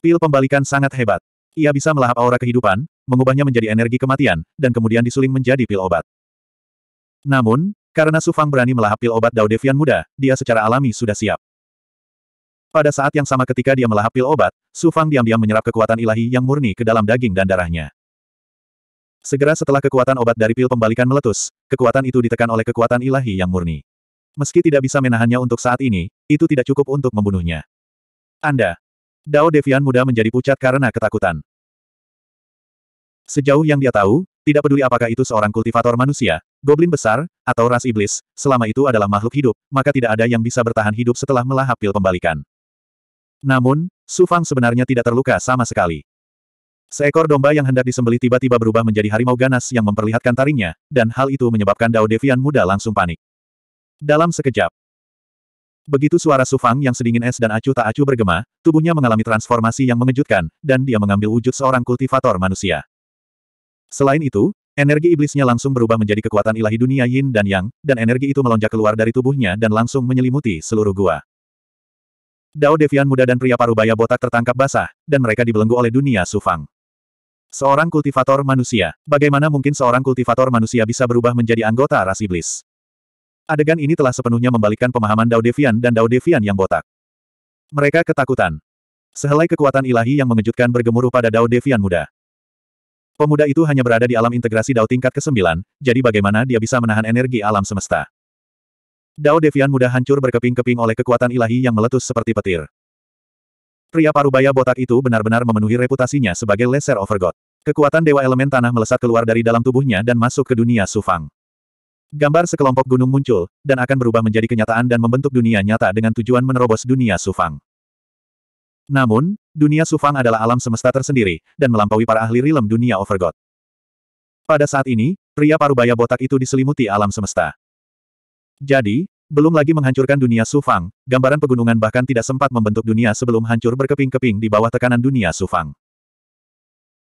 Pil pembalikan sangat hebat. Ia bisa melahap aura kehidupan, mengubahnya menjadi energi kematian, dan kemudian disuling menjadi pil obat. Namun, karena Sufang berani melahap pil obat Dao Devian muda, dia secara alami sudah siap. Pada saat yang sama ketika dia melahap pil obat, Sufang diam-diam menyerap kekuatan ilahi yang murni ke dalam daging dan darahnya. Segera setelah kekuatan obat dari pil pembalikan meletus, kekuatan itu ditekan oleh kekuatan ilahi yang murni. Meski tidak bisa menahannya untuk saat ini, itu tidak cukup untuk membunuhnya. Anda, Dao Devian muda menjadi pucat karena ketakutan. Sejauh yang dia tahu, tidak peduli apakah itu seorang kultivator manusia, goblin besar, atau ras iblis, selama itu adalah makhluk hidup, maka tidak ada yang bisa bertahan hidup setelah melahap pil pembalikan. Namun, Su Fang sebenarnya tidak terluka sama sekali. Seekor domba yang hendak disembeli tiba-tiba berubah menjadi harimau ganas yang memperlihatkan taringnya, dan hal itu menyebabkan Dao Devian muda langsung panik. Dalam sekejap, Begitu suara Sufang yang sedingin es dan acuh tak acuh bergema, tubuhnya mengalami transformasi yang mengejutkan, dan dia mengambil wujud seorang kultivator manusia. Selain itu, energi iblisnya langsung berubah menjadi kekuatan ilahi dunia yin dan yang, dan energi itu melonjak keluar dari tubuhnya dan langsung menyelimuti seluruh gua. Dao Devian muda dan pria parubaya botak tertangkap basah, dan mereka dibelenggu oleh dunia Sufang. Seorang kultivator manusia, bagaimana mungkin seorang kultivator manusia bisa berubah menjadi anggota ras iblis? Adegan ini telah sepenuhnya membalikkan pemahaman Dao Devian dan Dao Devian yang botak. Mereka ketakutan. Sehelai kekuatan ilahi yang mengejutkan bergemuruh pada Dao Devian muda. Pemuda itu hanya berada di alam integrasi Dao tingkat ke-9, jadi bagaimana dia bisa menahan energi alam semesta? Dao Devian muda hancur berkeping-keping oleh kekuatan ilahi yang meletus seperti petir. Pria parubaya botak itu benar-benar memenuhi reputasinya sebagai Lesser Overgod. Kekuatan Dewa Elemen Tanah melesat keluar dari dalam tubuhnya dan masuk ke dunia Sufang. Gambar sekelompok gunung muncul, dan akan berubah menjadi kenyataan dan membentuk dunia nyata dengan tujuan menerobos dunia Sufang. Namun, dunia Sufang adalah alam semesta tersendiri, dan melampaui para ahli rilem dunia Overgod. Pada saat ini, pria parubaya botak itu diselimuti alam semesta. Jadi, belum lagi menghancurkan dunia Sufang, gambaran pegunungan bahkan tidak sempat membentuk dunia sebelum hancur berkeping-keping di bawah tekanan dunia Sufang.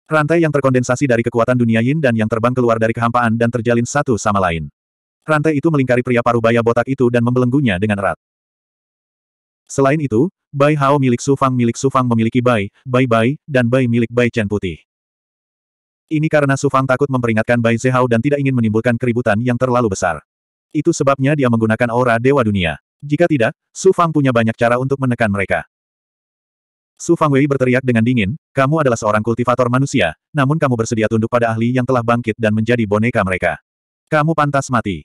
Rantai yang terkondensasi dari kekuatan dunia Yin dan yang terbang keluar dari kehampaan dan terjalin satu sama lain. Rantai itu melingkari pria parubaya botak itu dan membelenggunya dengan erat. Selain itu, Bai Hao milik Sufang milik Sufang memiliki Bai, Bai Bai, dan Bai milik Bai Chen Putih. Ini karena Sufang takut memperingatkan Bai Zehao dan tidak ingin menimbulkan keributan yang terlalu besar. Itu sebabnya dia menggunakan aura Dewa Dunia. Jika tidak, Sufang punya banyak cara untuk menekan mereka. Sufang Wei berteriak dengan dingin, kamu adalah seorang kultivator manusia, namun kamu bersedia tunduk pada ahli yang telah bangkit dan menjadi boneka mereka. Kamu pantas mati.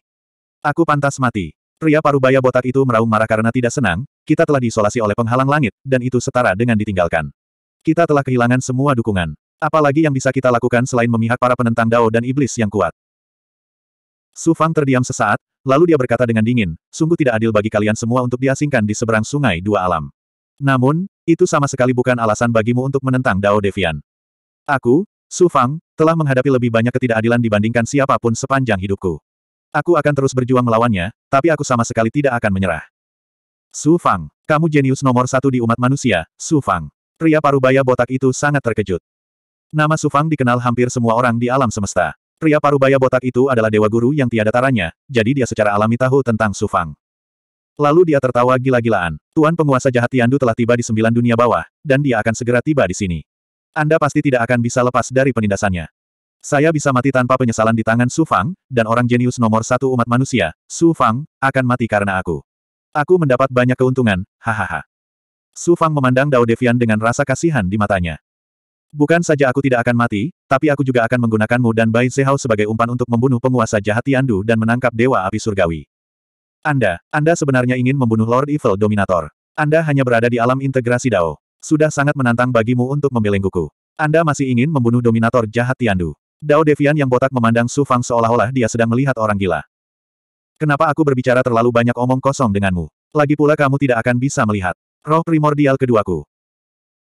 Aku pantas mati. Pria parubaya botak itu meraung marah karena tidak senang, kita telah diisolasi oleh penghalang langit, dan itu setara dengan ditinggalkan. Kita telah kehilangan semua dukungan. Apalagi yang bisa kita lakukan selain memihak para penentang Dao dan iblis yang kuat. Su Fang terdiam sesaat, lalu dia berkata dengan dingin, sungguh tidak adil bagi kalian semua untuk diasingkan di seberang sungai dua alam. Namun, itu sama sekali bukan alasan bagimu untuk menentang Dao Devian. Aku, Su Fang, telah menghadapi lebih banyak ketidakadilan dibandingkan siapapun sepanjang hidupku. Aku akan terus berjuang melawannya, tapi aku sama sekali tidak akan menyerah. Su Fang, kamu jenius nomor satu di umat manusia, Su Fang. Pria parubaya botak itu sangat terkejut. Nama Su Fang dikenal hampir semua orang di alam semesta. Pria parubaya botak itu adalah dewa guru yang tiada taranya, jadi dia secara alami tahu tentang Su Fang. Lalu dia tertawa gila-gilaan. Tuan penguasa jahat Tiandu telah tiba di sembilan dunia bawah, dan dia akan segera tiba di sini. Anda pasti tidak akan bisa lepas dari penindasannya. Saya bisa mati tanpa penyesalan di tangan Su Fang, dan orang jenius nomor satu umat manusia, Su Fang, akan mati karena aku. Aku mendapat banyak keuntungan, hahaha. Su Fang memandang Dao Devian dengan rasa kasihan di matanya. Bukan saja aku tidak akan mati, tapi aku juga akan menggunakanmu dan Bai Zehao sebagai umpan untuk membunuh penguasa jahat Tiandu dan menangkap Dewa Api Surgawi. Anda, Anda sebenarnya ingin membunuh Lord Evil Dominator. Anda hanya berada di alam integrasi Dao. Sudah sangat menantang bagimu untuk membelengguku. Anda masih ingin membunuh Dominator jahat Tiandu. Dao Devian yang botak memandang Su Fang seolah-olah dia sedang melihat orang gila. Kenapa aku berbicara terlalu banyak omong kosong denganmu? Lagi pula kamu tidak akan bisa melihat. Roh primordial keduaku.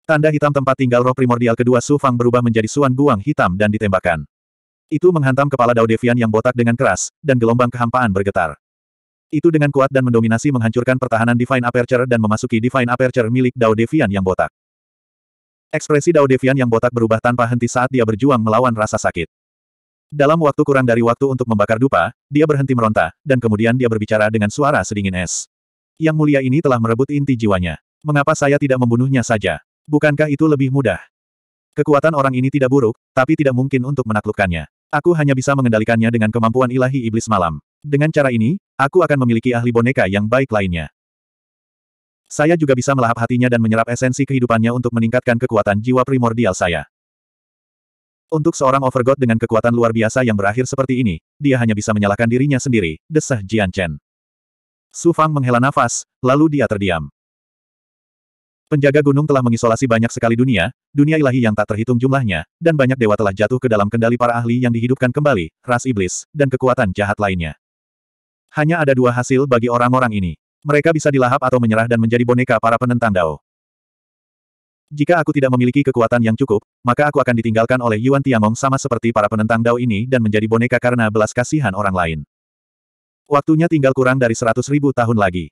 Tanda hitam tempat tinggal roh primordial kedua Su Fang berubah menjadi suan guang hitam dan ditembakkan. Itu menghantam kepala Dao Devian yang botak dengan keras, dan gelombang kehampaan bergetar. Itu dengan kuat dan mendominasi menghancurkan pertahanan Divine Aperture dan memasuki Divine Aperture milik Dao Devian yang botak. Ekspresi Dao Devian yang botak berubah tanpa henti saat dia berjuang melawan rasa sakit. Dalam waktu kurang dari waktu untuk membakar dupa, dia berhenti meronta, dan kemudian dia berbicara dengan suara sedingin es. Yang mulia ini telah merebut inti jiwanya. Mengapa saya tidak membunuhnya saja? Bukankah itu lebih mudah? Kekuatan orang ini tidak buruk, tapi tidak mungkin untuk menaklukkannya. Aku hanya bisa mengendalikannya dengan kemampuan ilahi iblis malam. Dengan cara ini, aku akan memiliki ahli boneka yang baik lainnya. Saya juga bisa melahap hatinya dan menyerap esensi kehidupannya untuk meningkatkan kekuatan jiwa primordial saya. Untuk seorang overgod dengan kekuatan luar biasa yang berakhir seperti ini, dia hanya bisa menyalahkan dirinya sendiri, desah Jian Chen. Su Fang menghela nafas, lalu dia terdiam. Penjaga gunung telah mengisolasi banyak sekali dunia, dunia ilahi yang tak terhitung jumlahnya, dan banyak dewa telah jatuh ke dalam kendali para ahli yang dihidupkan kembali, ras iblis, dan kekuatan jahat lainnya. Hanya ada dua hasil bagi orang-orang ini. Mereka bisa dilahap atau menyerah dan menjadi boneka para penentang Dao. Jika aku tidak memiliki kekuatan yang cukup, maka aku akan ditinggalkan oleh Yuan Tiangong sama seperti para penentang Dao ini dan menjadi boneka karena belas kasihan orang lain. Waktunya tinggal kurang dari seratus ribu tahun lagi.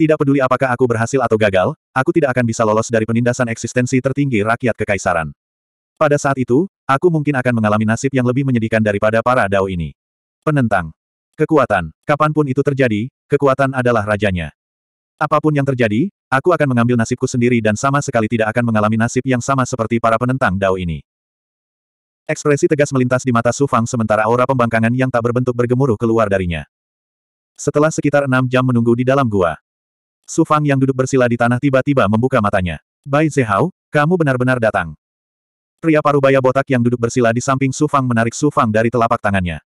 Tidak peduli apakah aku berhasil atau gagal, aku tidak akan bisa lolos dari penindasan eksistensi tertinggi rakyat kekaisaran. Pada saat itu, aku mungkin akan mengalami nasib yang lebih menyedihkan daripada para Dao ini. Penentang. Kekuatan, kapanpun itu terjadi, kekuatan adalah rajanya. Apapun yang terjadi, aku akan mengambil nasibku sendiri dan sama sekali tidak akan mengalami nasib yang sama seperti para penentang Dao ini. Ekspresi tegas melintas di mata Su Fang sementara aura pembangkangan yang tak berbentuk bergemuruh keluar darinya. Setelah sekitar enam jam menunggu di dalam gua, Su Fang yang duduk bersila di tanah tiba-tiba membuka matanya. Bai Zehao, kamu benar-benar datang. Pria parubaya botak yang duduk bersila di samping Su Fang menarik Su Fang dari telapak tangannya.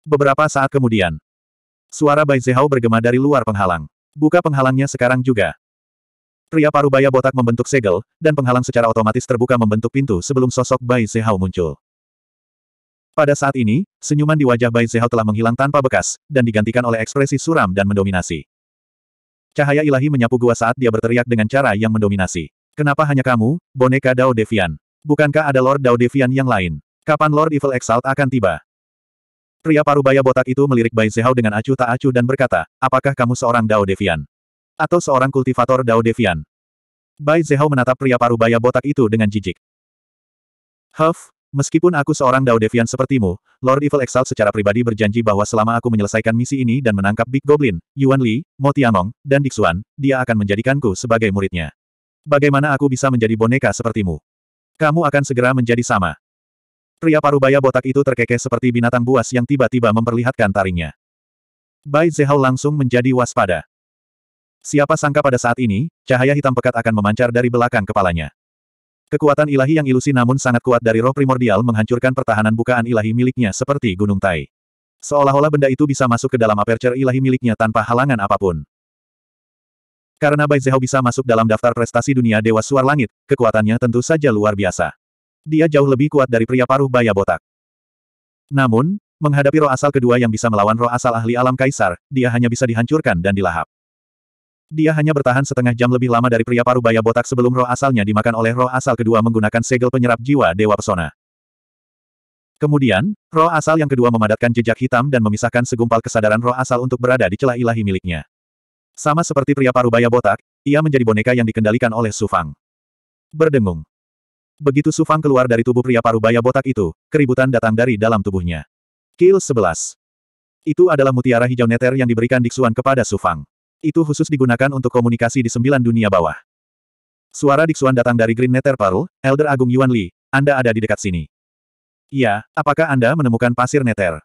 Beberapa saat kemudian, suara Bai Zehao bergema dari luar penghalang. Buka penghalangnya sekarang juga. Pria parubaya botak membentuk segel, dan penghalang secara otomatis terbuka membentuk pintu sebelum sosok Bai Zehao muncul. Pada saat ini, senyuman di wajah Bai Zehao telah menghilang tanpa bekas, dan digantikan oleh ekspresi suram dan mendominasi. Cahaya ilahi menyapu gua saat dia berteriak dengan cara yang mendominasi. Kenapa hanya kamu, boneka Dao Devian? Bukankah ada Lord Dao Devian yang lain? Kapan Lord Evil Exalt akan tiba? Pria parubaya botak itu melirik Bai Zehao dengan acuh tak acuh dan berkata, apakah kamu seorang Dao Devian? Atau seorang kultivator Dao Devian? Bai Zehao menatap pria parubaya botak itu dengan jijik. Huff, meskipun aku seorang Dao Devian sepertimu, Lord Evil Exalt secara pribadi berjanji bahwa selama aku menyelesaikan misi ini dan menangkap Big Goblin, Yuan Li, Mo Tianong, dan Dixuan, dia akan menjadikanku sebagai muridnya. Bagaimana aku bisa menjadi boneka sepertimu? Kamu akan segera menjadi sama. Pria parubaya botak itu terkekeh seperti binatang buas yang tiba-tiba memperlihatkan taringnya. Bai Zehao langsung menjadi waspada. Siapa sangka pada saat ini, cahaya hitam pekat akan memancar dari belakang kepalanya. Kekuatan ilahi yang ilusi namun sangat kuat dari roh primordial menghancurkan pertahanan bukaan ilahi miliknya seperti gunung tai. Seolah-olah benda itu bisa masuk ke dalam aperture ilahi miliknya tanpa halangan apapun. Karena Bai Zehao bisa masuk dalam daftar prestasi dunia Dewa Suar Langit, kekuatannya tentu saja luar biasa. Dia jauh lebih kuat dari pria paruh baya botak. Namun, menghadapi roh asal kedua yang bisa melawan roh asal ahli alam kaisar, dia hanya bisa dihancurkan dan dilahap. Dia hanya bertahan setengah jam lebih lama dari pria paruh baya botak sebelum roh asalnya dimakan oleh roh asal kedua menggunakan segel penyerap jiwa Dewa Pesona. Kemudian, roh asal yang kedua memadatkan jejak hitam dan memisahkan segumpal kesadaran roh asal untuk berada di celah ilahi miliknya. Sama seperti pria paruh baya botak, ia menjadi boneka yang dikendalikan oleh Sufang. Berdengung. Begitu sufang keluar dari tubuh pria parubaya botak itu, keributan datang dari dalam tubuhnya. Kill 11. Itu adalah mutiara hijau neter yang diberikan Diksuan kepada sufang Itu khusus digunakan untuk komunikasi di sembilan dunia bawah. Suara Diksuan datang dari Green Neter Pearl, Elder Agung Yuan Li, Anda ada di dekat sini. Iya, apakah Anda menemukan pasir neter?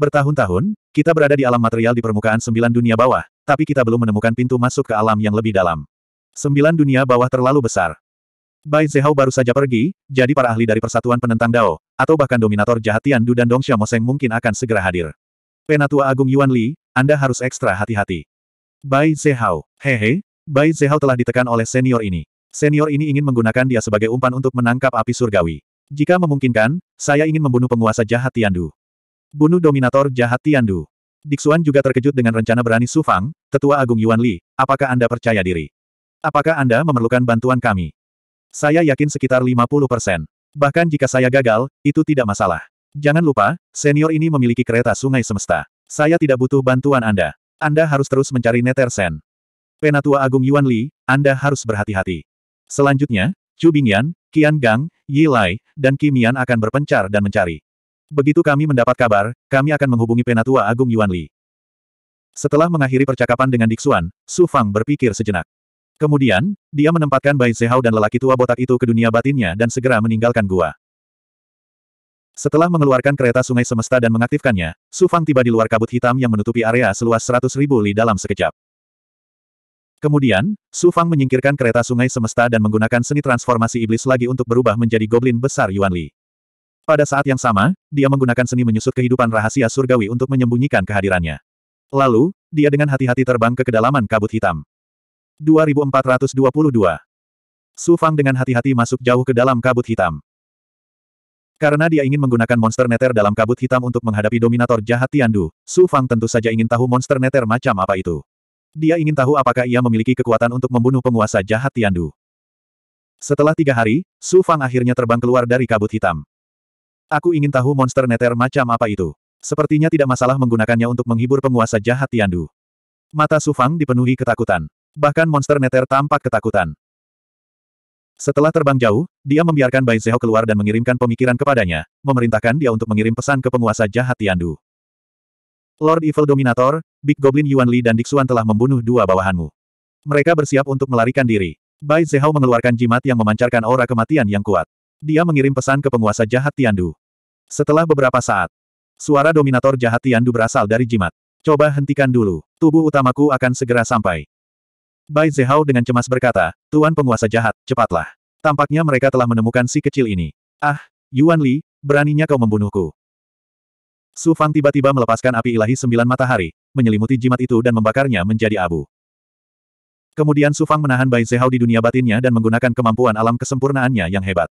Bertahun-tahun, kita berada di alam material di permukaan sembilan dunia bawah, tapi kita belum menemukan pintu masuk ke alam yang lebih dalam. Sembilan dunia bawah terlalu besar. Bai Zehao baru saja pergi, jadi para ahli dari Persatuan Penentang Dao, atau bahkan Dominator Jahat Du dan Dong mungkin akan segera hadir. Penatua Agung Yuan Li, Anda harus ekstra hati-hati. Bai Zehao, hehe, Bai Zehao telah ditekan oleh senior ini. Senior ini ingin menggunakan dia sebagai umpan untuk menangkap api surgawi. Jika memungkinkan, saya ingin membunuh penguasa jahat Tiandu. Bunuh Dominator jahat Tiandu. Dixuan juga terkejut dengan rencana berani Su Fang, Tetua Agung Yuan Li, apakah Anda percaya diri? Apakah Anda memerlukan bantuan kami? Saya yakin sekitar 50 persen. Bahkan jika saya gagal, itu tidak masalah. Jangan lupa, senior ini memiliki kereta sungai semesta. Saya tidak butuh bantuan Anda. Anda harus terus mencari Netersen. Penatua Agung Yuan Li, Anda harus berhati-hati. Selanjutnya, Chu Bingyan, Qian Gang, Yi Lai, dan Kimian akan berpencar dan mencari. Begitu kami mendapat kabar, kami akan menghubungi Penatua Agung Yuan Li. Setelah mengakhiri percakapan dengan Dixuan, Su Fang berpikir sejenak. Kemudian, dia menempatkan Bai Zehao dan lelaki tua botak itu ke dunia batinnya dan segera meninggalkan gua. Setelah mengeluarkan kereta sungai semesta dan mengaktifkannya, Su Fang tiba di luar kabut hitam yang menutupi area seluas 100 ribu li dalam sekejap. Kemudian, Su Fang menyingkirkan kereta sungai semesta dan menggunakan seni transformasi iblis lagi untuk berubah menjadi goblin besar Yuan Li. Pada saat yang sama, dia menggunakan seni menyusut kehidupan rahasia surgawi untuk menyembunyikan kehadirannya. Lalu, dia dengan hati-hati terbang ke kedalaman kabut hitam. 2422. Su Fang dengan hati-hati masuk jauh ke dalam kabut hitam. Karena dia ingin menggunakan monster neter dalam kabut hitam untuk menghadapi dominator jahat Tiandu, Su Fang tentu saja ingin tahu monster neter macam apa itu. Dia ingin tahu apakah ia memiliki kekuatan untuk membunuh penguasa jahat Tiandu. Setelah tiga hari, Su Fang akhirnya terbang keluar dari kabut hitam. Aku ingin tahu monster neter macam apa itu. Sepertinya tidak masalah menggunakannya untuk menghibur penguasa jahat Tiandu. Mata Su Fang dipenuhi ketakutan. Bahkan monster neter tampak ketakutan. Setelah terbang jauh, dia membiarkan Bai Zhao keluar dan mengirimkan pemikiran kepadanya, memerintahkan dia untuk mengirim pesan ke penguasa jahat Tiandu. Lord Evil Dominator, Big Goblin Yuan Li dan Dixuan telah membunuh dua bawahanmu. Mereka bersiap untuk melarikan diri. Bai Zehao mengeluarkan jimat yang memancarkan aura kematian yang kuat. Dia mengirim pesan ke penguasa jahat Tiandu. Setelah beberapa saat, suara Dominator jahat Tiandu berasal dari jimat. Coba hentikan dulu, tubuh utamaku akan segera sampai. Bai Zehao dengan cemas berkata, Tuan penguasa jahat, cepatlah. Tampaknya mereka telah menemukan si kecil ini. Ah, Yuan Li, beraninya kau membunuhku. Su Fang tiba-tiba melepaskan api ilahi sembilan matahari, menyelimuti jimat itu dan membakarnya menjadi abu. Kemudian Su Fang menahan Bai Zehao di dunia batinnya dan menggunakan kemampuan alam kesempurnaannya yang hebat.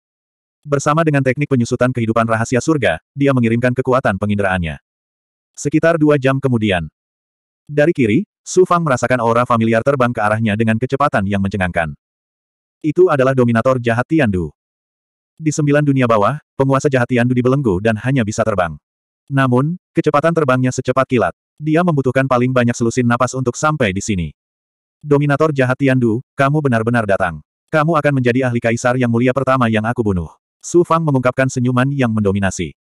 Bersama dengan teknik penyusutan kehidupan rahasia surga, dia mengirimkan kekuatan penginderaannya. Sekitar dua jam kemudian. Dari kiri, Su Fang merasakan aura familiar terbang ke arahnya dengan kecepatan yang mencengangkan. Itu adalah dominator jahat Tian Du. Di sembilan dunia bawah, penguasa jahat Tian Du dibelenggu dan hanya bisa terbang. Namun, kecepatan terbangnya secepat kilat. Dia membutuhkan paling banyak selusin napas untuk sampai di sini. Dominator jahat Tian Du, kamu benar-benar datang. Kamu akan menjadi ahli kaisar yang mulia pertama yang aku bunuh. Su Fang mengungkapkan senyuman yang mendominasi.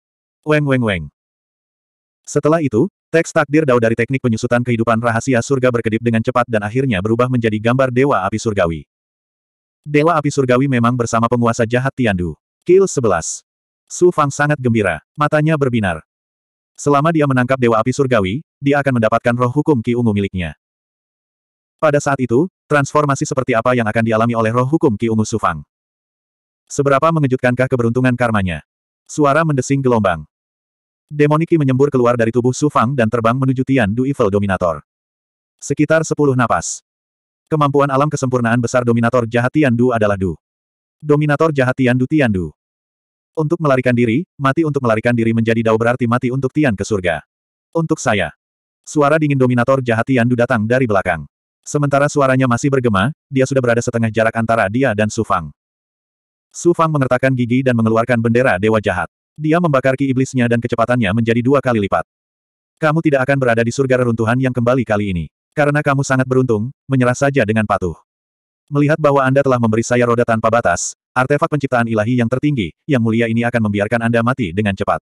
Weng weng weng. Setelah itu, Teks takdir Dao dari teknik penyusutan kehidupan rahasia surga berkedip dengan cepat dan akhirnya berubah menjadi gambar Dewa Api Surgawi. Dewa Api Surgawi memang bersama penguasa jahat Tiandu. Kill 11. Su Fang sangat gembira, matanya berbinar. Selama dia menangkap Dewa Api Surgawi, dia akan mendapatkan roh hukum Ki Ungu miliknya. Pada saat itu, transformasi seperti apa yang akan dialami oleh roh hukum Ki Ungu Su Fang? Seberapa mengejutkankah keberuntungan karmanya? Suara mendesing gelombang. Demoniki menyembur keluar dari tubuh Su Fang dan terbang menuju Tian Du Evil Dominator. Sekitar sepuluh napas. Kemampuan alam kesempurnaan besar Dominator jahat Tian Du adalah Du. Dominator jahat Tian Du Tian Du. Untuk melarikan diri, mati untuk melarikan diri menjadi dao berarti mati untuk Tian ke surga. Untuk saya. Suara dingin Dominator jahat Tian Du datang dari belakang. Sementara suaranya masih bergema, dia sudah berada setengah jarak antara dia dan Su Fang. Su Fang mengertakkan gigi dan mengeluarkan bendera Dewa Jahat. Dia membakar ki iblisnya dan kecepatannya menjadi dua kali lipat. Kamu tidak akan berada di surga reruntuhan yang kembali kali ini. Karena kamu sangat beruntung, menyerah saja dengan patuh. Melihat bahwa Anda telah memberi saya roda tanpa batas, artefak penciptaan ilahi yang tertinggi, yang mulia ini akan membiarkan Anda mati dengan cepat.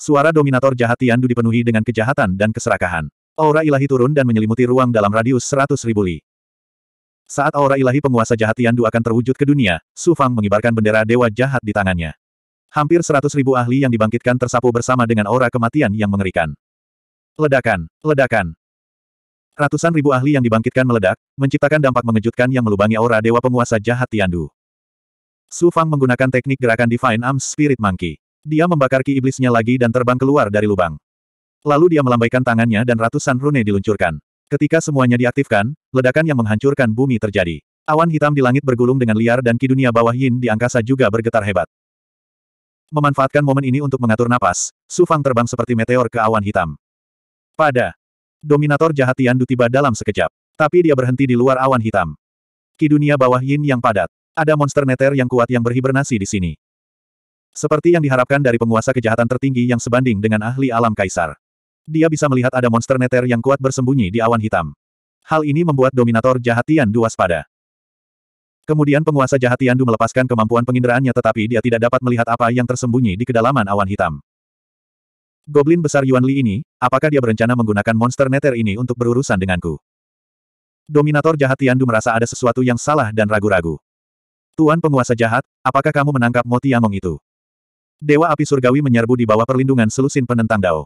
Suara dominator jahat Tiandu dipenuhi dengan kejahatan dan keserakahan. Aura ilahi turun dan menyelimuti ruang dalam radius seratus ribu li. Saat aura ilahi penguasa jahat Tiandu akan terwujud ke dunia, Su Fang mengibarkan bendera dewa jahat di tangannya. Hampir seratus ribu ahli yang dibangkitkan tersapu bersama dengan aura kematian yang mengerikan. Ledakan, ledakan. Ratusan ribu ahli yang dibangkitkan meledak, menciptakan dampak mengejutkan yang melubangi aura dewa penguasa jahat Tiandu. Su Fang menggunakan teknik gerakan Divine Arms Spirit Monkey. Dia membakar ki iblisnya lagi dan terbang keluar dari lubang. Lalu dia melambaikan tangannya dan ratusan rune diluncurkan. Ketika semuanya diaktifkan, ledakan yang menghancurkan bumi terjadi. Awan hitam di langit bergulung dengan liar dan ki dunia bawah yin di angkasa juga bergetar hebat. Memanfaatkan momen ini untuk mengatur napas, Su Fang terbang seperti meteor ke awan hitam. Pada. Dominator jahat Du tiba dalam sekejap. Tapi dia berhenti di luar awan hitam. Ki dunia bawah yin yang padat. Ada monster neter yang kuat yang berhibernasi di sini. Seperti yang diharapkan dari penguasa kejahatan tertinggi yang sebanding dengan ahli alam kaisar. Dia bisa melihat ada monster neter yang kuat bersembunyi di awan hitam. Hal ini membuat Dominator jahat Tian waspada. Kemudian penguasa jahat Tiandu melepaskan kemampuan penginderaannya tetapi dia tidak dapat melihat apa yang tersembunyi di kedalaman awan hitam. Goblin besar Yuan Li ini, apakah dia berencana menggunakan monster neter ini untuk berurusan denganku? Dominator jahat Tiandu merasa ada sesuatu yang salah dan ragu-ragu. Tuan penguasa jahat, apakah kamu menangkap Moti Among itu? Dewa api surgawi menyerbu di bawah perlindungan selusin penentang Dao.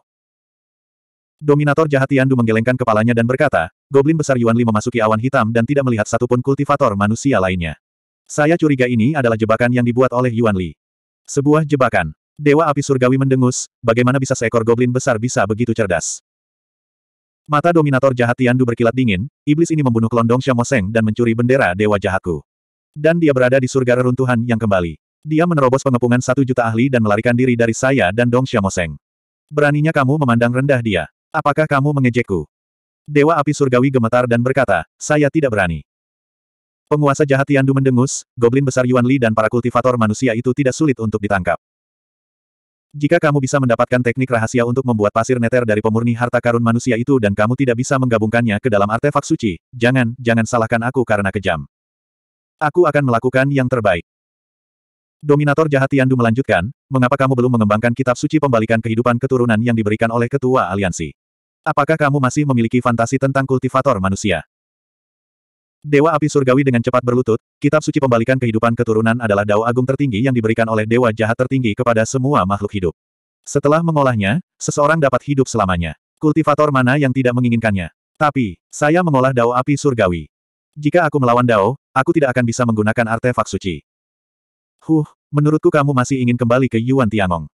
Dominator jahat Tiandu menggelengkan kepalanya dan berkata, Goblin besar Yuan Li memasuki awan hitam dan tidak melihat satupun kultivator manusia lainnya. Saya curiga ini adalah jebakan yang dibuat oleh Yuan Li. Sebuah jebakan. Dewa api surgawi mendengus, bagaimana bisa seekor goblin besar bisa begitu cerdas. Mata dominator jahat Tiandu berkilat dingin, iblis ini membunuh kelondong Syamoseng dan mencuri bendera dewa jahatku. Dan dia berada di surga reruntuhan yang kembali. Dia menerobos pengepungan satu juta ahli dan melarikan diri dari saya dan Dong Syamoseng. Beraninya kamu memandang rendah dia. Apakah kamu mengejekku? Dewa api surgawi gemetar dan berkata, saya tidak berani. Penguasa jahat Yandu mendengus, goblin besar Yuan Li dan para kultivator manusia itu tidak sulit untuk ditangkap. Jika kamu bisa mendapatkan teknik rahasia untuk membuat pasir neter dari pemurni harta karun manusia itu dan kamu tidak bisa menggabungkannya ke dalam artefak suci, jangan, jangan salahkan aku karena kejam. Aku akan melakukan yang terbaik. Dominator jahat Tiandu melanjutkan, mengapa kamu belum mengembangkan kitab suci pembalikan kehidupan keturunan yang diberikan oleh ketua aliansi? Apakah kamu masih memiliki fantasi tentang kultivator manusia? Dewa api surgawi dengan cepat berlutut, kitab suci pembalikan kehidupan keturunan adalah dao agung tertinggi yang diberikan oleh dewa jahat tertinggi kepada semua makhluk hidup. Setelah mengolahnya, seseorang dapat hidup selamanya. Kultivator mana yang tidak menginginkannya? Tapi, saya mengolah dao api surgawi. Jika aku melawan dao, aku tidak akan bisa menggunakan artefak suci. Huh, menurutku kamu masih ingin kembali ke Yuan Tiangong.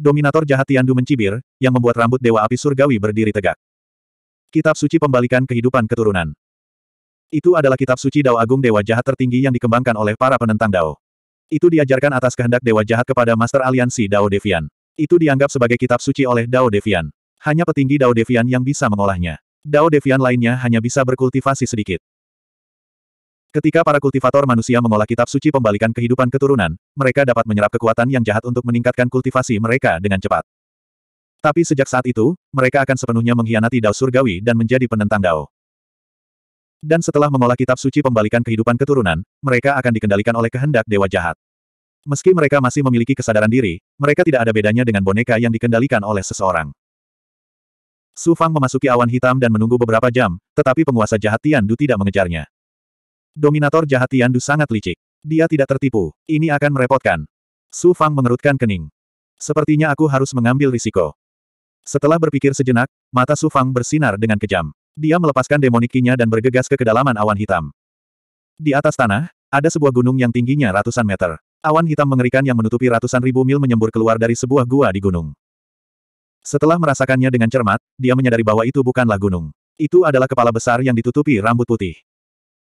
Dominator jahat Tiandu mencibir, yang membuat rambut Dewa Api Surgawi berdiri tegak. Kitab Suci Pembalikan Kehidupan Keturunan Itu adalah kitab suci Dao Agung Dewa Jahat tertinggi yang dikembangkan oleh para penentang Dao. Itu diajarkan atas kehendak Dewa Jahat kepada Master Aliansi Dao Devian. Itu dianggap sebagai kitab suci oleh Dao Devian. Hanya petinggi Dao Devian yang bisa mengolahnya. Dao Devian lainnya hanya bisa berkultivasi sedikit. Ketika para kultivator manusia mengolah kitab suci pembalikan kehidupan keturunan, mereka dapat menyerap kekuatan yang jahat untuk meningkatkan kultivasi mereka dengan cepat. Tapi sejak saat itu, mereka akan sepenuhnya mengkhianati Dao Surgawi dan menjadi penentang Dao. Dan setelah mengolah kitab suci pembalikan kehidupan keturunan, mereka akan dikendalikan oleh kehendak dewa jahat. Meski mereka masih memiliki kesadaran diri, mereka tidak ada bedanya dengan boneka yang dikendalikan oleh seseorang. Su Fang memasuki awan hitam dan menunggu beberapa jam, tetapi penguasa jahat Tian Du tidak mengejarnya. Dominator jahat Tiandu sangat licik. Dia tidak tertipu, ini akan merepotkan. Su Fang mengerutkan kening. Sepertinya aku harus mengambil risiko. Setelah berpikir sejenak, mata Su Fang bersinar dengan kejam. Dia melepaskan demonikinya dan bergegas ke kedalaman awan hitam. Di atas tanah, ada sebuah gunung yang tingginya ratusan meter. Awan hitam mengerikan yang menutupi ratusan ribu mil menyembur keluar dari sebuah gua di gunung. Setelah merasakannya dengan cermat, dia menyadari bahwa itu bukanlah gunung. Itu adalah kepala besar yang ditutupi rambut putih.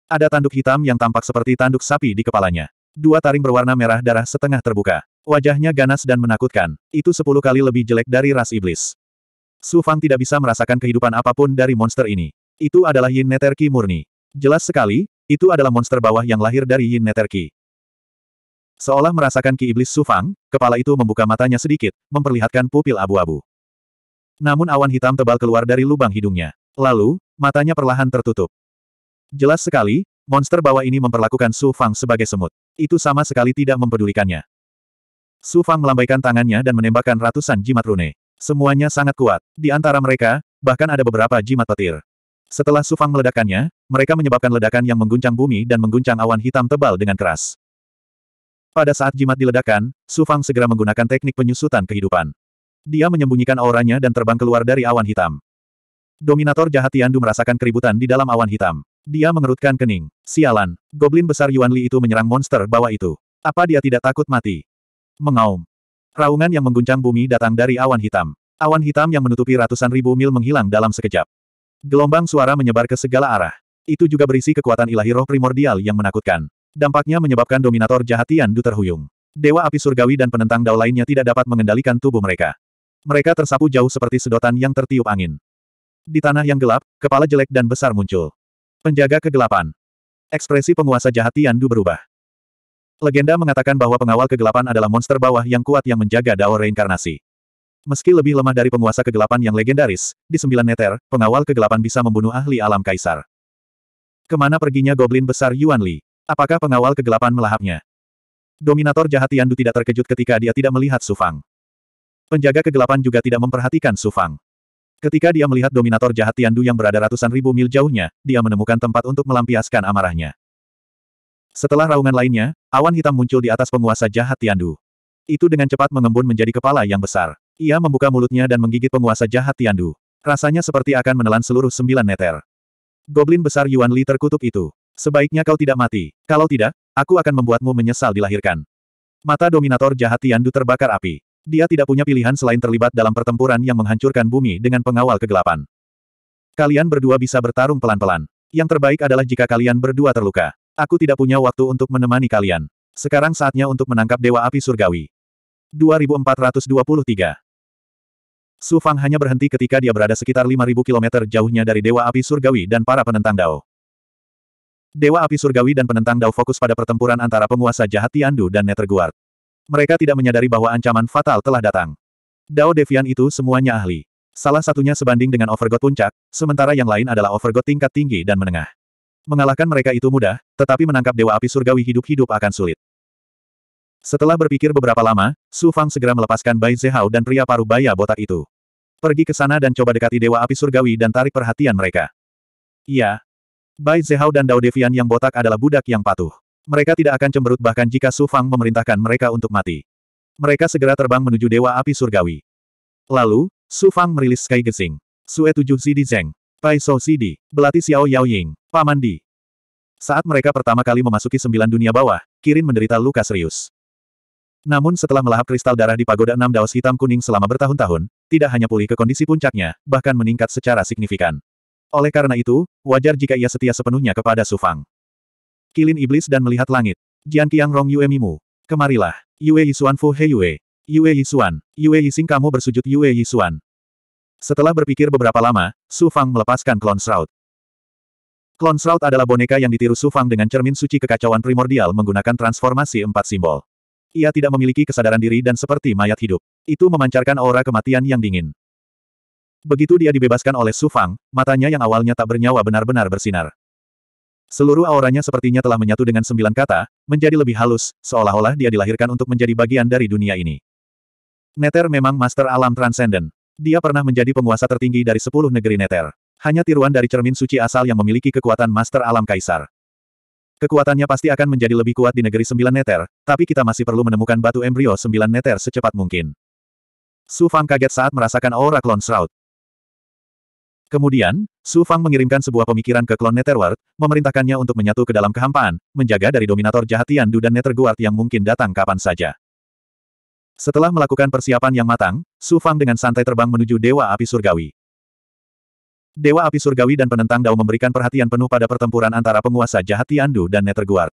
Ada tanduk hitam yang tampak seperti tanduk sapi di kepalanya. Dua taring berwarna merah darah setengah terbuka. Wajahnya ganas dan menakutkan. Itu sepuluh kali lebih jelek dari ras iblis. Su Fang tidak bisa merasakan kehidupan apapun dari monster ini. Itu adalah Yin Neterki murni. Jelas sekali, itu adalah monster bawah yang lahir dari Yin Neterki. Seolah merasakan ki iblis Su Fang, kepala itu membuka matanya sedikit, memperlihatkan pupil abu-abu. Namun awan hitam tebal keluar dari lubang hidungnya. Lalu, matanya perlahan tertutup. Jelas sekali, monster bawah ini memperlakukan Su Fang sebagai semut. Itu sama sekali tidak mempedulikannya. Su Fang melambaikan tangannya dan menembakkan ratusan jimat rune. Semuanya sangat kuat. Di antara mereka, bahkan ada beberapa jimat petir. Setelah Su Fang meledakkannya, mereka menyebabkan ledakan yang mengguncang bumi dan mengguncang awan hitam tebal dengan keras. Pada saat jimat diledakkan, Su Fang segera menggunakan teknik penyusutan kehidupan. Dia menyembunyikan auranya dan terbang keluar dari awan hitam. Dominator jahat Yandu merasakan keributan di dalam awan hitam. Dia mengerutkan kening. Sialan, goblin besar Yuan Li itu menyerang monster bawah itu. Apa dia tidak takut mati? Mengaum. Raungan yang mengguncang bumi datang dari awan hitam. Awan hitam yang menutupi ratusan ribu mil menghilang dalam sekejap. Gelombang suara menyebar ke segala arah. Itu juga berisi kekuatan ilahi roh primordial yang menakutkan. Dampaknya menyebabkan dominator jahatian Du terhuyung. Dewa api surgawi dan penentang dao lainnya tidak dapat mengendalikan tubuh mereka. Mereka tersapu jauh seperti sedotan yang tertiup angin. Di tanah yang gelap, kepala jelek dan besar muncul. Penjaga kegelapan. Ekspresi penguasa jahat Tian Du berubah. Legenda mengatakan bahwa pengawal kegelapan adalah monster bawah yang kuat yang menjaga dao reinkarnasi. Meski lebih lemah dari penguasa kegelapan yang legendaris, di sembilan neter, pengawal kegelapan bisa membunuh ahli alam kaisar. Kemana perginya goblin besar Yuan Li? Apakah pengawal kegelapan melahapnya? Dominator jahat Tian Du tidak terkejut ketika dia tidak melihat Sufang. Penjaga kegelapan juga tidak memperhatikan Sufang. Ketika dia melihat dominator jahat Tiandu yang berada ratusan ribu mil jauhnya, dia menemukan tempat untuk melampiaskan amarahnya. Setelah raungan lainnya, awan hitam muncul di atas penguasa jahat Tiandu. Itu dengan cepat mengembun menjadi kepala yang besar. Ia membuka mulutnya dan menggigit penguasa jahat Tiandu. Rasanya seperti akan menelan seluruh sembilan neter. Goblin besar Yuan Li terkutuk itu. Sebaiknya kau tidak mati. Kalau tidak, aku akan membuatmu menyesal dilahirkan. Mata dominator jahat Tiandu terbakar api. Dia tidak punya pilihan selain terlibat dalam pertempuran yang menghancurkan bumi dengan pengawal kegelapan. Kalian berdua bisa bertarung pelan-pelan. Yang terbaik adalah jika kalian berdua terluka. Aku tidak punya waktu untuk menemani kalian. Sekarang saatnya untuk menangkap Dewa Api Surgawi. 2423 Su Fang hanya berhenti ketika dia berada sekitar 5.000 km jauhnya dari Dewa Api Surgawi dan para penentang Dao. Dewa Api Surgawi dan penentang Dao fokus pada pertempuran antara penguasa jahat Tiandu dan Neterguard. Mereka tidak menyadari bahwa ancaman fatal telah datang. Dao Devian itu semuanya ahli. Salah satunya sebanding dengan Overgod puncak, sementara yang lain adalah Overgod tingkat tinggi dan menengah. Mengalahkan mereka itu mudah, tetapi menangkap Dewa Api Surgawi hidup-hidup akan sulit. Setelah berpikir beberapa lama, Su Fang segera melepaskan Bai Zehao dan pria paruh baya botak itu. Pergi ke sana dan coba dekati Dewa Api Surgawi dan tarik perhatian mereka. Iya. Bai Zehao dan Dao Devian yang botak adalah budak yang patuh. Mereka tidak akan cemberut bahkan jika Su Fang memerintahkan mereka untuk mati. Mereka segera terbang menuju Dewa Api Surgawi. Lalu, Su Fang merilis Sky Gesing. Sue Tujuh Zidi Zeng. Pai Shou Zidi. Belati Xiao Yao Ying. Paman Di. Saat mereka pertama kali memasuki sembilan dunia bawah, Kirin menderita luka serius. Namun setelah melahap kristal darah di pagoda enam daos hitam kuning selama bertahun-tahun, tidak hanya pulih ke kondisi puncaknya, bahkan meningkat secara signifikan. Oleh karena itu, wajar jika ia setia sepenuhnya kepada Sufang. Kilin iblis dan melihat langit. Jian Qiang Rong Yue Mimu. Kemarilah. Yue Yisuan Fu He Yue. Yue Yisuan. Yue Yising kamu bersujud Yue Yisuan. Setelah berpikir beberapa lama, Su Fang melepaskan klon Shroud. Klon Shroud adalah boneka yang ditiru Su Fang dengan cermin suci kekacauan primordial menggunakan transformasi empat simbol. Ia tidak memiliki kesadaran diri dan seperti mayat hidup. Itu memancarkan aura kematian yang dingin. Begitu dia dibebaskan oleh Su Fang, matanya yang awalnya tak bernyawa benar-benar bersinar. Seluruh auranya sepertinya telah menyatu dengan sembilan kata, menjadi lebih halus, seolah-olah dia dilahirkan untuk menjadi bagian dari dunia ini. Neter memang master alam transenden. Dia pernah menjadi penguasa tertinggi dari sepuluh negeri Neter. Hanya tiruan dari cermin suci asal yang memiliki kekuatan master alam kaisar. Kekuatannya pasti akan menjadi lebih kuat di negeri sembilan Neter, tapi kita masih perlu menemukan batu embrio sembilan Neter secepat mungkin. Su Fang kaget saat merasakan aura klon Shroud. Kemudian, Su Fang mengirimkan sebuah pemikiran ke klon Netherworld, memerintahkannya untuk menyatu ke dalam kehampaan, menjaga dari dominator jahat Du dan Netherguard yang mungkin datang kapan saja. Setelah melakukan persiapan yang matang, Su Fang dengan santai terbang menuju Dewa Api Surgawi. Dewa Api Surgawi dan penentang Dao memberikan perhatian penuh pada pertempuran antara penguasa jahat Du dan Netherguard.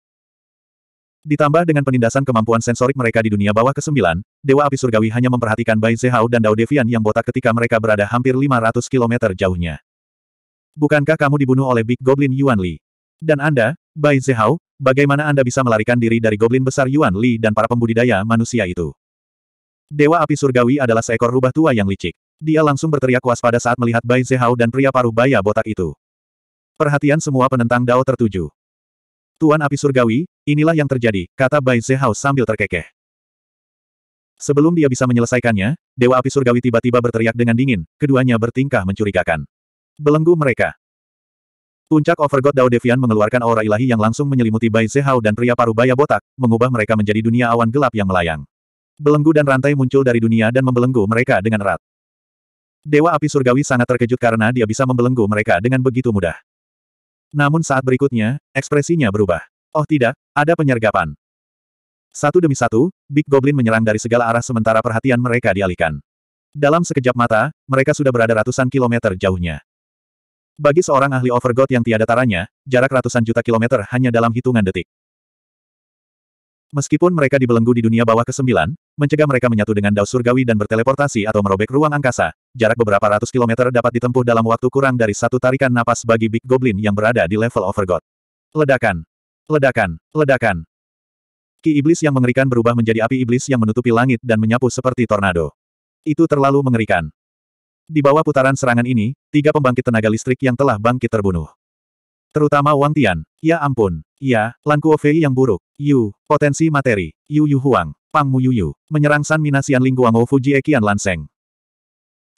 Ditambah dengan penindasan kemampuan sensorik mereka di dunia bawah ke-9, Dewa Api Surgawi hanya memperhatikan Bai Zehao dan Dao Devian yang botak ketika mereka berada hampir 500 km jauhnya. Bukankah kamu dibunuh oleh Big Goblin Yuan Li? Dan Anda, Bai Zehao, bagaimana Anda bisa melarikan diri dari Goblin besar Yuan Li dan para pembudidaya manusia itu? Dewa Api Surgawi adalah seekor rubah tua yang licik. Dia langsung berteriak waspada saat melihat Bai Zehao dan pria paruh baya botak itu. Perhatian semua penentang Dao tertuju. Tuan Api Surgawi, Inilah yang terjadi, kata Bai Zehao sambil terkekeh. Sebelum dia bisa menyelesaikannya, Dewa Api Surgawi tiba-tiba berteriak dengan dingin, keduanya bertingkah mencurigakan. Belenggu mereka. Puncak Overgod Dao Devian mengeluarkan aura ilahi yang langsung menyelimuti Bai Zehao dan pria parubaya botak, mengubah mereka menjadi dunia awan gelap yang melayang. Belenggu dan rantai muncul dari dunia dan membelenggu mereka dengan erat. Dewa Api Surgawi sangat terkejut karena dia bisa membelenggu mereka dengan begitu mudah. Namun saat berikutnya, ekspresinya berubah. Oh tidak, ada penyergapan. Satu demi satu, Big Goblin menyerang dari segala arah sementara perhatian mereka dialihkan. Dalam sekejap mata, mereka sudah berada ratusan kilometer jauhnya. Bagi seorang ahli Overgod yang tiada taranya, jarak ratusan juta kilometer hanya dalam hitungan detik. Meskipun mereka dibelenggu di dunia bawah ke-9, mencegah mereka menyatu dengan Dao Surgawi dan berteleportasi atau merobek ruang angkasa, jarak beberapa ratus kilometer dapat ditempuh dalam waktu kurang dari satu tarikan napas bagi Big Goblin yang berada di level Overgod. Ledakan Ledakan, ledakan. Ki iblis yang mengerikan berubah menjadi api iblis yang menutupi langit dan menyapu seperti tornado. Itu terlalu mengerikan. Di bawah putaran serangan ini, tiga pembangkit tenaga listrik yang telah bangkit terbunuh. Terutama Wang Tian. Ya ampun. Ya, Lan Kuo Fei yang buruk. Yu, potensi materi. Yu Yu Huang. Pang Mu Yu Yu. Menyerang San Minasian Ling Guangou Fuji Ekian Lan Seng.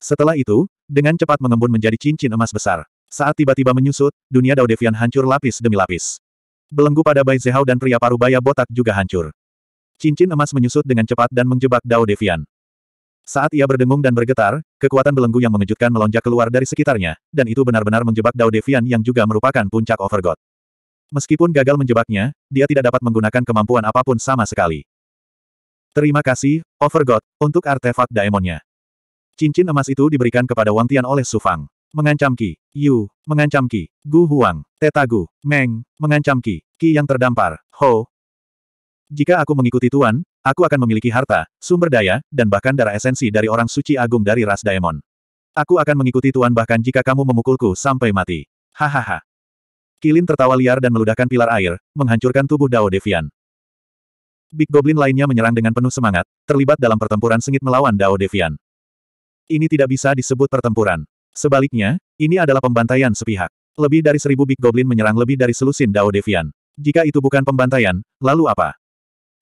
Setelah itu, dengan cepat mengembun menjadi cincin emas besar. Saat tiba-tiba menyusut, dunia Dao Devian hancur lapis demi lapis. Belenggu pada Bai Zehao dan pria parubaya botak juga hancur. Cincin emas menyusut dengan cepat dan menjebak Dao Devian. Saat ia berdengung dan bergetar, kekuatan belenggu yang mengejutkan melonjak keluar dari sekitarnya, dan itu benar-benar menjebak Dao Devian yang juga merupakan puncak Overgod. Meskipun gagal menjebaknya, dia tidak dapat menggunakan kemampuan apapun sama sekali. Terima kasih, Overgod, untuk artefak daemonnya. Cincin emas itu diberikan kepada Wang Tian oleh Su Fang. Mengancam Ki, Yu. Mengancam Ki, Gu Huang. Tetagu, Meng. Mengancam Ki Ki yang terdampar. Ho. Jika aku mengikuti Tuan, aku akan memiliki harta, sumber daya, dan bahkan darah esensi dari orang suci agung dari ras Daemon. Aku akan mengikuti Tuan bahkan jika kamu memukulku sampai mati. Hahaha. Kilin tertawa liar dan meludahkan pilar air, menghancurkan tubuh Dao Devian. Big Goblin lainnya menyerang dengan penuh semangat, terlibat dalam pertempuran sengit melawan Dao Devian. Ini tidak bisa disebut pertempuran. Sebaliknya, ini adalah pembantaian sepihak. Lebih dari seribu Big Goblin menyerang lebih dari selusin Dao Devian. Jika itu bukan pembantaian, lalu apa?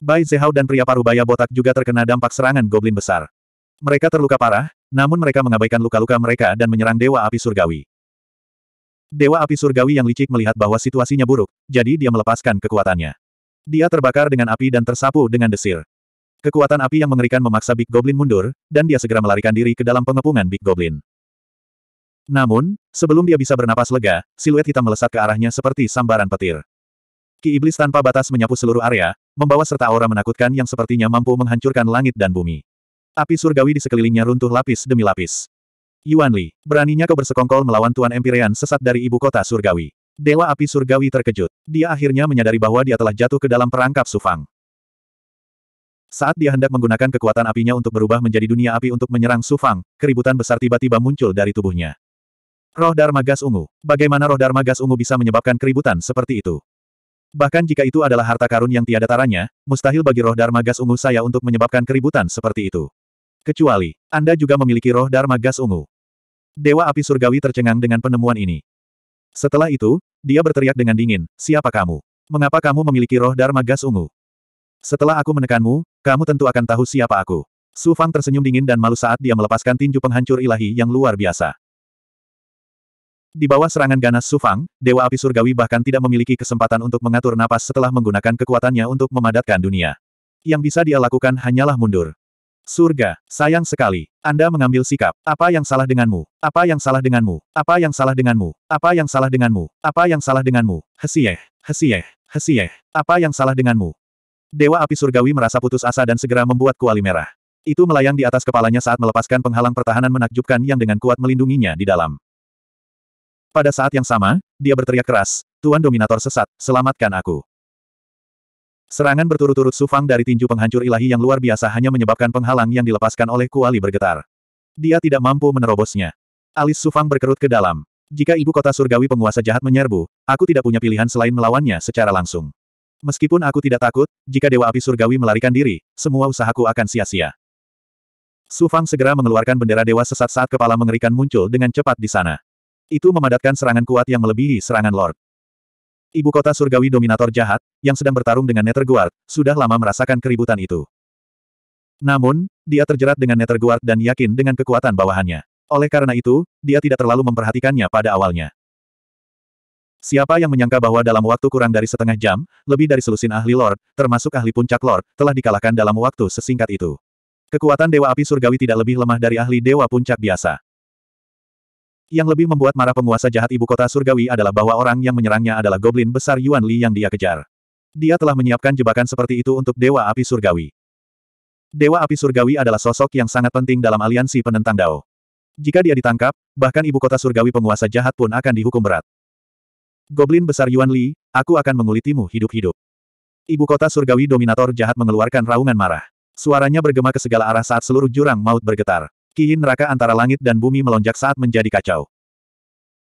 Bai Zehao dan pria parubaya botak juga terkena dampak serangan Goblin besar. Mereka terluka parah, namun mereka mengabaikan luka-luka mereka dan menyerang Dewa Api Surgawi. Dewa Api Surgawi yang licik melihat bahwa situasinya buruk, jadi dia melepaskan kekuatannya. Dia terbakar dengan api dan tersapu dengan desir. Kekuatan api yang mengerikan memaksa Big Goblin mundur, dan dia segera melarikan diri ke dalam pengepungan Big Goblin. Namun, sebelum dia bisa bernapas lega, siluet hitam melesat ke arahnya seperti sambaran petir. Ki Iblis tanpa batas menyapu seluruh area, membawa serta aura menakutkan yang sepertinya mampu menghancurkan langit dan bumi. Api surgawi di sekelilingnya runtuh lapis demi lapis. Yuan Li, beraninya kau bersekongkol melawan Tuan Empirean sesat dari ibu kota surgawi. Dewa api surgawi terkejut. Dia akhirnya menyadari bahwa dia telah jatuh ke dalam perangkap Sufang. Saat dia hendak menggunakan kekuatan apinya untuk berubah menjadi dunia api untuk menyerang Sufang, keributan besar tiba-tiba muncul dari tubuhnya. Roh Dharma Gas Ungu. Bagaimana roh Dharma Gas Ungu bisa menyebabkan keributan seperti itu? Bahkan jika itu adalah harta karun yang tiada taranya, mustahil bagi roh Dharma Gas Ungu saya untuk menyebabkan keributan seperti itu. Kecuali, Anda juga memiliki roh Dharma Gas Ungu. Dewa api surgawi tercengang dengan penemuan ini. Setelah itu, dia berteriak dengan dingin, siapa kamu? Mengapa kamu memiliki roh Dharma Gas Ungu? Setelah aku menekanmu, kamu tentu akan tahu siapa aku. Su Fang tersenyum dingin dan malu saat dia melepaskan tinju penghancur ilahi yang luar biasa. Di bawah serangan ganas Sufang, Dewa Api Surgawi bahkan tidak memiliki kesempatan untuk mengatur napas setelah menggunakan kekuatannya untuk memadatkan dunia. Yang bisa dia lakukan hanyalah mundur. Surga, sayang sekali. Anda mengambil sikap. Apa yang salah denganmu? Apa yang salah denganmu? Apa yang salah denganmu? Apa yang salah denganmu? Apa yang salah denganmu? Hesieh, hesieh, hesieh. Apa yang salah denganmu? Dewa Api Surgawi merasa putus asa dan segera membuat kuali merah. Itu melayang di atas kepalanya saat melepaskan penghalang pertahanan menakjubkan yang dengan kuat melindunginya di dalam. Pada saat yang sama, dia berteriak keras, Tuan Dominator sesat, selamatkan aku. Serangan berturut-turut sufang dari tinju penghancur ilahi yang luar biasa hanya menyebabkan penghalang yang dilepaskan oleh kuali bergetar. Dia tidak mampu menerobosnya. Alis sufang berkerut ke dalam. Jika ibu kota surgawi penguasa jahat menyerbu, aku tidak punya pilihan selain melawannya secara langsung. Meskipun aku tidak takut, jika Dewa Api Surgawi melarikan diri, semua usahaku akan sia-sia. Sufang segera mengeluarkan bendera Dewa Sesat saat kepala mengerikan muncul dengan cepat di sana. Itu memadatkan serangan kuat yang melebihi serangan Lord. Ibu kota surgawi dominator jahat, yang sedang bertarung dengan Netherguard, sudah lama merasakan keributan itu. Namun, dia terjerat dengan Netherguard dan yakin dengan kekuatan bawahannya. Oleh karena itu, dia tidak terlalu memperhatikannya pada awalnya. Siapa yang menyangka bahwa dalam waktu kurang dari setengah jam, lebih dari selusin ahli Lord, termasuk ahli puncak Lord, telah dikalahkan dalam waktu sesingkat itu. Kekuatan Dewa Api Surgawi tidak lebih lemah dari ahli Dewa Puncak biasa. Yang lebih membuat marah penguasa jahat ibu kota surgawi adalah bahwa orang yang menyerangnya adalah goblin besar Yuan Li yang dia kejar. Dia telah menyiapkan jebakan seperti itu untuk Dewa Api Surgawi. Dewa Api Surgawi adalah sosok yang sangat penting dalam aliansi penentang Dao. Jika dia ditangkap, bahkan ibu kota surgawi penguasa jahat pun akan dihukum berat. Goblin besar Yuan Li, aku akan mengulitimu hidup-hidup. Ibu kota surgawi dominator jahat mengeluarkan raungan marah. Suaranya bergema ke segala arah saat seluruh jurang maut bergetar. Kiin neraka antara langit dan bumi melonjak saat menjadi kacau.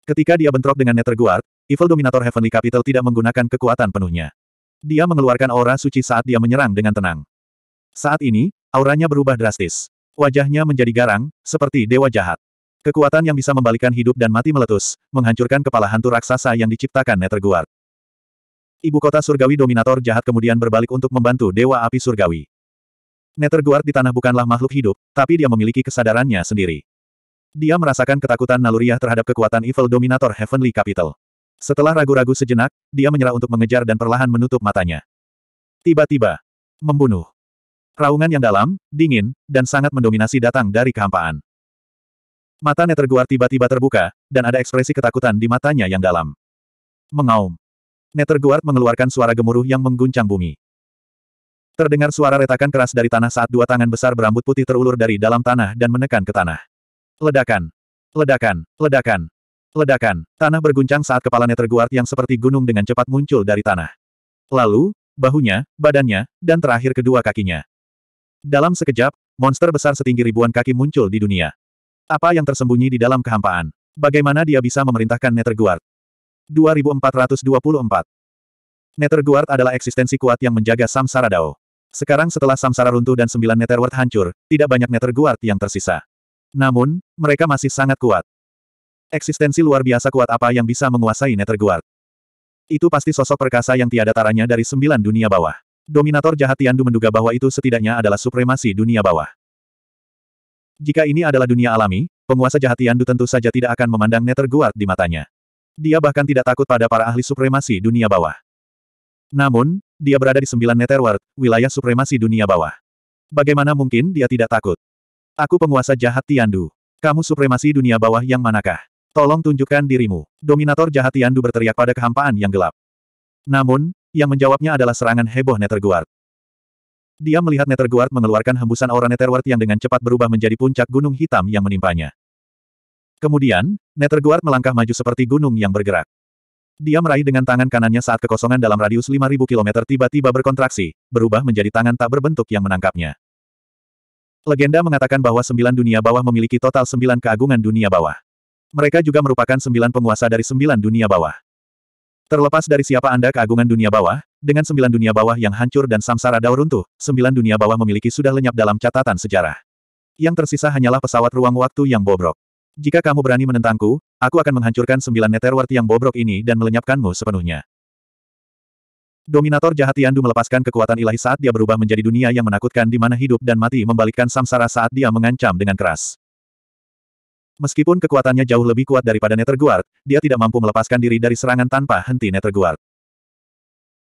Ketika dia bentrok dengan Netherguard, Evil Dominator Heavenly Capital tidak menggunakan kekuatan penuhnya. Dia mengeluarkan aura suci saat dia menyerang dengan tenang. Saat ini, auranya berubah drastis. Wajahnya menjadi garang, seperti dewa jahat. Kekuatan yang bisa membalikan hidup dan mati meletus, menghancurkan kepala hantu raksasa yang diciptakan Netherguard. Ibu kota surgawi dominator jahat kemudian berbalik untuk membantu Dewa Api Surgawi. Netherguard di tanah bukanlah makhluk hidup, tapi dia memiliki kesadarannya sendiri. Dia merasakan ketakutan naluriah terhadap kekuatan Evil Dominator Heavenly Capital. Setelah ragu-ragu sejenak, dia menyerah untuk mengejar dan perlahan menutup matanya. Tiba-tiba, membunuh. Raungan yang dalam, dingin, dan sangat mendominasi datang dari kehampaan. Mata Netherguard tiba-tiba terbuka, dan ada ekspresi ketakutan di matanya yang dalam. Mengaum. Netherguard mengeluarkan suara gemuruh yang mengguncang bumi. Terdengar suara retakan keras dari tanah saat dua tangan besar berambut putih terulur dari dalam tanah dan menekan ke tanah. Ledakan! Ledakan! Ledakan! Ledakan! Tanah berguncang saat kepala Netherguard yang seperti gunung dengan cepat muncul dari tanah. Lalu, bahunya, badannya, dan terakhir kedua kakinya. Dalam sekejap, monster besar setinggi ribuan kaki muncul di dunia. Apa yang tersembunyi di dalam kehampaan? Bagaimana dia bisa memerintahkan Netherguard? 2424 Netherguard adalah eksistensi kuat yang menjaga Samsara Dao. Sekarang setelah samsara runtuh dan sembilan netherworld hancur, tidak banyak netherguard guard yang tersisa. Namun, mereka masih sangat kuat. Eksistensi luar biasa kuat apa yang bisa menguasai netherguard? guard? Itu pasti sosok perkasa yang tiada taranya dari sembilan dunia bawah. Dominator jahat Tiandu menduga bahwa itu setidaknya adalah supremasi dunia bawah. Jika ini adalah dunia alami, penguasa jahat Tiandu tentu saja tidak akan memandang netherguard guard di matanya. Dia bahkan tidak takut pada para ahli supremasi dunia bawah. Namun, dia berada di sembilan Netherworld, wilayah supremasi dunia bawah. Bagaimana mungkin dia tidak takut? Aku penguasa jahat Tiandu. Kamu supremasi dunia bawah yang manakah? Tolong tunjukkan dirimu. Dominator jahat Tiandu berteriak pada kehampaan yang gelap. Namun, yang menjawabnya adalah serangan heboh Netherguard. Dia melihat Netherguard mengeluarkan hembusan aura Netherward yang dengan cepat berubah menjadi puncak gunung hitam yang menimpanya. Kemudian, Netherguard melangkah maju seperti gunung yang bergerak. Dia meraih dengan tangan kanannya saat kekosongan dalam radius 5000 km tiba-tiba berkontraksi, berubah menjadi tangan tak berbentuk yang menangkapnya. Legenda mengatakan bahwa sembilan dunia bawah memiliki total sembilan keagungan dunia bawah. Mereka juga merupakan sembilan penguasa dari sembilan dunia bawah. Terlepas dari siapa Anda keagungan dunia bawah, dengan sembilan dunia bawah yang hancur dan samsara daur runtuh, sembilan dunia bawah memiliki sudah lenyap dalam catatan sejarah. Yang tersisa hanyalah pesawat ruang waktu yang bobrok. Jika kamu berani menentangku, aku akan menghancurkan sembilan netherworth yang bobrok ini dan melenyapkanmu sepenuhnya. Dominator jahat Tiandu melepaskan kekuatan ilahi saat dia berubah menjadi dunia yang menakutkan di mana hidup dan mati membalikkan samsara saat dia mengancam dengan keras. Meskipun kekuatannya jauh lebih kuat daripada Netherguard, dia tidak mampu melepaskan diri dari serangan tanpa henti Netherguard.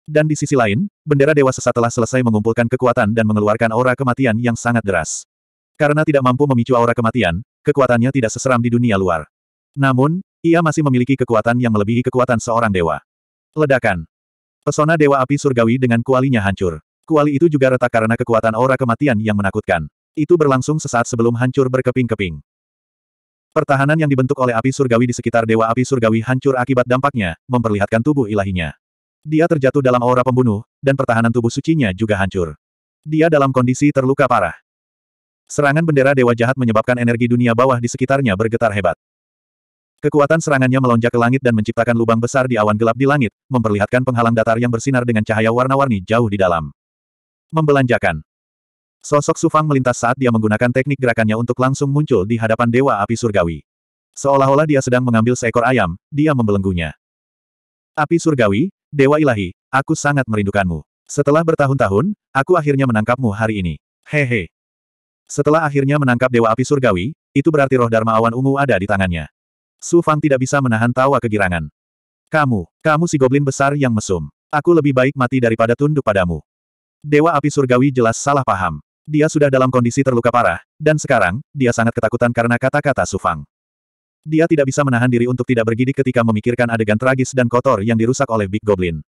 Dan di sisi lain, bendera dewa sesat telah selesai mengumpulkan kekuatan dan mengeluarkan aura kematian yang sangat deras. Karena tidak mampu memicu aura kematian, kekuatannya tidak seseram di dunia luar. Namun, ia masih memiliki kekuatan yang melebihi kekuatan seorang dewa. Ledakan. Pesona dewa api surgawi dengan kualinya hancur. Kuali itu juga retak karena kekuatan aura kematian yang menakutkan. Itu berlangsung sesaat sebelum hancur berkeping-keping. Pertahanan yang dibentuk oleh api surgawi di sekitar dewa api surgawi hancur akibat dampaknya, memperlihatkan tubuh ilahinya. Dia terjatuh dalam aura pembunuh, dan pertahanan tubuh sucinya juga hancur. Dia dalam kondisi terluka parah. Serangan bendera Dewa Jahat menyebabkan energi dunia bawah di sekitarnya bergetar hebat. Kekuatan serangannya melonjak ke langit dan menciptakan lubang besar di awan gelap di langit, memperlihatkan penghalang datar yang bersinar dengan cahaya warna-warni jauh di dalam. Membelanjakan. Sosok Sufang melintas saat dia menggunakan teknik gerakannya untuk langsung muncul di hadapan Dewa Api Surgawi. Seolah-olah dia sedang mengambil seekor ayam, dia membelenggunya. Api Surgawi, Dewa Ilahi, aku sangat merindukanmu. Setelah bertahun-tahun, aku akhirnya menangkapmu hari ini. Hehe. Setelah akhirnya menangkap Dewa Api Surgawi, itu berarti roh Dharma Awan Ungu ada di tangannya. Su Fang tidak bisa menahan tawa kegirangan. Kamu, kamu si goblin besar yang mesum. Aku lebih baik mati daripada tunduk padamu. Dewa Api Surgawi jelas salah paham. Dia sudah dalam kondisi terluka parah, dan sekarang, dia sangat ketakutan karena kata-kata Su Fang. Dia tidak bisa menahan diri untuk tidak bergidik ketika memikirkan adegan tragis dan kotor yang dirusak oleh Big Goblin.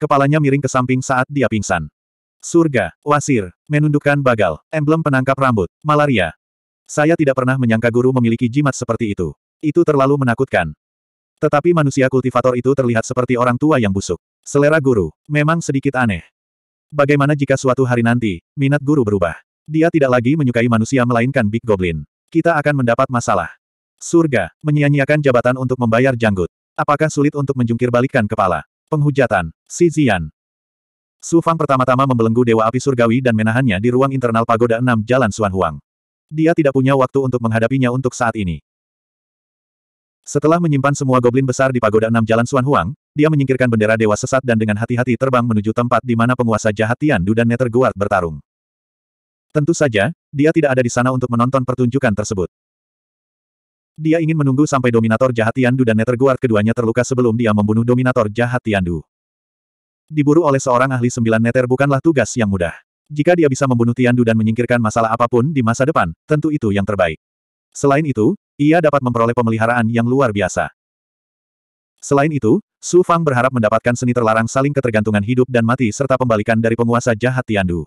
Kepalanya miring ke samping saat dia pingsan. Surga, wasir, menundukkan bagal, emblem penangkap rambut, malaria. Saya tidak pernah menyangka guru memiliki jimat seperti itu. Itu terlalu menakutkan. Tetapi manusia kultivator itu terlihat seperti orang tua yang busuk. Selera guru, memang sedikit aneh. Bagaimana jika suatu hari nanti, minat guru berubah? Dia tidak lagi menyukai manusia melainkan Big Goblin. Kita akan mendapat masalah. Surga, menyia-nyiakan jabatan untuk membayar janggut. Apakah sulit untuk menjungkir balikan kepala? Penghujatan, Si Zian, Su Fang pertama-tama membelenggu Dewa Api Surgawi dan menahannya di ruang internal Pagoda 6 Jalan Suan Huang. Dia tidak punya waktu untuk menghadapinya untuk saat ini. Setelah menyimpan semua goblin besar di Pagoda 6 Jalan Suan Huang, dia menyingkirkan bendera Dewa Sesat dan dengan hati-hati terbang menuju tempat di mana penguasa jahat Tian Du dan Nether Guard bertarung. Tentu saja, dia tidak ada di sana untuk menonton pertunjukan tersebut. Dia ingin menunggu sampai Dominator jahat Tian Du dan Nether Guard keduanya terluka sebelum dia membunuh Dominator jahat Tian Du. Diburu oleh seorang ahli sembilan neter bukanlah tugas yang mudah. Jika dia bisa membunuh Tiandu dan menyingkirkan masalah apapun di masa depan, tentu itu yang terbaik. Selain itu, ia dapat memperoleh pemeliharaan yang luar biasa. Selain itu, Su Fang berharap mendapatkan seni terlarang saling ketergantungan hidup dan mati serta pembalikan dari penguasa jahat Tiandu.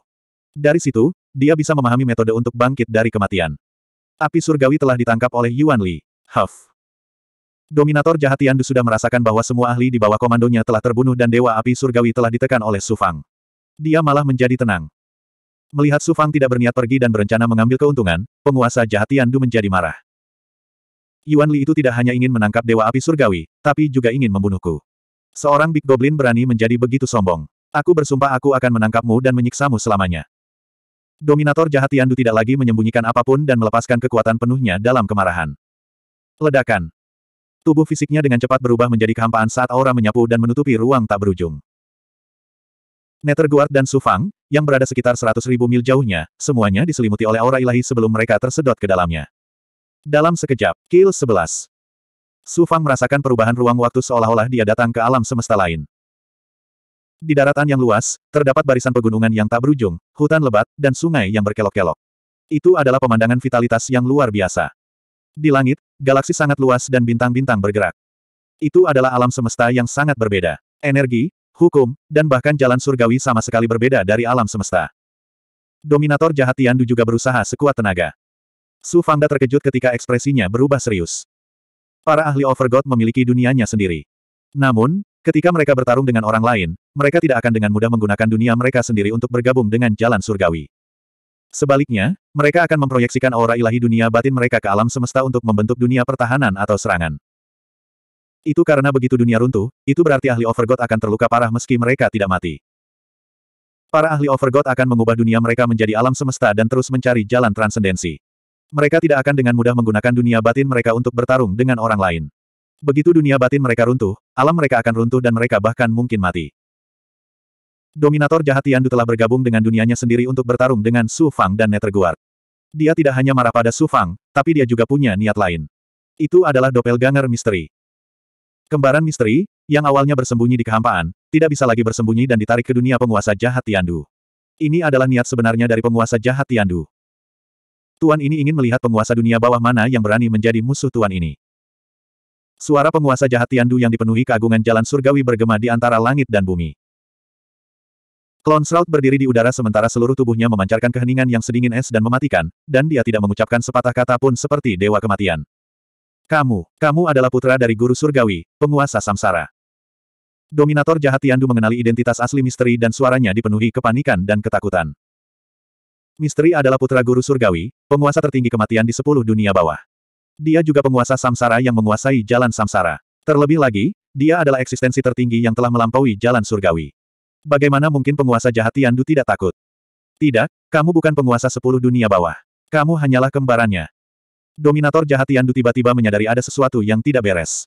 Dari situ, dia bisa memahami metode untuk bangkit dari kematian. Api surgawi telah ditangkap oleh Yuan Li. Huff. Dominator jahat Yandu sudah merasakan bahwa semua ahli di bawah komandonya telah terbunuh dan Dewa Api Surgawi telah ditekan oleh Sufang. Dia malah menjadi tenang. Melihat Sufang tidak berniat pergi dan berencana mengambil keuntungan, penguasa jahat Yandu menjadi marah. Yuan Li itu tidak hanya ingin menangkap Dewa Api Surgawi, tapi juga ingin membunuhku. Seorang Big Goblin berani menjadi begitu sombong. Aku bersumpah aku akan menangkapmu dan menyiksamu selamanya. Dominator jahat Yandu tidak lagi menyembunyikan apapun dan melepaskan kekuatan penuhnya dalam kemarahan. Ledakan. Tubuh fisiknya dengan cepat berubah menjadi kehampaan saat aura menyapu dan menutupi ruang tak berujung. Netherguard dan Sufang, yang berada sekitar 100.000 mil jauhnya, semuanya diselimuti oleh aura ilahi sebelum mereka tersedot ke dalamnya. Dalam sekejap, Kill 11. Sufang merasakan perubahan ruang waktu seolah-olah dia datang ke alam semesta lain. Di daratan yang luas, terdapat barisan pegunungan yang tak berujung, hutan lebat, dan sungai yang berkelok-kelok. Itu adalah pemandangan vitalitas yang luar biasa. Di langit, galaksi sangat luas dan bintang-bintang bergerak. Itu adalah alam semesta yang sangat berbeda. Energi, hukum, dan bahkan jalan surgawi sama sekali berbeda dari alam semesta. Dominator jahat Tiandu juga berusaha sekuat tenaga. Su Fangda terkejut ketika ekspresinya berubah serius. Para ahli Overgod memiliki dunianya sendiri. Namun, ketika mereka bertarung dengan orang lain, mereka tidak akan dengan mudah menggunakan dunia mereka sendiri untuk bergabung dengan jalan surgawi. Sebaliknya, mereka akan memproyeksikan aura ilahi dunia batin mereka ke alam semesta untuk membentuk dunia pertahanan atau serangan. Itu karena begitu dunia runtuh, itu berarti ahli Overgod akan terluka parah meski mereka tidak mati. Para ahli Overgod akan mengubah dunia mereka menjadi alam semesta dan terus mencari jalan transendensi. Mereka tidak akan dengan mudah menggunakan dunia batin mereka untuk bertarung dengan orang lain. Begitu dunia batin mereka runtuh, alam mereka akan runtuh dan mereka bahkan mungkin mati. Dominator jahat Tiandu telah bergabung dengan dunianya sendiri untuk bertarung dengan Su Fang dan Netherguard. Dia tidak hanya marah pada Su Fang, tapi dia juga punya niat lain. Itu adalah doppelganger misteri. Kembaran misteri, yang awalnya bersembunyi di kehampaan, tidak bisa lagi bersembunyi dan ditarik ke dunia penguasa jahat Tiandu. Ini adalah niat sebenarnya dari penguasa jahat Tiandu. Tuan ini ingin melihat penguasa dunia bawah mana yang berani menjadi musuh tuan ini. Suara penguasa jahat Tiandu yang dipenuhi keagungan jalan surgawi bergema di antara langit dan bumi. Klon Shroud berdiri di udara sementara seluruh tubuhnya memancarkan keheningan yang sedingin es dan mematikan, dan dia tidak mengucapkan sepatah kata pun seperti dewa kematian. Kamu, kamu adalah putra dari guru surgawi, penguasa samsara. Dominator jahat Tiandu mengenali identitas asli misteri dan suaranya dipenuhi kepanikan dan ketakutan. Misteri adalah putra guru surgawi, penguasa tertinggi kematian di sepuluh dunia bawah. Dia juga penguasa samsara yang menguasai jalan samsara. Terlebih lagi, dia adalah eksistensi tertinggi yang telah melampaui jalan surgawi. Bagaimana mungkin penguasa jahat Tiandu tidak takut? Tidak, kamu bukan penguasa sepuluh dunia bawah. Kamu hanyalah kembarannya. Dominator jahat Tiandu tiba-tiba menyadari ada sesuatu yang tidak beres.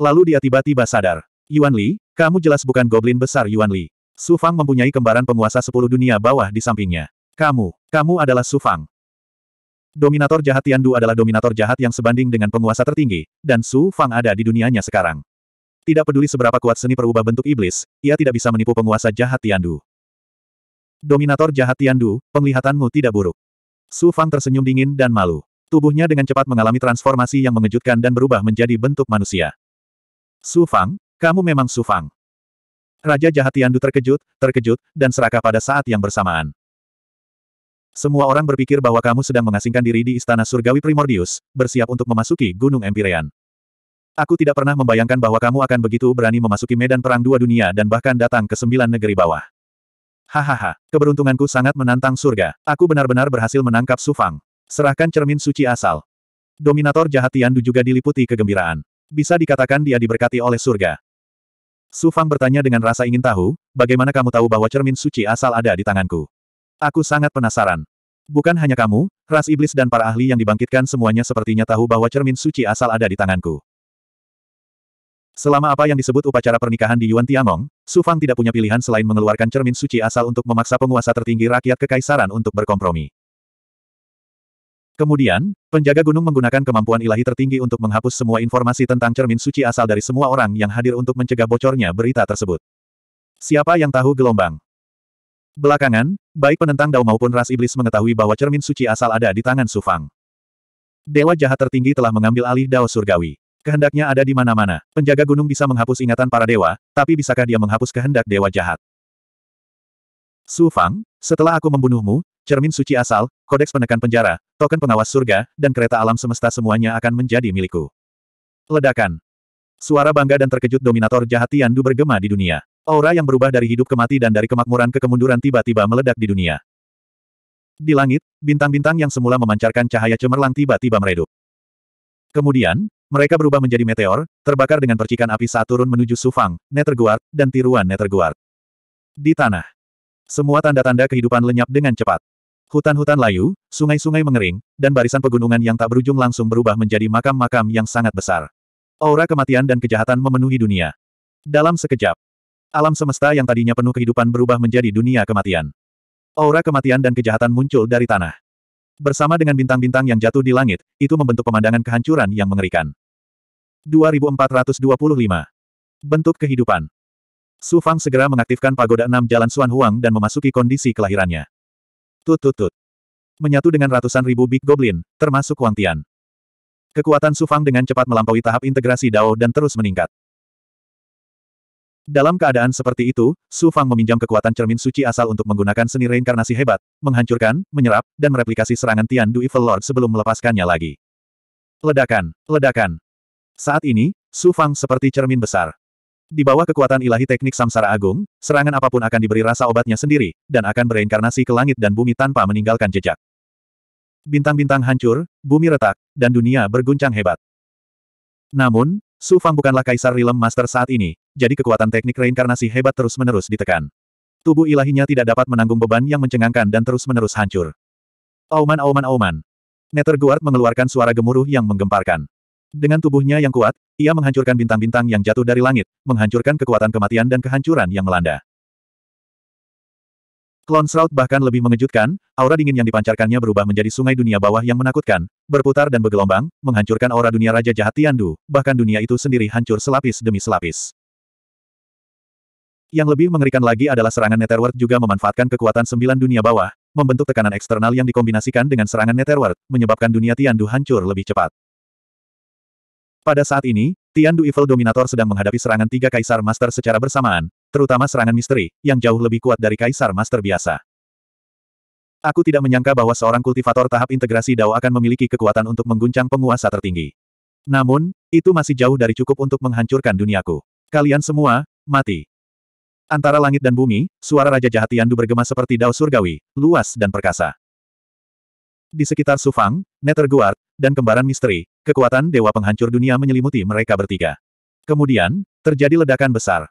Lalu dia tiba-tiba sadar. Yuan Li, kamu jelas bukan goblin besar Yuan Li. Su Fang mempunyai kembaran penguasa sepuluh dunia bawah di sampingnya. Kamu, kamu adalah Su Fang. Dominator jahat Tiandu adalah dominator jahat yang sebanding dengan penguasa tertinggi, dan Su Fang ada di dunianya sekarang. Tidak peduli seberapa kuat seni perubah bentuk iblis, ia tidak bisa menipu penguasa jahat Tiandu. Dominator jahat Tiandu, penglihatanmu tidak buruk. Su Fang tersenyum dingin dan malu. Tubuhnya dengan cepat mengalami transformasi yang mengejutkan dan berubah menjadi bentuk manusia. Su Fang, kamu memang Su Fang. Raja jahat Tiandu terkejut, terkejut, dan serakah pada saat yang bersamaan. Semua orang berpikir bahwa kamu sedang mengasingkan diri di Istana Surgawi Primordius, bersiap untuk memasuki Gunung Empyrean. Aku tidak pernah membayangkan bahwa kamu akan begitu berani memasuki medan perang dua dunia dan bahkan datang ke sembilan negeri bawah. Hahaha, keberuntunganku sangat menantang surga. Aku benar-benar berhasil menangkap Sufang. Serahkan cermin suci asal. Dominator jahat Tiandu juga diliputi kegembiraan. Bisa dikatakan dia diberkati oleh surga. Sufang bertanya dengan rasa ingin tahu, bagaimana kamu tahu bahwa cermin suci asal ada di tanganku? Aku sangat penasaran. Bukan hanya kamu, ras iblis dan para ahli yang dibangkitkan semuanya sepertinya tahu bahwa cermin suci asal ada di tanganku. Selama apa yang disebut upacara pernikahan di Yuan Tiangong, Su Fang tidak punya pilihan selain mengeluarkan cermin suci asal untuk memaksa penguasa tertinggi rakyat kekaisaran untuk berkompromi. Kemudian, penjaga gunung menggunakan kemampuan ilahi tertinggi untuk menghapus semua informasi tentang cermin suci asal dari semua orang yang hadir untuk mencegah bocornya berita tersebut. Siapa yang tahu gelombang? Belakangan, baik penentang Dao maupun ras iblis mengetahui bahwa cermin suci asal ada di tangan Su Fang. Dewa jahat tertinggi telah mengambil alih Dao Surgawi. Kehendaknya ada di mana-mana. Penjaga gunung bisa menghapus ingatan para dewa, tapi bisakah dia menghapus kehendak dewa jahat? Su Fang, setelah aku membunuhmu, cermin suci asal, kodeks penekan penjara, token pengawas surga, dan kereta alam semesta semuanya akan menjadi milikku. Ledakan. Suara bangga dan terkejut dominator jahat Tiandu bergema di dunia. Aura yang berubah dari hidup ke mati dan dari kemakmuran ke kemunduran tiba-tiba meledak di dunia. Di langit, bintang-bintang yang semula memancarkan cahaya cemerlang tiba-tiba meredup. Kemudian, mereka berubah menjadi meteor, terbakar dengan percikan api saat turun menuju Sufang, Netherguard, dan tiruan Netherguard. Di tanah. Semua tanda-tanda kehidupan lenyap dengan cepat. Hutan-hutan layu, sungai-sungai mengering, dan barisan pegunungan yang tak berujung langsung berubah menjadi makam-makam yang sangat besar. Aura kematian dan kejahatan memenuhi dunia. Dalam sekejap, alam semesta yang tadinya penuh kehidupan berubah menjadi dunia kematian. Aura kematian dan kejahatan muncul dari tanah. Bersama dengan bintang-bintang yang jatuh di langit, itu membentuk pemandangan kehancuran yang mengerikan. 2425. Bentuk kehidupan. Su Fang segera mengaktifkan pagoda enam jalan Suan Huang dan memasuki kondisi kelahirannya. Tut tut tut. Menyatu dengan ratusan ribu Big Goblin, termasuk Wang Tian. Kekuatan Su Fang dengan cepat melampaui tahap integrasi Dao dan terus meningkat. Dalam keadaan seperti itu, Su Fang meminjam kekuatan cermin suci asal untuk menggunakan seni reinkarnasi hebat, menghancurkan, menyerap, dan mereplikasi serangan Tian Du Evil Lord sebelum melepaskannya lagi. Ledakan, ledakan. Saat ini, Su Fang seperti cermin besar. Di bawah kekuatan ilahi teknik samsara agung, serangan apapun akan diberi rasa obatnya sendiri, dan akan bereinkarnasi ke langit dan bumi tanpa meninggalkan jejak. Bintang-bintang hancur, bumi retak, dan dunia berguncang hebat. Namun, Su Fang bukanlah kaisar Realm Master saat ini, jadi kekuatan teknik reinkarnasi hebat terus-menerus ditekan. Tubuh ilahinya tidak dapat menanggung beban yang mencengangkan dan terus-menerus hancur. Auman auman auman. Nether Guard mengeluarkan suara gemuruh yang menggemparkan. Dengan tubuhnya yang kuat, ia menghancurkan bintang-bintang yang jatuh dari langit, menghancurkan kekuatan kematian dan kehancuran yang melanda. Klon Shroud bahkan lebih mengejutkan, aura dingin yang dipancarkannya berubah menjadi sungai dunia bawah yang menakutkan, berputar dan bergelombang, menghancurkan aura dunia Raja Jahat Tiandu, bahkan dunia itu sendiri hancur selapis demi selapis. Yang lebih mengerikan lagi adalah serangan Netherworld juga memanfaatkan kekuatan sembilan dunia bawah, membentuk tekanan eksternal yang dikombinasikan dengan serangan Netherworld, menyebabkan dunia Tiandu hancur lebih cepat. Pada saat ini, Tiandu Evil Dominator sedang menghadapi serangan tiga kaisar master secara bersamaan, terutama serangan misteri, yang jauh lebih kuat dari Kaisar Master biasa. Aku tidak menyangka bahwa seorang kultivator tahap integrasi Dao akan memiliki kekuatan untuk mengguncang penguasa tertinggi. Namun, itu masih jauh dari cukup untuk menghancurkan duniaku. Kalian semua, mati. Antara langit dan bumi, suara Raja Jahat Yandu bergema seperti Dao surgawi, luas dan perkasa. Di sekitar Sufang, Netherguard, dan Kembaran Misteri, kekuatan Dewa Penghancur Dunia menyelimuti mereka bertiga. Kemudian, terjadi ledakan besar.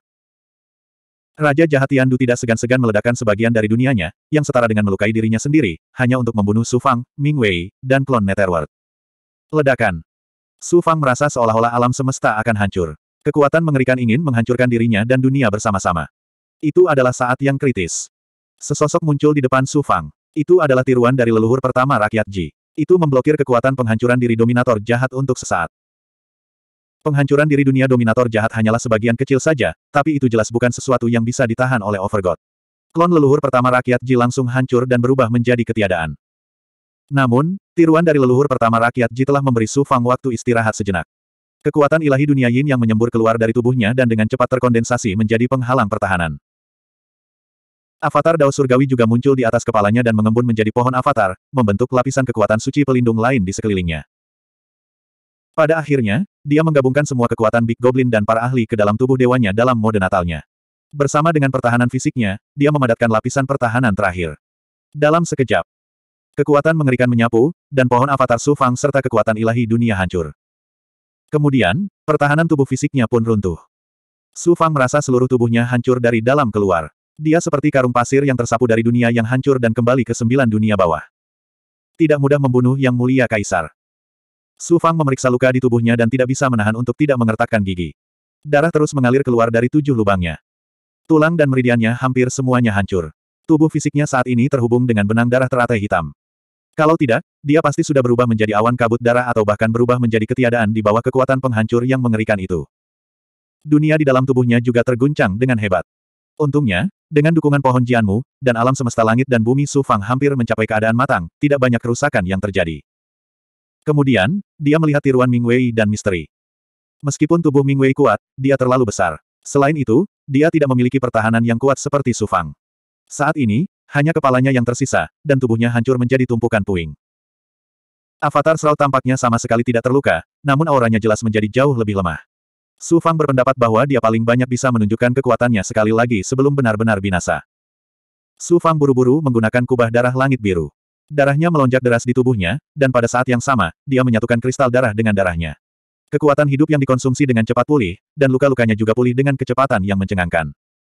Raja jahat Du tidak segan-segan meledakkan sebagian dari dunianya, yang setara dengan melukai dirinya sendiri, hanya untuk membunuh Su Fang, Ming Wei, dan klon Netherworld. Ledakan. Su Fang merasa seolah-olah alam semesta akan hancur. Kekuatan mengerikan ingin menghancurkan dirinya dan dunia bersama-sama. Itu adalah saat yang kritis. Sesosok muncul di depan Su Fang. Itu adalah tiruan dari leluhur pertama rakyat Ji. Itu memblokir kekuatan penghancuran diri dominator jahat untuk sesaat. Penghancuran diri dunia dominator jahat hanyalah sebagian kecil saja, tapi itu jelas bukan sesuatu yang bisa ditahan oleh Overgod. Klon leluhur pertama rakyat Ji langsung hancur dan berubah menjadi ketiadaan. Namun, tiruan dari leluhur pertama rakyat Ji telah memberi Su Fang waktu istirahat sejenak. Kekuatan ilahi dunia yin yang menyembur keluar dari tubuhnya dan dengan cepat terkondensasi menjadi penghalang pertahanan. Avatar Dao Surgawi juga muncul di atas kepalanya dan mengembun menjadi pohon avatar, membentuk lapisan kekuatan suci pelindung lain di sekelilingnya. Pada akhirnya, dia menggabungkan semua kekuatan Big Goblin dan para ahli ke dalam tubuh dewanya dalam mode natalnya. Bersama dengan pertahanan fisiknya, dia memadatkan lapisan pertahanan terakhir. Dalam sekejap, kekuatan mengerikan menyapu, dan pohon avatar Su Fang serta kekuatan ilahi dunia hancur. Kemudian, pertahanan tubuh fisiknya pun runtuh. Su Fang merasa seluruh tubuhnya hancur dari dalam keluar. Dia seperti karung pasir yang tersapu dari dunia yang hancur dan kembali ke sembilan dunia bawah. Tidak mudah membunuh yang mulia kaisar. Su Fang memeriksa luka di tubuhnya dan tidak bisa menahan untuk tidak mengertakkan gigi. Darah terus mengalir keluar dari tujuh lubangnya. Tulang dan meridiannya hampir semuanya hancur. Tubuh fisiknya saat ini terhubung dengan benang darah teratai hitam. Kalau tidak, dia pasti sudah berubah menjadi awan kabut darah atau bahkan berubah menjadi ketiadaan di bawah kekuatan penghancur yang mengerikan itu. Dunia di dalam tubuhnya juga terguncang dengan hebat. Untungnya, dengan dukungan pohon Jianmu, dan alam semesta langit dan bumi Su Fang hampir mencapai keadaan matang, tidak banyak kerusakan yang terjadi. Kemudian, dia melihat tiruan Ming Wei dan misteri. Meskipun tubuh Ming Wei kuat, dia terlalu besar. Selain itu, dia tidak memiliki pertahanan yang kuat seperti Su Fang. Saat ini, hanya kepalanya yang tersisa, dan tubuhnya hancur menjadi tumpukan puing. Avatar Serau tampaknya sama sekali tidak terluka, namun auranya jelas menjadi jauh lebih lemah. Su Fang berpendapat bahwa dia paling banyak bisa menunjukkan kekuatannya sekali lagi sebelum benar-benar binasa. Su Fang buru-buru menggunakan kubah darah langit biru. Darahnya melonjak deras di tubuhnya, dan pada saat yang sama, dia menyatukan kristal darah dengan darahnya. Kekuatan hidup yang dikonsumsi dengan cepat pulih, dan luka-lukanya juga pulih dengan kecepatan yang mencengangkan.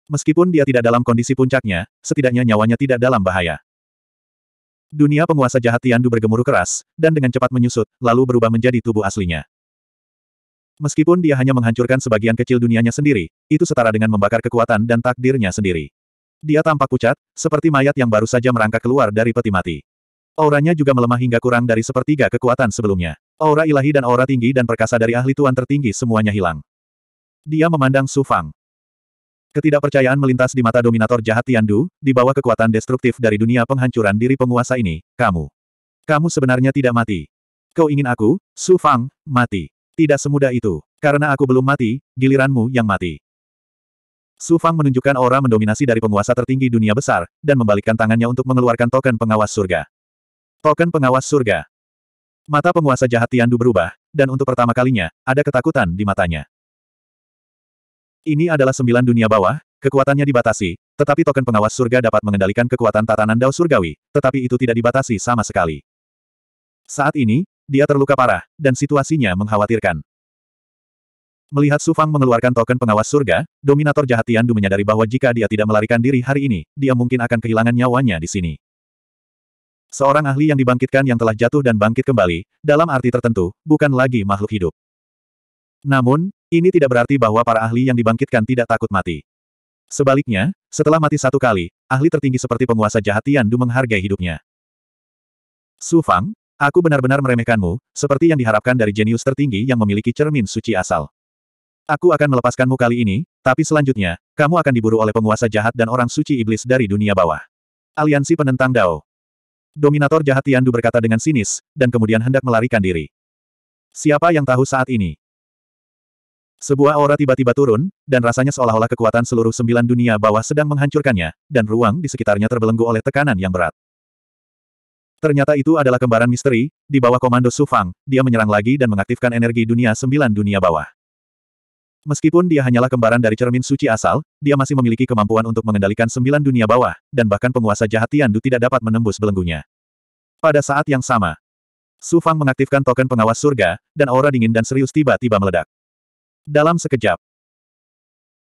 Meskipun dia tidak dalam kondisi puncaknya, setidaknya nyawanya tidak dalam bahaya. Dunia penguasa jahat Tiandu bergemuruh keras, dan dengan cepat menyusut, lalu berubah menjadi tubuh aslinya. Meskipun dia hanya menghancurkan sebagian kecil dunianya sendiri, itu setara dengan membakar kekuatan dan takdirnya sendiri. Dia tampak pucat, seperti mayat yang baru saja merangkak keluar dari peti mati. Auranya juga melemah hingga kurang dari sepertiga kekuatan sebelumnya. Aura ilahi dan aura tinggi dan perkasa dari ahli tuan tertinggi semuanya hilang. Dia memandang Su Fang. Ketidakpercayaan melintas di mata dominator jahat Tiandu, di bawah kekuatan destruktif dari dunia penghancuran diri penguasa ini, kamu. Kamu sebenarnya tidak mati. Kau ingin aku, Su Fang, mati. Tidak semudah itu. Karena aku belum mati, giliranmu yang mati. Su Fang menunjukkan aura mendominasi dari penguasa tertinggi dunia besar, dan membalikkan tangannya untuk mengeluarkan token pengawas surga. Token pengawas surga. Mata penguasa jahat Tiandu berubah, dan untuk pertama kalinya, ada ketakutan di matanya. Ini adalah sembilan dunia bawah, kekuatannya dibatasi, tetapi token pengawas surga dapat mengendalikan kekuatan tatanan dao surgawi, tetapi itu tidak dibatasi sama sekali. Saat ini, dia terluka parah, dan situasinya mengkhawatirkan. Melihat Sufang mengeluarkan token pengawas surga, Dominator jahat Tiandu menyadari bahwa jika dia tidak melarikan diri hari ini, dia mungkin akan kehilangan nyawanya di sini. Seorang ahli yang dibangkitkan yang telah jatuh dan bangkit kembali, dalam arti tertentu, bukan lagi makhluk hidup. Namun, ini tidak berarti bahwa para ahli yang dibangkitkan tidak takut mati. Sebaliknya, setelah mati satu kali, ahli tertinggi seperti penguasa jahat Tiandu menghargai hidupnya. Su Fang, aku benar-benar meremehkanmu, seperti yang diharapkan dari jenius tertinggi yang memiliki cermin suci asal. Aku akan melepaskanmu kali ini, tapi selanjutnya, kamu akan diburu oleh penguasa jahat dan orang suci iblis dari dunia bawah. Aliansi Penentang Dao Dominator jahat Tiandu berkata dengan sinis, dan kemudian hendak melarikan diri. Siapa yang tahu saat ini? Sebuah aura tiba-tiba turun, dan rasanya seolah-olah kekuatan seluruh sembilan dunia bawah sedang menghancurkannya, dan ruang di sekitarnya terbelenggu oleh tekanan yang berat. Ternyata itu adalah kembaran misteri, di bawah komando Sufang, dia menyerang lagi dan mengaktifkan energi dunia sembilan dunia bawah. Meskipun dia hanyalah kembaran dari cermin suci asal, dia masih memiliki kemampuan untuk mengendalikan sembilan dunia bawah, dan bahkan penguasa jahat Tiandu tidak dapat menembus belenggunya. Pada saat yang sama, Su Fang mengaktifkan token pengawas surga, dan aura dingin dan serius tiba-tiba meledak. Dalam sekejap,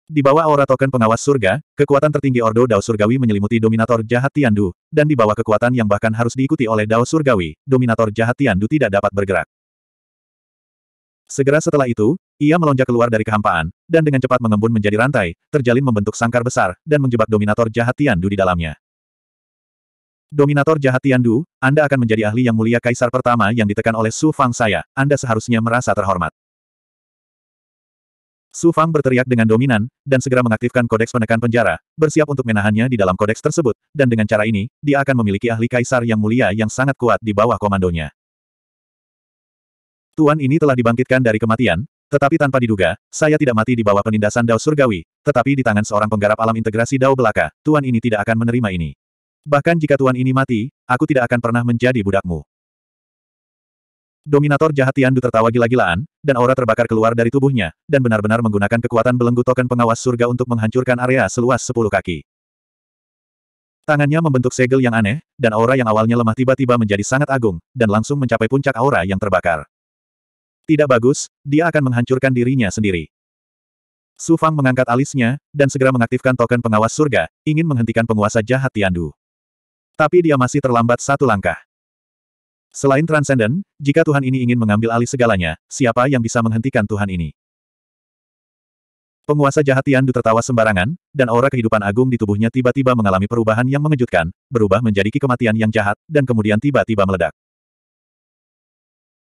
di bawah aura token pengawas surga, kekuatan tertinggi Ordo Dao Surgawi menyelimuti Dominator Jahat Tiandu, dan di bawah kekuatan yang bahkan harus diikuti oleh Dao Surgawi, Dominator Jahat Tiandu tidak dapat bergerak. Segera setelah itu, ia melonjak keluar dari kehampaan, dan dengan cepat mengembun menjadi rantai, terjalin membentuk sangkar besar, dan menjebak Dominator jahat Tian Du di dalamnya. Dominator jahat Tian Du, Anda akan menjadi ahli yang mulia kaisar pertama yang ditekan oleh Su Fang saya, Anda seharusnya merasa terhormat. Su Fang berteriak dengan dominan, dan segera mengaktifkan kodeks penekan penjara, bersiap untuk menahannya di dalam kodeks tersebut, dan dengan cara ini, dia akan memiliki ahli kaisar yang mulia yang sangat kuat di bawah komandonya. Tuan ini telah dibangkitkan dari kematian, tetapi tanpa diduga, saya tidak mati di bawah penindasan Dao Surgawi, tetapi di tangan seorang penggarap alam integrasi Dao Belaka, Tuan ini tidak akan menerima ini. Bahkan jika Tuan ini mati, aku tidak akan pernah menjadi budakmu. Dominator jahat Tiandu tertawa gila-gilaan, dan aura terbakar keluar dari tubuhnya, dan benar-benar menggunakan kekuatan belenggu token pengawas surga untuk menghancurkan area seluas sepuluh kaki. Tangannya membentuk segel yang aneh, dan aura yang awalnya lemah tiba-tiba menjadi sangat agung, dan langsung mencapai puncak aura yang terbakar. Tidak bagus, dia akan menghancurkan dirinya sendiri. Su Fang mengangkat alisnya, dan segera mengaktifkan token pengawas surga, ingin menghentikan penguasa jahat Tiandu. Tapi dia masih terlambat satu langkah. Selain Transcendent, jika Tuhan ini ingin mengambil alih segalanya, siapa yang bisa menghentikan Tuhan ini? Penguasa jahat Tiandu tertawa sembarangan, dan aura kehidupan agung di tubuhnya tiba-tiba mengalami perubahan yang mengejutkan, berubah menjadi kematian yang jahat, dan kemudian tiba-tiba meledak.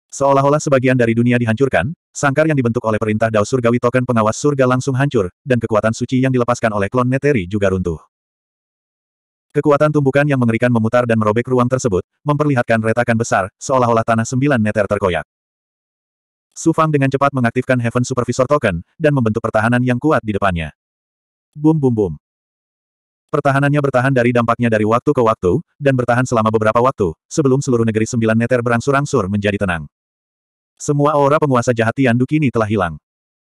Seolah-olah sebagian dari dunia dihancurkan, sangkar yang dibentuk oleh perintah Dao Surgawi token pengawas surga langsung hancur, dan kekuatan suci yang dilepaskan oleh klon Neteri juga runtuh. Kekuatan tumbukan yang mengerikan memutar dan merobek ruang tersebut, memperlihatkan retakan besar, seolah-olah tanah sembilan Neter terkoyak. Su Fang dengan cepat mengaktifkan Heaven Supervisor Token, dan membentuk pertahanan yang kuat di depannya. Bum bum bum. Pertahanannya bertahan dari dampaknya dari waktu ke waktu, dan bertahan selama beberapa waktu, sebelum seluruh negeri sembilan neter berangsur-angsur menjadi tenang. Semua aura penguasa jahat Tiandu kini telah hilang.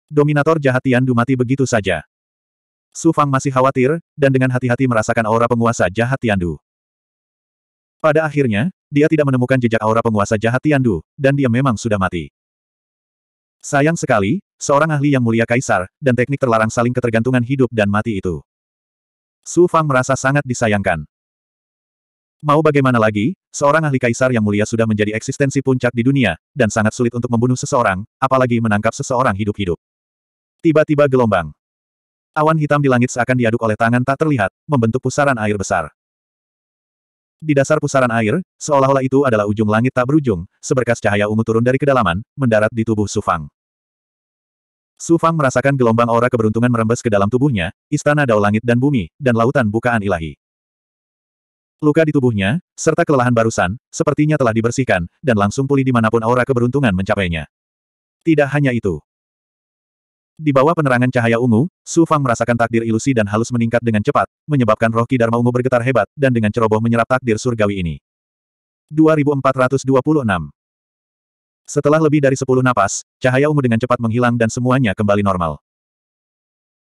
Dominator jahat Tiandu mati begitu saja. Su Fang masih khawatir, dan dengan hati-hati merasakan aura penguasa jahat Tiandu. Pada akhirnya, dia tidak menemukan jejak aura penguasa jahat Tiandu, dan dia memang sudah mati. Sayang sekali, seorang ahli yang mulia kaisar, dan teknik terlarang saling ketergantungan hidup dan mati itu. Su Fang merasa sangat disayangkan. Mau bagaimana lagi, seorang ahli kaisar yang mulia sudah menjadi eksistensi puncak di dunia, dan sangat sulit untuk membunuh seseorang, apalagi menangkap seseorang hidup-hidup. Tiba-tiba gelombang. Awan hitam di langit seakan diaduk oleh tangan tak terlihat, membentuk pusaran air besar. Di dasar pusaran air, seolah-olah itu adalah ujung langit tak berujung, seberkas cahaya ungu turun dari kedalaman, mendarat di tubuh Sufang. Sufang merasakan gelombang aura keberuntungan merembes ke dalam tubuhnya, istana dao langit dan bumi, dan lautan bukaan ilahi. Luka di tubuhnya, serta kelelahan barusan, sepertinya telah dibersihkan, dan langsung pulih dimanapun aura keberuntungan mencapainya. Tidak hanya itu. Di bawah penerangan cahaya ungu, Su Fang merasakan takdir ilusi dan halus meningkat dengan cepat, menyebabkan roh Kidarma ungu bergetar hebat, dan dengan ceroboh menyerap takdir surgawi ini. 2426 Setelah lebih dari 10 napas, cahaya ungu dengan cepat menghilang dan semuanya kembali normal.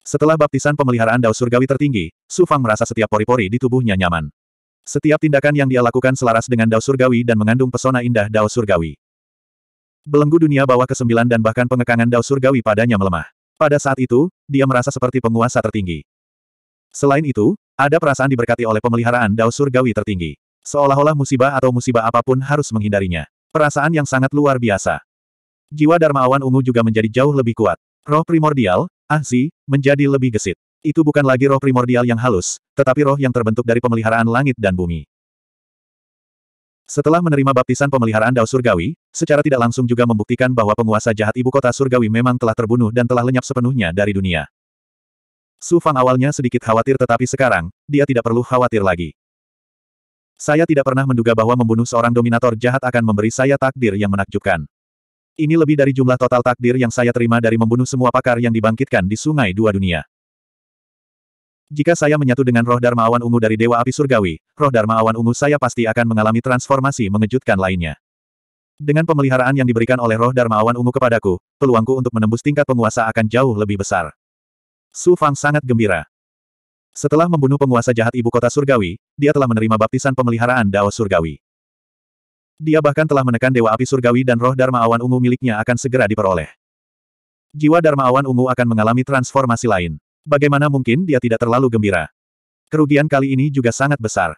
Setelah baptisan pemeliharaan Dao Surgawi tertinggi, Su Fang merasa setiap pori-pori di tubuhnya nyaman. Setiap tindakan yang dia lakukan selaras dengan Dao Surgawi dan mengandung pesona indah Dao Surgawi. Belenggu dunia bawah ke-9 dan bahkan pengekangan Dao Surgawi padanya melemah. Pada saat itu, dia merasa seperti penguasa tertinggi. Selain itu, ada perasaan diberkati oleh pemeliharaan Dao Surgawi tertinggi. Seolah-olah musibah atau musibah apapun harus menghindarinya. Perasaan yang sangat luar biasa. Jiwa Awan Ungu juga menjadi jauh lebih kuat. Roh primordial, Ahzi, menjadi lebih gesit. Itu bukan lagi roh primordial yang halus, tetapi roh yang terbentuk dari pemeliharaan langit dan bumi. Setelah menerima baptisan pemeliharaan Dao Surgawi, secara tidak langsung juga membuktikan bahwa penguasa jahat ibu kota Surgawi memang telah terbunuh dan telah lenyap sepenuhnya dari dunia. Su Fang awalnya sedikit khawatir tetapi sekarang, dia tidak perlu khawatir lagi. Saya tidak pernah menduga bahwa membunuh seorang dominator jahat akan memberi saya takdir yang menakjubkan. Ini lebih dari jumlah total takdir yang saya terima dari membunuh semua pakar yang dibangkitkan di Sungai Dua Dunia. Jika saya menyatu dengan roh Dharma Awan Ungu dari Dewa Api Surgawi, roh Dharma Awan Ungu saya pasti akan mengalami transformasi mengejutkan lainnya. Dengan pemeliharaan yang diberikan oleh roh Dharma Awan Ungu kepadaku, peluangku untuk menembus tingkat penguasa akan jauh lebih besar. Su Fang sangat gembira. Setelah membunuh penguasa jahat ibu kota Surgawi, dia telah menerima baptisan pemeliharaan Dao Surgawi. Dia bahkan telah menekan Dewa Api Surgawi dan roh Dharma Awan Ungu miliknya akan segera diperoleh. Jiwa Dharma Awan Ungu akan mengalami transformasi lain. Bagaimana mungkin dia tidak terlalu gembira? Kerugian kali ini juga sangat besar.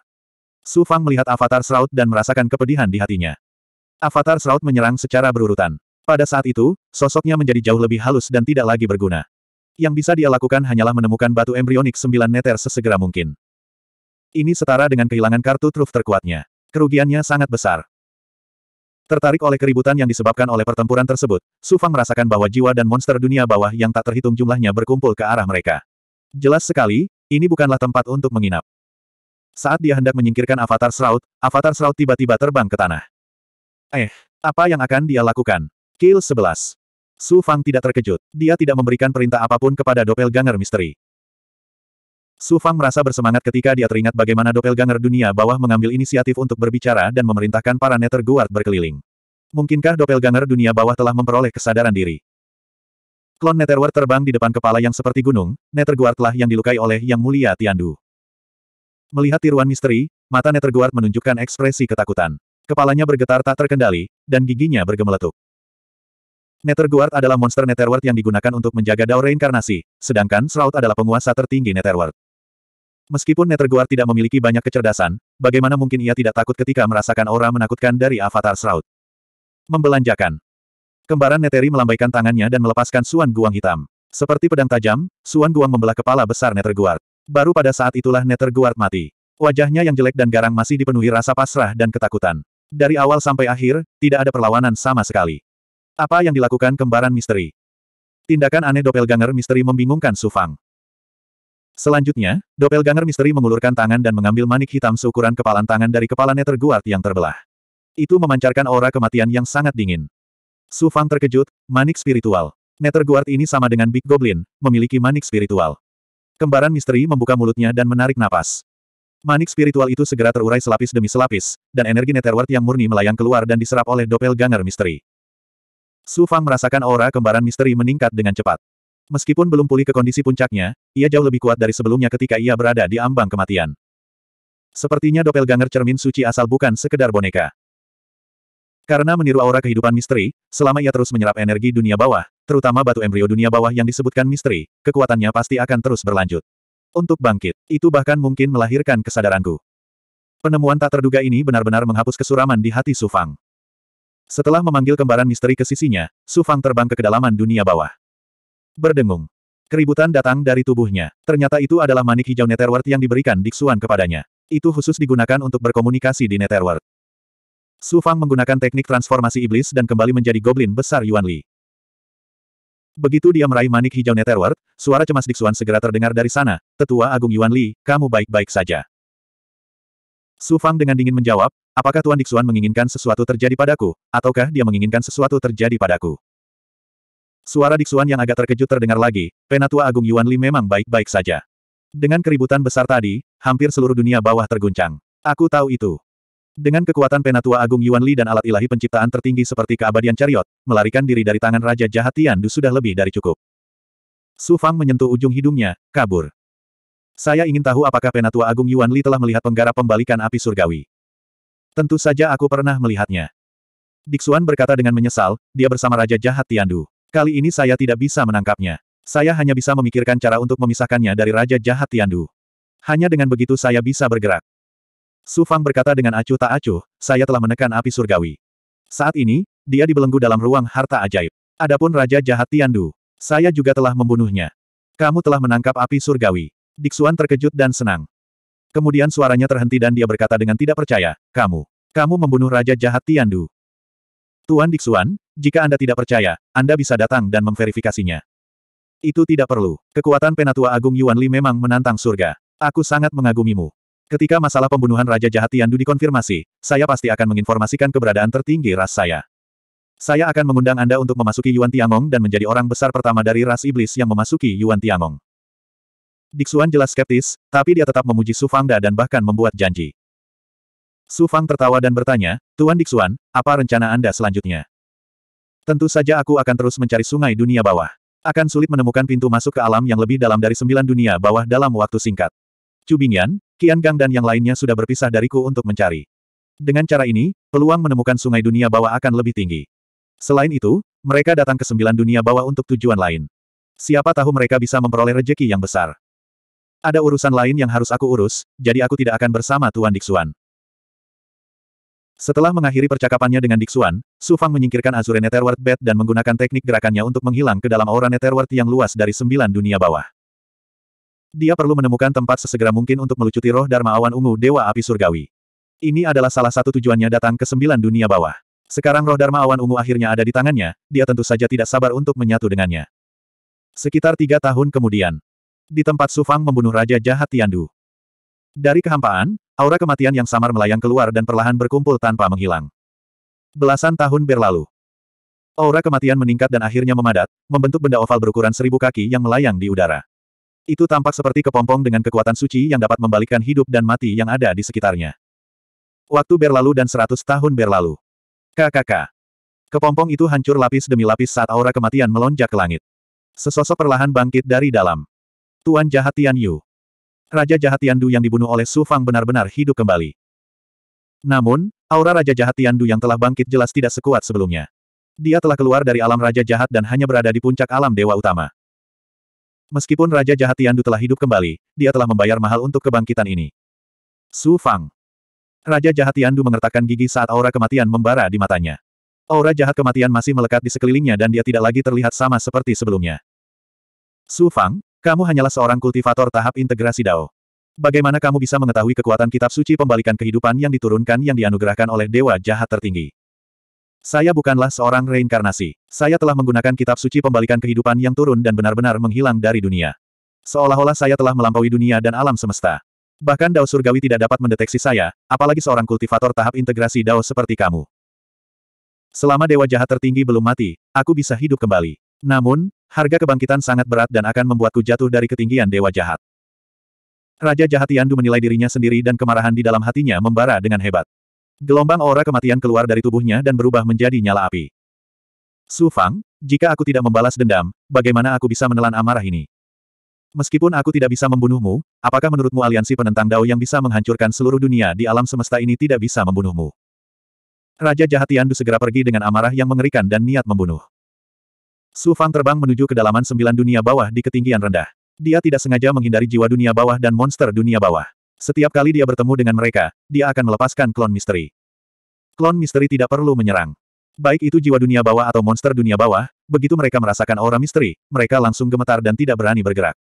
Su Fang melihat avatar Seraut dan merasakan kepedihan di hatinya. Avatar Seraut menyerang secara berurutan. Pada saat itu, sosoknya menjadi jauh lebih halus dan tidak lagi berguna. Yang bisa dia lakukan hanyalah menemukan batu embrionik sembilan neter sesegera mungkin. Ini setara dengan kehilangan kartu truf terkuatnya. Kerugiannya sangat besar. Tertarik oleh keributan yang disebabkan oleh pertempuran tersebut, Su Fang merasakan bahwa jiwa dan monster dunia bawah yang tak terhitung jumlahnya berkumpul ke arah mereka. Jelas sekali, ini bukanlah tempat untuk menginap. Saat dia hendak menyingkirkan avatar seraut, avatar seraut tiba-tiba terbang ke tanah. Eh, apa yang akan dia lakukan? Kill 11. Su Fang tidak terkejut. Dia tidak memberikan perintah apapun kepada doppelganger misteri. Su Fang merasa bersemangat ketika dia teringat bagaimana doppelganger dunia bawah mengambil inisiatif untuk berbicara dan memerintahkan para Nether Guard berkeliling. Mungkinkah doppelganger dunia bawah telah memperoleh kesadaran diri? Klon Nether Guard terbang di depan kepala yang seperti gunung, Nether Guard lah yang dilukai oleh Yang Mulia Tiandu. Melihat tiruan misteri, mata Nether Guard menunjukkan ekspresi ketakutan. Kepalanya bergetar tak terkendali, dan giginya bergemeletuk. Nether Guard adalah monster Netherworld yang digunakan untuk menjaga Dao Reinkarnasi, sedangkan Shroud adalah penguasa tertinggi Netherworld. Meskipun Netherguard tidak memiliki banyak kecerdasan, bagaimana mungkin ia tidak takut ketika merasakan aura menakutkan dari Avatar Shroud. Membelanjakan. Kembaran Neteri melambaikan tangannya dan melepaskan Suan Guang Hitam. Seperti pedang tajam, Suan Guang membelah kepala besar Netherguard. Baru pada saat itulah Netherguard mati. Wajahnya yang jelek dan garang masih dipenuhi rasa pasrah dan ketakutan. Dari awal sampai akhir, tidak ada perlawanan sama sekali. Apa yang dilakukan kembaran misteri? Tindakan aneh doppelganger misteri membingungkan Sufang. Selanjutnya, doppelganger misteri mengulurkan tangan dan mengambil manik hitam seukuran kepalan tangan dari kepala Nether Guard yang terbelah. Itu memancarkan aura kematian yang sangat dingin. Su Fang terkejut, manik spiritual. Nether Guard ini sama dengan Big Goblin, memiliki manik spiritual. Kembaran misteri membuka mulutnya dan menarik napas. Manik spiritual itu segera terurai selapis demi selapis, dan energi Netherward yang murni melayang keluar dan diserap oleh doppelganger misteri. Su Fang merasakan aura kembaran misteri meningkat dengan cepat. Meskipun belum pulih ke kondisi puncaknya, ia jauh lebih kuat dari sebelumnya ketika ia berada di ambang kematian. Sepertinya doppelganger cermin suci asal bukan sekedar boneka. Karena meniru aura kehidupan misteri, selama ia terus menyerap energi dunia bawah, terutama batu embrio dunia bawah yang disebutkan misteri, kekuatannya pasti akan terus berlanjut. Untuk bangkit, itu bahkan mungkin melahirkan kesadaranku. Penemuan tak terduga ini benar-benar menghapus kesuraman di hati Sufang. Setelah memanggil kembaran misteri ke sisinya, Sufang terbang ke kedalaman dunia bawah. Berdengung. Keributan datang dari tubuhnya. Ternyata itu adalah manik hijau Netherworld yang diberikan Dixuan kepadanya. Itu khusus digunakan untuk berkomunikasi di Netherworld. Su Fang menggunakan teknik transformasi iblis dan kembali menjadi goblin besar Yuan Li. Begitu dia meraih manik hijau Netherworld, suara cemas Dixuan segera terdengar dari sana, Tetua Agung Yuan Li, kamu baik-baik saja. Su Fang dengan dingin menjawab, apakah Tuan Dixuan menginginkan sesuatu terjadi padaku, ataukah dia menginginkan sesuatu terjadi padaku? Suara Diksuan yang agak terkejut terdengar lagi, penatua agung Yuan Li memang baik-baik saja. Dengan keributan besar tadi, hampir seluruh dunia bawah terguncang. Aku tahu itu. Dengan kekuatan penatua agung Yuan Li dan alat ilahi penciptaan tertinggi seperti keabadian chariot, melarikan diri dari tangan Raja Jahat Tian Du sudah lebih dari cukup. Su Fang menyentuh ujung hidungnya, kabur. Saya ingin tahu apakah penatua agung Yuan Li telah melihat penggarap pembalikan api surgawi. Tentu saja aku pernah melihatnya. Diksuan berkata dengan menyesal, dia bersama Raja Jahat Tian Du. Kali ini saya tidak bisa menangkapnya. Saya hanya bisa memikirkan cara untuk memisahkannya dari Raja Jahat Tiandu. Hanya dengan begitu saya bisa bergerak. Su Fang berkata dengan acuh tak acuh, saya telah menekan api surgawi. Saat ini, dia dibelenggu dalam ruang harta ajaib. Adapun Raja Jahat Tiandu, saya juga telah membunuhnya. Kamu telah menangkap api surgawi. Diksuan terkejut dan senang. Kemudian suaranya terhenti dan dia berkata dengan tidak percaya, kamu, kamu membunuh Raja Jahat Tiandu. Tuan Dixuan, jika Anda tidak percaya, Anda bisa datang dan memverifikasinya. Itu tidak perlu. Kekuatan Penatua Agung Yuan Li memang menantang surga. Aku sangat mengagumimu. Ketika masalah pembunuhan Raja Jahat Tian Du dikonfirmasi, saya pasti akan menginformasikan keberadaan tertinggi ras saya. Saya akan mengundang Anda untuk memasuki Yuan Tiangong dan menjadi orang besar pertama dari ras iblis yang memasuki Yuan Tiangong. Dixuan jelas skeptis, tapi dia tetap memuji Sufangda dan bahkan membuat janji. Su Fang tertawa dan bertanya, Tuan Dixuan, apa rencana Anda selanjutnya? Tentu saja aku akan terus mencari sungai dunia bawah. Akan sulit menemukan pintu masuk ke alam yang lebih dalam dari sembilan dunia bawah dalam waktu singkat. Chu Bingyan, Qian Gang dan yang lainnya sudah berpisah dariku untuk mencari. Dengan cara ini, peluang menemukan sungai dunia bawah akan lebih tinggi. Selain itu, mereka datang ke sembilan dunia bawah untuk tujuan lain. Siapa tahu mereka bisa memperoleh rejeki yang besar. Ada urusan lain yang harus aku urus, jadi aku tidak akan bersama Tuan Dixuan. Setelah mengakhiri percakapannya dengan Dixuan, Su Fang menyingkirkan Azure Netherworld Bed dan menggunakan teknik gerakannya untuk menghilang ke dalam aura Netherworld yang luas dari sembilan dunia bawah. Dia perlu menemukan tempat sesegera mungkin untuk melucuti roh Dharma Awan Ungu Dewa Api Surgawi. Ini adalah salah satu tujuannya datang ke sembilan dunia bawah. Sekarang roh Dharma Awan Ungu akhirnya ada di tangannya, dia tentu saja tidak sabar untuk menyatu dengannya. Sekitar tiga tahun kemudian, di tempat Su Fang membunuh Raja Jahat Tiandu. Dari kehampaan, Aura kematian yang samar melayang keluar dan perlahan berkumpul tanpa menghilang. Belasan tahun berlalu. Aura kematian meningkat dan akhirnya memadat, membentuk benda oval berukuran seribu kaki yang melayang di udara. Itu tampak seperti kepompong dengan kekuatan suci yang dapat membalikkan hidup dan mati yang ada di sekitarnya. Waktu berlalu dan seratus tahun berlalu. KKK. Kepompong itu hancur lapis demi lapis saat aura kematian melonjak ke langit. Sesosok perlahan bangkit dari dalam. Tuan jahat Tian Yu. Raja Jahat Du yang dibunuh oleh Su Fang benar-benar hidup kembali. Namun, aura Raja Jahat Du yang telah bangkit jelas tidak sekuat sebelumnya. Dia telah keluar dari alam Raja Jahat dan hanya berada di puncak alam Dewa Utama. Meskipun Raja Jahat Du telah hidup kembali, dia telah membayar mahal untuk kebangkitan ini. Su Fang. Raja Jahat Du mengertakkan gigi saat aura kematian membara di matanya. Aura jahat kematian masih melekat di sekelilingnya dan dia tidak lagi terlihat sama seperti sebelumnya. Su Fang, kamu hanyalah seorang kultivator tahap integrasi Dao. Bagaimana kamu bisa mengetahui kekuatan kitab suci pembalikan kehidupan yang diturunkan yang dianugerahkan oleh dewa jahat tertinggi? Saya bukanlah seorang reinkarnasi. Saya telah menggunakan kitab suci pembalikan kehidupan yang turun dan benar-benar menghilang dari dunia. Seolah-olah saya telah melampaui dunia dan alam semesta. Bahkan Dao Surgawi tidak dapat mendeteksi saya, apalagi seorang kultivator tahap integrasi Dao seperti kamu. Selama dewa jahat tertinggi belum mati, aku bisa hidup kembali. Namun, Harga kebangkitan sangat berat dan akan membuatku jatuh dari ketinggian dewa jahat. Raja jahat Yandu menilai dirinya sendiri dan kemarahan di dalam hatinya membara dengan hebat. Gelombang aura kematian keluar dari tubuhnya dan berubah menjadi nyala api. Su Fang, jika aku tidak membalas dendam, bagaimana aku bisa menelan amarah ini? Meskipun aku tidak bisa membunuhmu, apakah menurutmu aliansi penentang Dao yang bisa menghancurkan seluruh dunia di alam semesta ini tidak bisa membunuhmu? Raja jahat Tiandu segera pergi dengan amarah yang mengerikan dan niat membunuh. Su Fang terbang menuju kedalaman sembilan dunia bawah di ketinggian rendah. Dia tidak sengaja menghindari jiwa dunia bawah dan monster dunia bawah. Setiap kali dia bertemu dengan mereka, dia akan melepaskan klon misteri. Klon misteri tidak perlu menyerang. Baik itu jiwa dunia bawah atau monster dunia bawah, begitu mereka merasakan aura misteri, mereka langsung gemetar dan tidak berani bergerak.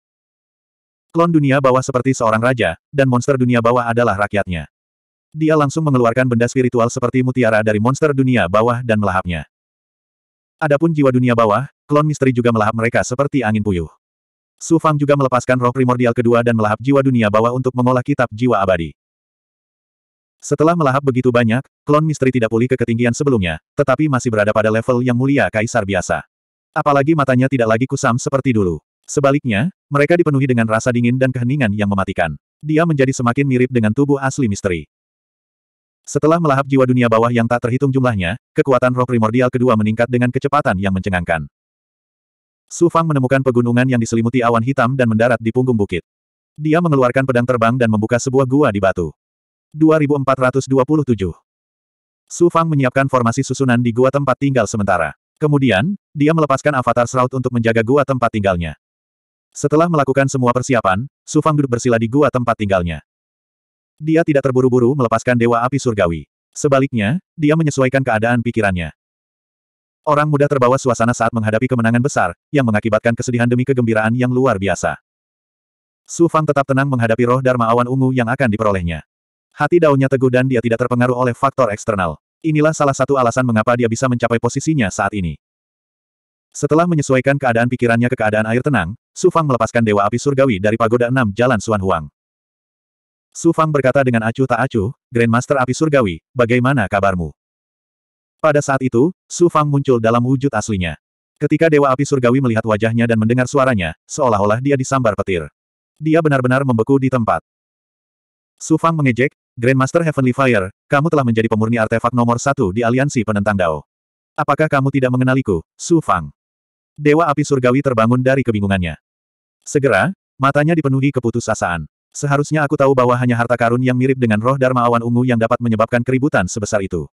Klon dunia bawah seperti seorang raja, dan monster dunia bawah adalah rakyatnya. Dia langsung mengeluarkan benda spiritual seperti mutiara dari monster dunia bawah dan melahapnya. Adapun jiwa dunia bawah, Klon misteri juga melahap mereka seperti angin puyuh. Su Fang juga melepaskan roh primordial kedua dan melahap jiwa dunia bawah untuk mengolah kitab jiwa abadi. Setelah melahap begitu banyak, klon misteri tidak pulih ke ketinggian sebelumnya, tetapi masih berada pada level yang mulia kaisar biasa. Apalagi matanya tidak lagi kusam seperti dulu. Sebaliknya, mereka dipenuhi dengan rasa dingin dan keheningan yang mematikan. Dia menjadi semakin mirip dengan tubuh asli misteri. Setelah melahap jiwa dunia bawah yang tak terhitung jumlahnya, kekuatan roh primordial kedua meningkat dengan kecepatan yang mencengangkan. Su Fang menemukan pegunungan yang diselimuti awan hitam dan mendarat di punggung bukit. Dia mengeluarkan pedang terbang dan membuka sebuah gua di batu. 2427 Su Fang menyiapkan formasi susunan di gua tempat tinggal sementara. Kemudian, dia melepaskan avatar seraut untuk menjaga gua tempat tinggalnya. Setelah melakukan semua persiapan, Su Fang duduk bersila di gua tempat tinggalnya. Dia tidak terburu-buru melepaskan Dewa Api Surgawi. Sebaliknya, dia menyesuaikan keadaan pikirannya. Orang muda terbawa suasana saat menghadapi kemenangan besar, yang mengakibatkan kesedihan demi kegembiraan yang luar biasa. Su Fang tetap tenang menghadapi roh Dharma Awan Ungu yang akan diperolehnya. Hati daunnya teguh dan dia tidak terpengaruh oleh faktor eksternal. Inilah salah satu alasan mengapa dia bisa mencapai posisinya saat ini. Setelah menyesuaikan keadaan pikirannya ke keadaan air tenang, Su Fang melepaskan Dewa Api Surgawi dari Pagoda 6 Jalan Suan Huang. Su Fang berkata dengan acuh tak acuh, Grandmaster Api Surgawi, bagaimana kabarmu? Pada saat itu, Su Fang muncul dalam wujud aslinya. Ketika Dewa Api Surgawi melihat wajahnya dan mendengar suaranya, seolah-olah dia disambar petir. Dia benar-benar membeku di tempat. Su Fang mengejek, Grandmaster Heavenly Fire, kamu telah menjadi pemurni artefak nomor satu di aliansi penentang Dao. Apakah kamu tidak mengenaliku, Su Fang? Dewa Api Surgawi terbangun dari kebingungannya. Segera, matanya dipenuhi keputusasaan. Seharusnya aku tahu bahwa hanya harta karun yang mirip dengan roh Dharma Awan Ungu yang dapat menyebabkan keributan sebesar itu.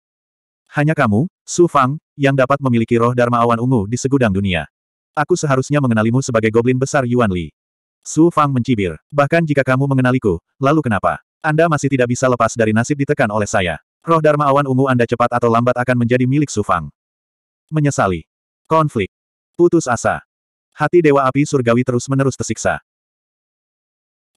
Hanya kamu, Su Fang, yang dapat memiliki roh Dharma Awan Ungu di segudang dunia. Aku seharusnya mengenalimu sebagai goblin besar Yuan Li. Su Fang mencibir. Bahkan jika kamu mengenaliku, lalu kenapa? Anda masih tidak bisa lepas dari nasib ditekan oleh saya. Roh Dharma Awan Ungu Anda cepat atau lambat akan menjadi milik Su Fang. Menyesali. Konflik. Putus asa. Hati Dewa Api Surgawi terus-menerus tersiksa.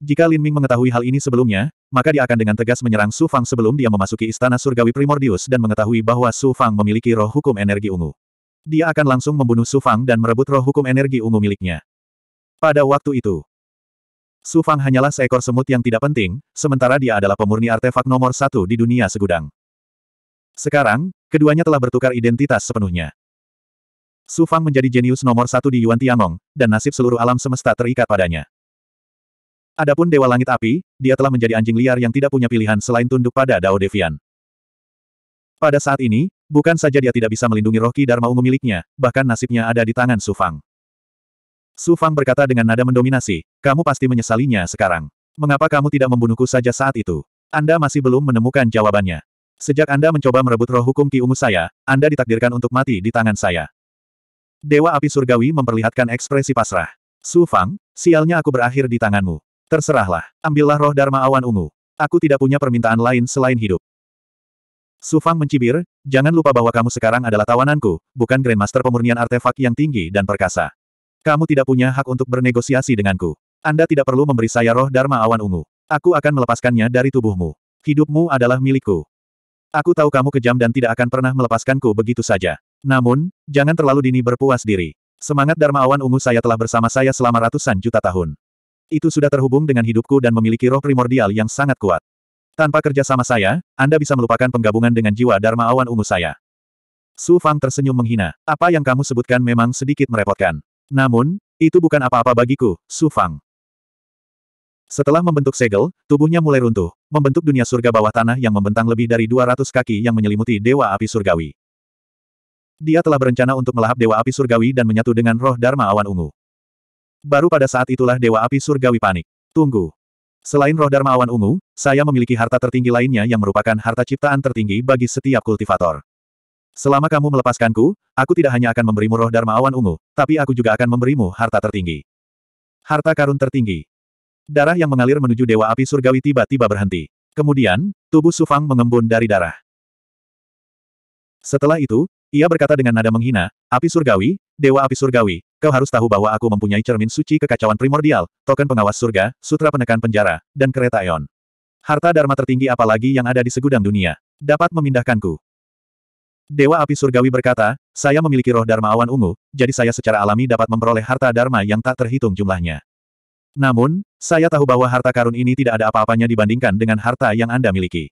Jika Lin Ming mengetahui hal ini sebelumnya, maka dia akan dengan tegas menyerang Su Fang sebelum dia memasuki istana surgawi primordius dan mengetahui bahwa Su Fang memiliki roh hukum energi ungu. Dia akan langsung membunuh Su Fang dan merebut roh hukum energi ungu miliknya. Pada waktu itu, Su Fang hanyalah seekor semut yang tidak penting, sementara dia adalah pemurni artefak nomor satu di dunia segudang. Sekarang, keduanya telah bertukar identitas sepenuhnya. Su Fang menjadi jenius nomor satu di Yuan Tianong, dan nasib seluruh alam semesta terikat padanya. Adapun Dewa Langit Api, dia telah menjadi anjing liar yang tidak punya pilihan selain tunduk pada Dao Devian. Pada saat ini, bukan saja dia tidak bisa melindungi Rocky Dharma ungu miliknya, bahkan nasibnya ada di tangan Su Fang. Su Fang berkata dengan nada mendominasi, kamu pasti menyesalinya sekarang. Mengapa kamu tidak membunuhku saja saat itu? Anda masih belum menemukan jawabannya. Sejak Anda mencoba merebut roh hukum Ki Ungu saya, Anda ditakdirkan untuk mati di tangan saya. Dewa Api Surgawi memperlihatkan ekspresi pasrah. Su Fang, sialnya aku berakhir di tanganmu. Terserahlah, ambillah roh Dharma Awan Ungu. Aku tidak punya permintaan lain selain hidup. Sufang mencibir, jangan lupa bahwa kamu sekarang adalah tawananku, bukan Grandmaster pemurnian artefak yang tinggi dan perkasa. Kamu tidak punya hak untuk bernegosiasi denganku. Anda tidak perlu memberi saya roh Dharma Awan Ungu. Aku akan melepaskannya dari tubuhmu. Hidupmu adalah milikku. Aku tahu kamu kejam dan tidak akan pernah melepaskanku begitu saja. Namun, jangan terlalu dini berpuas diri. Semangat Dharma Awan Ungu saya telah bersama saya selama ratusan juta tahun. Itu sudah terhubung dengan hidupku dan memiliki roh primordial yang sangat kuat. Tanpa kerja sama saya, Anda bisa melupakan penggabungan dengan jiwa Dharma Awan Ungu saya. Su Fang tersenyum menghina. Apa yang kamu sebutkan memang sedikit merepotkan. Namun, itu bukan apa-apa bagiku, Su Fang. Setelah membentuk segel, tubuhnya mulai runtuh, membentuk dunia surga bawah tanah yang membentang lebih dari 200 kaki yang menyelimuti Dewa Api Surgawi. Dia telah berencana untuk melahap Dewa Api Surgawi dan menyatu dengan roh Dharma Awan Ungu. Baru pada saat itulah Dewa Api Surgawi panik. Tunggu. Selain roh Dharma Awan Ungu, saya memiliki harta tertinggi lainnya yang merupakan harta ciptaan tertinggi bagi setiap kultivator. Selama kamu melepaskanku, aku tidak hanya akan memberimu roh Dharma Awan Ungu, tapi aku juga akan memberimu harta tertinggi. Harta karun tertinggi. Darah yang mengalir menuju Dewa Api Surgawi tiba-tiba berhenti. Kemudian, tubuh Sufang mengembun dari darah. Setelah itu, ia berkata dengan nada menghina, Api Surgawi, Dewa Api Surgawi, kau harus tahu bahwa aku mempunyai cermin suci kekacauan primordial, token pengawas surga, sutra penekan penjara, dan kereta Eon. Harta dharma tertinggi apalagi yang ada di segudang dunia. Dapat memindahkanku. Dewa api surgawi berkata, saya memiliki roh dharma awan ungu, jadi saya secara alami dapat memperoleh harta dharma yang tak terhitung jumlahnya. Namun, saya tahu bahwa harta karun ini tidak ada apa-apanya dibandingkan dengan harta yang Anda miliki.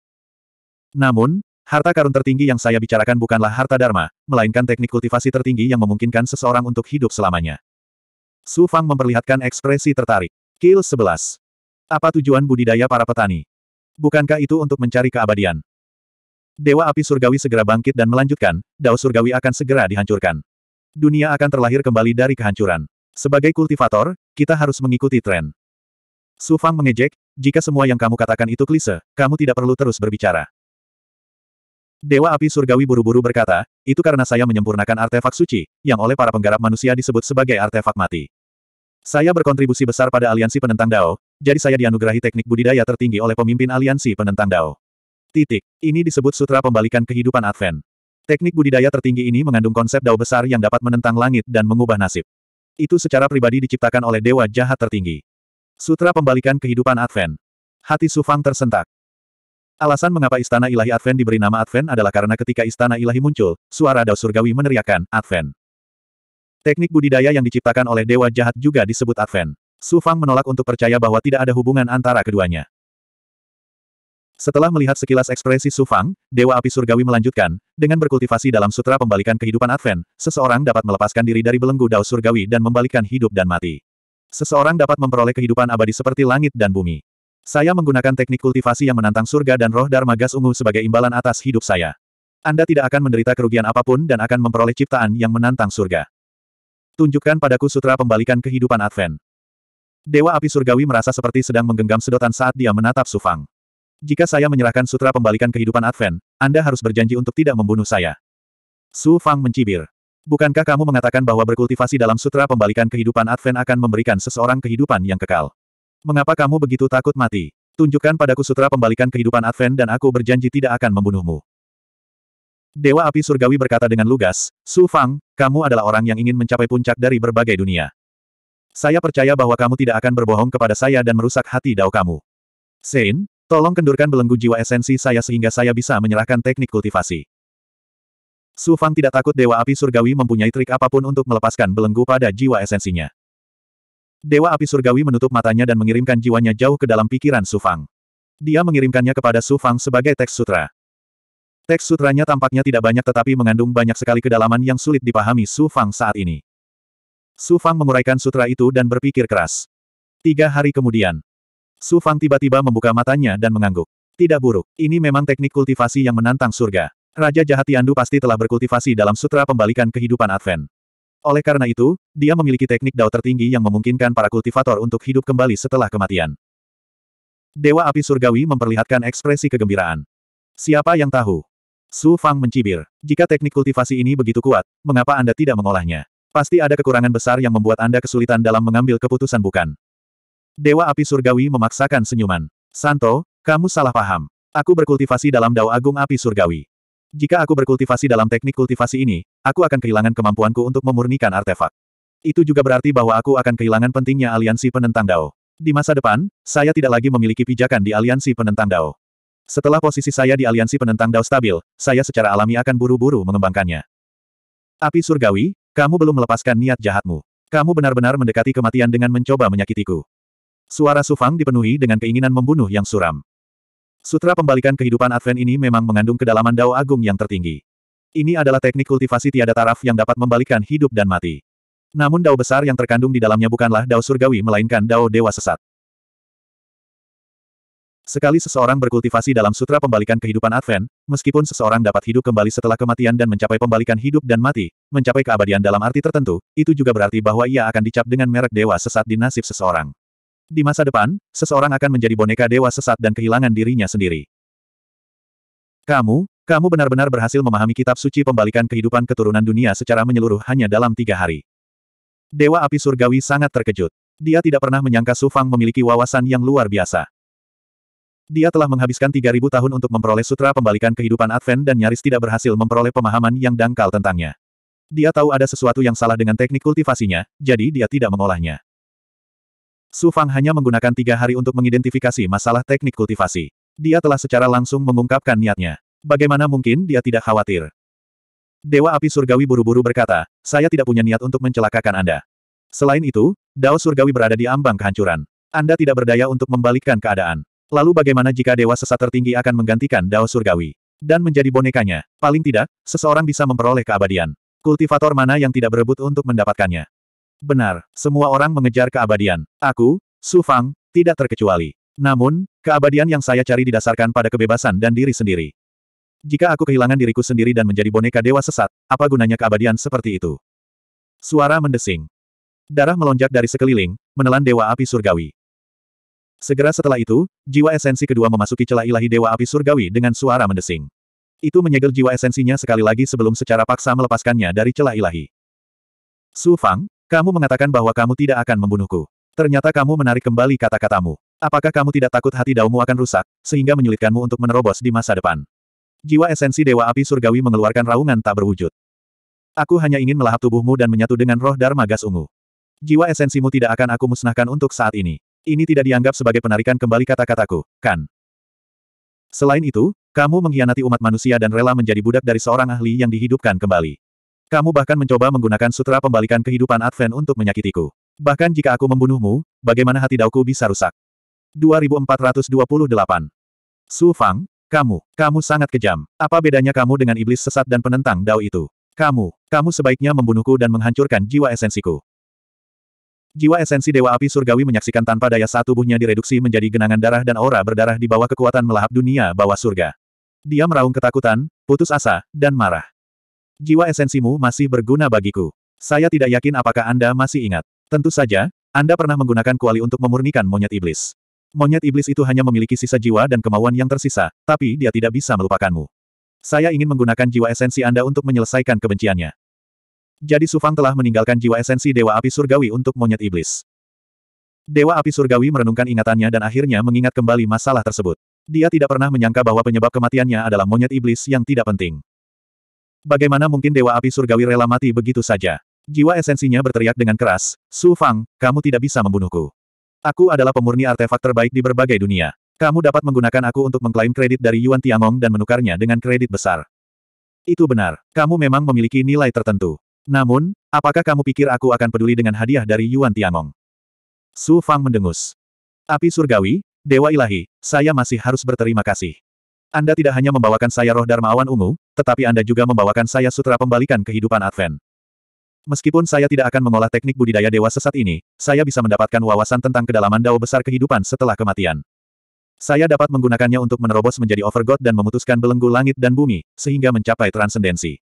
Namun, Harta karun tertinggi yang saya bicarakan bukanlah harta dharma, melainkan teknik kultivasi tertinggi yang memungkinkan seseorang untuk hidup selamanya. Su Fang memperlihatkan ekspresi tertarik. Kill 11. Apa tujuan budidaya para petani? Bukankah itu untuk mencari keabadian? Dewa api surgawi segera bangkit dan melanjutkan, dao surgawi akan segera dihancurkan. Dunia akan terlahir kembali dari kehancuran. Sebagai kultivator, kita harus mengikuti tren. Su Fang mengejek, jika semua yang kamu katakan itu klise, kamu tidak perlu terus berbicara. Dewa api surgawi buru-buru berkata, itu karena saya menyempurnakan artefak suci, yang oleh para penggarap manusia disebut sebagai artefak mati. Saya berkontribusi besar pada aliansi penentang Dao, jadi saya dianugerahi teknik budidaya tertinggi oleh pemimpin aliansi penentang Dao. Titik. Ini disebut sutra pembalikan kehidupan Advent. Teknik budidaya tertinggi ini mengandung konsep Dao besar yang dapat menentang langit dan mengubah nasib. Itu secara pribadi diciptakan oleh dewa jahat tertinggi. Sutra pembalikan kehidupan Advent. Hati Sufang tersentak. Alasan mengapa Istana Ilahi Advent diberi nama Advent adalah karena ketika Istana Ilahi muncul, suara Dao Surgawi meneriakkan, Advent. Teknik budidaya yang diciptakan oleh Dewa Jahat juga disebut Advent. Su Fang menolak untuk percaya bahwa tidak ada hubungan antara keduanya. Setelah melihat sekilas ekspresi Su Fang, Dewa Api Surgawi melanjutkan, dengan berkultivasi dalam sutra pembalikan kehidupan Advent, seseorang dapat melepaskan diri dari belenggu Dao Surgawi dan membalikan hidup dan mati. Seseorang dapat memperoleh kehidupan abadi seperti langit dan bumi. Saya menggunakan teknik kultivasi yang menantang surga dan roh Dharma Gas Ungu sebagai imbalan atas hidup saya. Anda tidak akan menderita kerugian apapun dan akan memperoleh ciptaan yang menantang surga. Tunjukkan padaku sutra pembalikan kehidupan Advent. Dewa api surgawi merasa seperti sedang menggenggam sedotan saat dia menatap Sufang. Jika saya menyerahkan sutra pembalikan kehidupan Advent, Anda harus berjanji untuk tidak membunuh saya. Su Fang mencibir. Bukankah kamu mengatakan bahwa berkultivasi dalam sutra pembalikan kehidupan Advent akan memberikan seseorang kehidupan yang kekal? Mengapa kamu begitu takut mati? Tunjukkan padaku sutra pembalikan kehidupan Advent dan aku berjanji tidak akan membunuhmu. Dewa api surgawi berkata dengan lugas, Su Fang, kamu adalah orang yang ingin mencapai puncak dari berbagai dunia. Saya percaya bahwa kamu tidak akan berbohong kepada saya dan merusak hati dao kamu. Sein, tolong kendurkan belenggu jiwa esensi saya sehingga saya bisa menyerahkan teknik kultivasi. Su Fang tidak takut Dewa Api Surgawi mempunyai trik apapun untuk melepaskan belenggu pada jiwa esensinya. Dewa api surgawi menutup matanya dan mengirimkan jiwanya jauh ke dalam pikiran Sufang. Dia mengirimkannya kepada Sufang sebagai teks sutra. Teks sutranya tampaknya tidak banyak tetapi mengandung banyak sekali kedalaman yang sulit dipahami Sufang saat ini. Sufang menguraikan sutra itu dan berpikir keras. Tiga hari kemudian, Sufang tiba-tiba membuka matanya dan mengangguk. Tidak buruk, ini memang teknik kultivasi yang menantang surga. Raja jahat Tiandu pasti telah berkultivasi dalam sutra pembalikan kehidupan Advent. Oleh karena itu, dia memiliki teknik dao tertinggi yang memungkinkan para kultivator untuk hidup kembali setelah kematian. Dewa api surgawi memperlihatkan ekspresi kegembiraan. Siapa yang tahu? Su Fang mencibir. Jika teknik kultivasi ini begitu kuat, mengapa Anda tidak mengolahnya? Pasti ada kekurangan besar yang membuat Anda kesulitan dalam mengambil keputusan bukan? Dewa api surgawi memaksakan senyuman. Santo, kamu salah paham. Aku berkultivasi dalam dao agung api surgawi. Jika aku berkultivasi dalam teknik kultivasi ini, aku akan kehilangan kemampuanku untuk memurnikan artefak. Itu juga berarti bahwa aku akan kehilangan pentingnya aliansi penentang Dao. Di masa depan, saya tidak lagi memiliki pijakan di aliansi penentang Dao. Setelah posisi saya di aliansi penentang Dao stabil, saya secara alami akan buru-buru mengembangkannya. Api surgawi, kamu belum melepaskan niat jahatmu. Kamu benar-benar mendekati kematian dengan mencoba menyakitiku. Suara Sufang dipenuhi dengan keinginan membunuh yang suram. Sutra pembalikan kehidupan Advent ini memang mengandung kedalaman dao agung yang tertinggi. Ini adalah teknik kultivasi tiada taraf yang dapat membalikan hidup dan mati. Namun dao besar yang terkandung di dalamnya bukanlah dao surgawi melainkan dao dewa sesat. Sekali seseorang berkultivasi dalam sutra pembalikan kehidupan Advent, meskipun seseorang dapat hidup kembali setelah kematian dan mencapai pembalikan hidup dan mati, mencapai keabadian dalam arti tertentu, itu juga berarti bahwa ia akan dicap dengan merek dewa sesat di nasib seseorang. Di masa depan, seseorang akan menjadi boneka dewa sesat dan kehilangan dirinya sendiri. Kamu, kamu benar-benar berhasil memahami kitab suci pembalikan kehidupan keturunan dunia secara menyeluruh hanya dalam tiga hari. Dewa api surgawi sangat terkejut. Dia tidak pernah menyangka Sufang memiliki wawasan yang luar biasa. Dia telah menghabiskan 3.000 tahun untuk memperoleh sutra pembalikan kehidupan Advent dan nyaris tidak berhasil memperoleh pemahaman yang dangkal tentangnya. Dia tahu ada sesuatu yang salah dengan teknik kultivasinya, jadi dia tidak mengolahnya. Su Fang hanya menggunakan tiga hari untuk mengidentifikasi masalah teknik kultivasi. Dia telah secara langsung mengungkapkan niatnya. Bagaimana mungkin dia tidak khawatir? Dewa api surgawi buru-buru berkata, saya tidak punya niat untuk mencelakakan Anda. Selain itu, Dao surgawi berada di ambang kehancuran. Anda tidak berdaya untuk membalikkan keadaan. Lalu bagaimana jika dewa sesat tertinggi akan menggantikan Dao surgawi? Dan menjadi bonekanya, paling tidak, seseorang bisa memperoleh keabadian. Kultivator mana yang tidak berebut untuk mendapatkannya? Benar, semua orang mengejar keabadian. Aku, Su Fang, tidak terkecuali. Namun, keabadian yang saya cari didasarkan pada kebebasan dan diri sendiri. Jika aku kehilangan diriku sendiri dan menjadi boneka dewa sesat, apa gunanya keabadian seperti itu? Suara mendesing. Darah melonjak dari sekeliling, menelan dewa api surgawi. Segera setelah itu, jiwa esensi kedua memasuki celah ilahi dewa api surgawi dengan suara mendesing. Itu menyegel jiwa esensinya sekali lagi sebelum secara paksa melepaskannya dari celah ilahi. Su Fang, kamu mengatakan bahwa kamu tidak akan membunuhku. Ternyata kamu menarik kembali kata-katamu. Apakah kamu tidak takut hati daumu akan rusak, sehingga menyulitkanmu untuk menerobos di masa depan? Jiwa esensi Dewa Api Surgawi mengeluarkan raungan tak berwujud. Aku hanya ingin melahap tubuhmu dan menyatu dengan roh Dharma Gas Ungu. Jiwa esensimu tidak akan aku musnahkan untuk saat ini. Ini tidak dianggap sebagai penarikan kembali kata-kataku, kan? Selain itu, kamu mengkhianati umat manusia dan rela menjadi budak dari seorang ahli yang dihidupkan kembali. Kamu bahkan mencoba menggunakan sutra pembalikan kehidupan Advent untuk menyakitiku. Bahkan jika aku membunuhmu, bagaimana hati Daoku bisa rusak? 2428. Su Fang, kamu, kamu sangat kejam. Apa bedanya kamu dengan iblis sesat dan penentang Dao itu? Kamu, kamu sebaiknya membunuhku dan menghancurkan jiwa esensiku. Jiwa esensi Dewa Api Surgawi menyaksikan tanpa daya saat tubuhnya direduksi menjadi genangan darah dan aura berdarah di bawah kekuatan melahap dunia bawah surga. Dia meraung ketakutan, putus asa, dan marah. Jiwa esensimu masih berguna bagiku. Saya tidak yakin apakah Anda masih ingat. Tentu saja, Anda pernah menggunakan kuali untuk memurnikan monyet iblis. Monyet iblis itu hanya memiliki sisa jiwa dan kemauan yang tersisa, tapi dia tidak bisa melupakanmu. Saya ingin menggunakan jiwa esensi Anda untuk menyelesaikan kebenciannya. Jadi Sufang telah meninggalkan jiwa esensi Dewa Api Surgawi untuk monyet iblis. Dewa Api Surgawi merenungkan ingatannya dan akhirnya mengingat kembali masalah tersebut. Dia tidak pernah menyangka bahwa penyebab kematiannya adalah monyet iblis yang tidak penting. Bagaimana mungkin Dewa Api Surgawi rela mati begitu saja? Jiwa esensinya berteriak dengan keras, Su Fang, kamu tidak bisa membunuhku. Aku adalah pemurni artefak terbaik di berbagai dunia. Kamu dapat menggunakan aku untuk mengklaim kredit dari Yuan Tiangong dan menukarnya dengan kredit besar. Itu benar, kamu memang memiliki nilai tertentu. Namun, apakah kamu pikir aku akan peduli dengan hadiah dari Yuan Tiangong? Su Fang mendengus. Api surgawi, Dewa Ilahi, saya masih harus berterima kasih. Anda tidak hanya membawakan saya roh Dharma Awan Ungu, tetapi Anda juga membawakan saya sutra pembalikan kehidupan Advent. Meskipun saya tidak akan mengolah teknik budidaya dewa sesat ini, saya bisa mendapatkan wawasan tentang kedalaman dao besar kehidupan setelah kematian. Saya dapat menggunakannya untuk menerobos menjadi overgod dan memutuskan belenggu langit dan bumi, sehingga mencapai transendensi.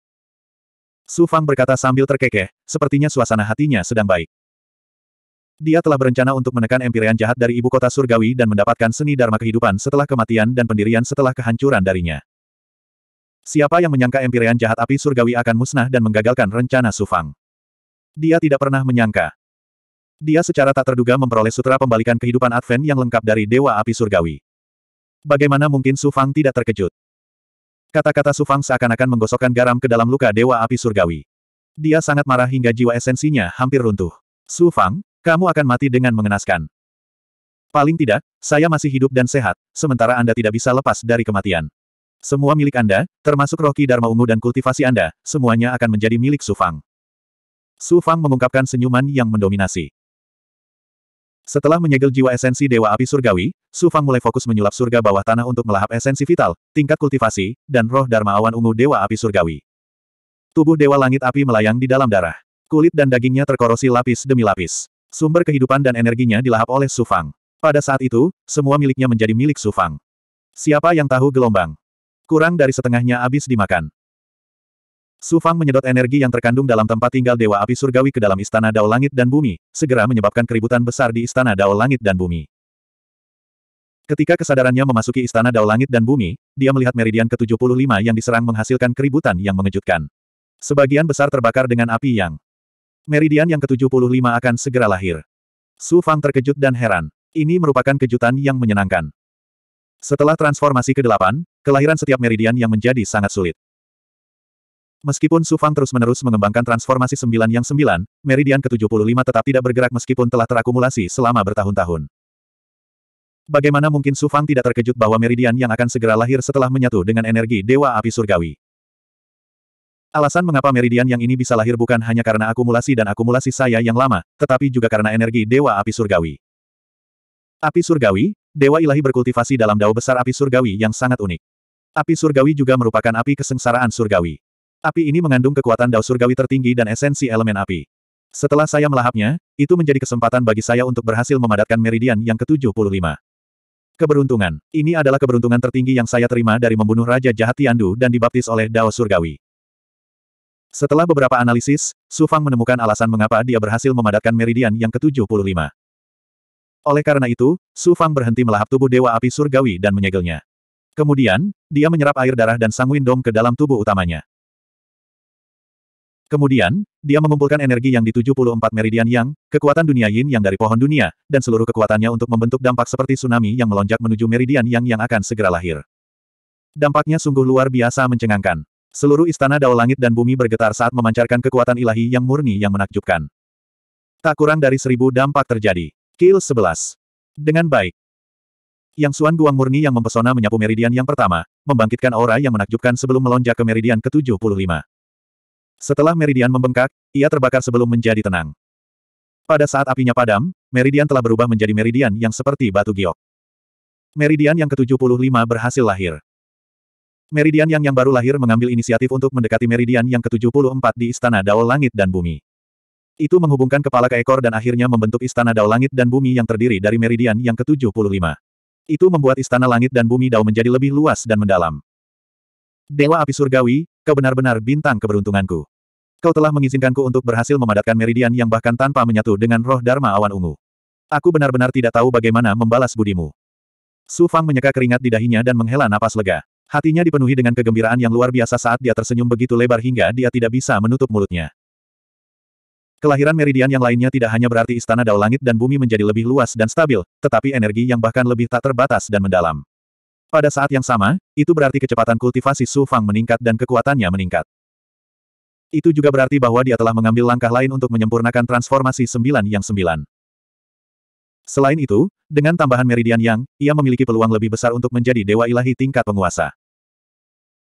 Su Fang berkata sambil terkekeh, sepertinya suasana hatinya sedang baik. Dia telah berencana untuk menekan empirian jahat dari ibu kota surgawi dan mendapatkan seni dharma kehidupan setelah kematian dan pendirian setelah kehancuran darinya. Siapa yang menyangka Empyrean jahat api surgawi akan musnah dan menggagalkan rencana Sufang? Dia tidak pernah menyangka. Dia secara tak terduga memperoleh sutra pembalikan kehidupan Advent yang lengkap dari Dewa Api Surgawi. Bagaimana mungkin Sufang tidak terkejut? Kata-kata Sufang seakan-akan menggosokkan garam ke dalam luka Dewa Api Surgawi. Dia sangat marah hingga jiwa esensinya hampir runtuh. Sufang, kamu akan mati dengan mengenaskan. Paling tidak, saya masih hidup dan sehat, sementara Anda tidak bisa lepas dari kematian. Semua milik Anda, termasuk Rocky Dharma Ungu dan kultivasi Anda, semuanya akan menjadi milik Su Fang. Su Fang mengungkapkan senyuman yang mendominasi. Setelah menyegel jiwa esensi Dewa Api Surgawi, Su Fang mulai fokus menyulap surga bawah tanah untuk melahap esensi vital, tingkat kultivasi, dan roh Dharma Awan Ungu Dewa Api Surgawi. Tubuh Dewa Langit Api melayang di dalam darah. Kulit dan dagingnya terkorosi lapis demi lapis. Sumber kehidupan dan energinya dilahap oleh Su Fang. Pada saat itu, semua miliknya menjadi milik Su Fang. Siapa yang tahu gelombang? Kurang dari setengahnya habis dimakan. Su Fang menyedot energi yang terkandung dalam tempat tinggal Dewa Api Surgawi ke dalam Istana Dao Langit dan Bumi, segera menyebabkan keributan besar di Istana Dao Langit dan Bumi. Ketika kesadarannya memasuki Istana Dao Langit dan Bumi, dia melihat meridian ke-75 yang diserang menghasilkan keributan yang mengejutkan. Sebagian besar terbakar dengan api yang meridian yang ke-75 akan segera lahir. Su Fang terkejut dan heran. Ini merupakan kejutan yang menyenangkan. Setelah transformasi ke-8, kelahiran setiap meridian yang menjadi sangat sulit. Meskipun Su Fang terus-menerus mengembangkan transformasi sembilan yang sembilan, meridian ke-75 tetap tidak bergerak meskipun telah terakumulasi selama bertahun-tahun. Bagaimana mungkin Su Fang tidak terkejut bahwa meridian yang akan segera lahir setelah menyatu dengan energi Dewa Api Surgawi? Alasan mengapa meridian yang ini bisa lahir bukan hanya karena akumulasi dan akumulasi saya yang lama, tetapi juga karena energi Dewa Api Surgawi. Api Surgawi, Dewa ilahi berkultivasi dalam dao besar api surgawi yang sangat unik. Api surgawi juga merupakan api kesengsaraan surgawi. Api ini mengandung kekuatan dao surgawi tertinggi dan esensi elemen api. Setelah saya melahapnya, itu menjadi kesempatan bagi saya untuk berhasil memadatkan meridian yang ke-75. Keberuntungan. Ini adalah keberuntungan tertinggi yang saya terima dari membunuh Raja Jahat Tiandu dan dibaptis oleh Dao Surgawi. Setelah beberapa analisis, Sufang menemukan alasan mengapa dia berhasil memadatkan meridian yang ke-75. Oleh karena itu, Su Fang berhenti melahap tubuh Dewa Api Surgawi dan menyegelnya. Kemudian, dia menyerap air darah dan Sang Windom ke dalam tubuh utamanya. Kemudian, dia mengumpulkan energi yang di 74 meridian yang, kekuatan dunia yin yang dari pohon dunia, dan seluruh kekuatannya untuk membentuk dampak seperti tsunami yang melonjak menuju meridian yang yang akan segera lahir. Dampaknya sungguh luar biasa mencengangkan. Seluruh istana dao langit dan bumi bergetar saat memancarkan kekuatan ilahi yang murni yang menakjubkan. Tak kurang dari seribu dampak terjadi. Kill 11. Dengan baik. Yang Suan Guang murni yang mempesona menyapu meridian yang pertama, membangkitkan aura yang menakjubkan sebelum melonjak ke meridian ke-75. Setelah meridian membengkak, ia terbakar sebelum menjadi tenang. Pada saat apinya padam, meridian telah berubah menjadi meridian yang seperti batu giok. Meridian yang ke-75 berhasil lahir. Meridian yang yang baru lahir mengambil inisiatif untuk mendekati meridian yang ke-74 di Istana Dao Langit dan Bumi. Itu menghubungkan kepala ke ekor dan akhirnya membentuk istana dao langit dan bumi yang terdiri dari meridian yang ke-75. Itu membuat istana langit dan bumi dao menjadi lebih luas dan mendalam. Dewa api surgawi, kau benar-benar bintang keberuntunganku. Kau telah mengizinkanku untuk berhasil memadatkan meridian yang bahkan tanpa menyatu dengan roh Dharma awan ungu. Aku benar-benar tidak tahu bagaimana membalas budimu. Su Fang menyeka keringat di dahinya dan menghela napas lega. Hatinya dipenuhi dengan kegembiraan yang luar biasa saat dia tersenyum begitu lebar hingga dia tidak bisa menutup mulutnya. Kelahiran meridian yang lainnya tidak hanya berarti istana dao langit dan bumi menjadi lebih luas dan stabil, tetapi energi yang bahkan lebih tak terbatas dan mendalam. Pada saat yang sama, itu berarti kecepatan kultivasi Su Fang meningkat dan kekuatannya meningkat. Itu juga berarti bahwa dia telah mengambil langkah lain untuk menyempurnakan transformasi sembilan yang sembilan. Selain itu, dengan tambahan meridian yang, ia memiliki peluang lebih besar untuk menjadi dewa ilahi tingkat penguasa.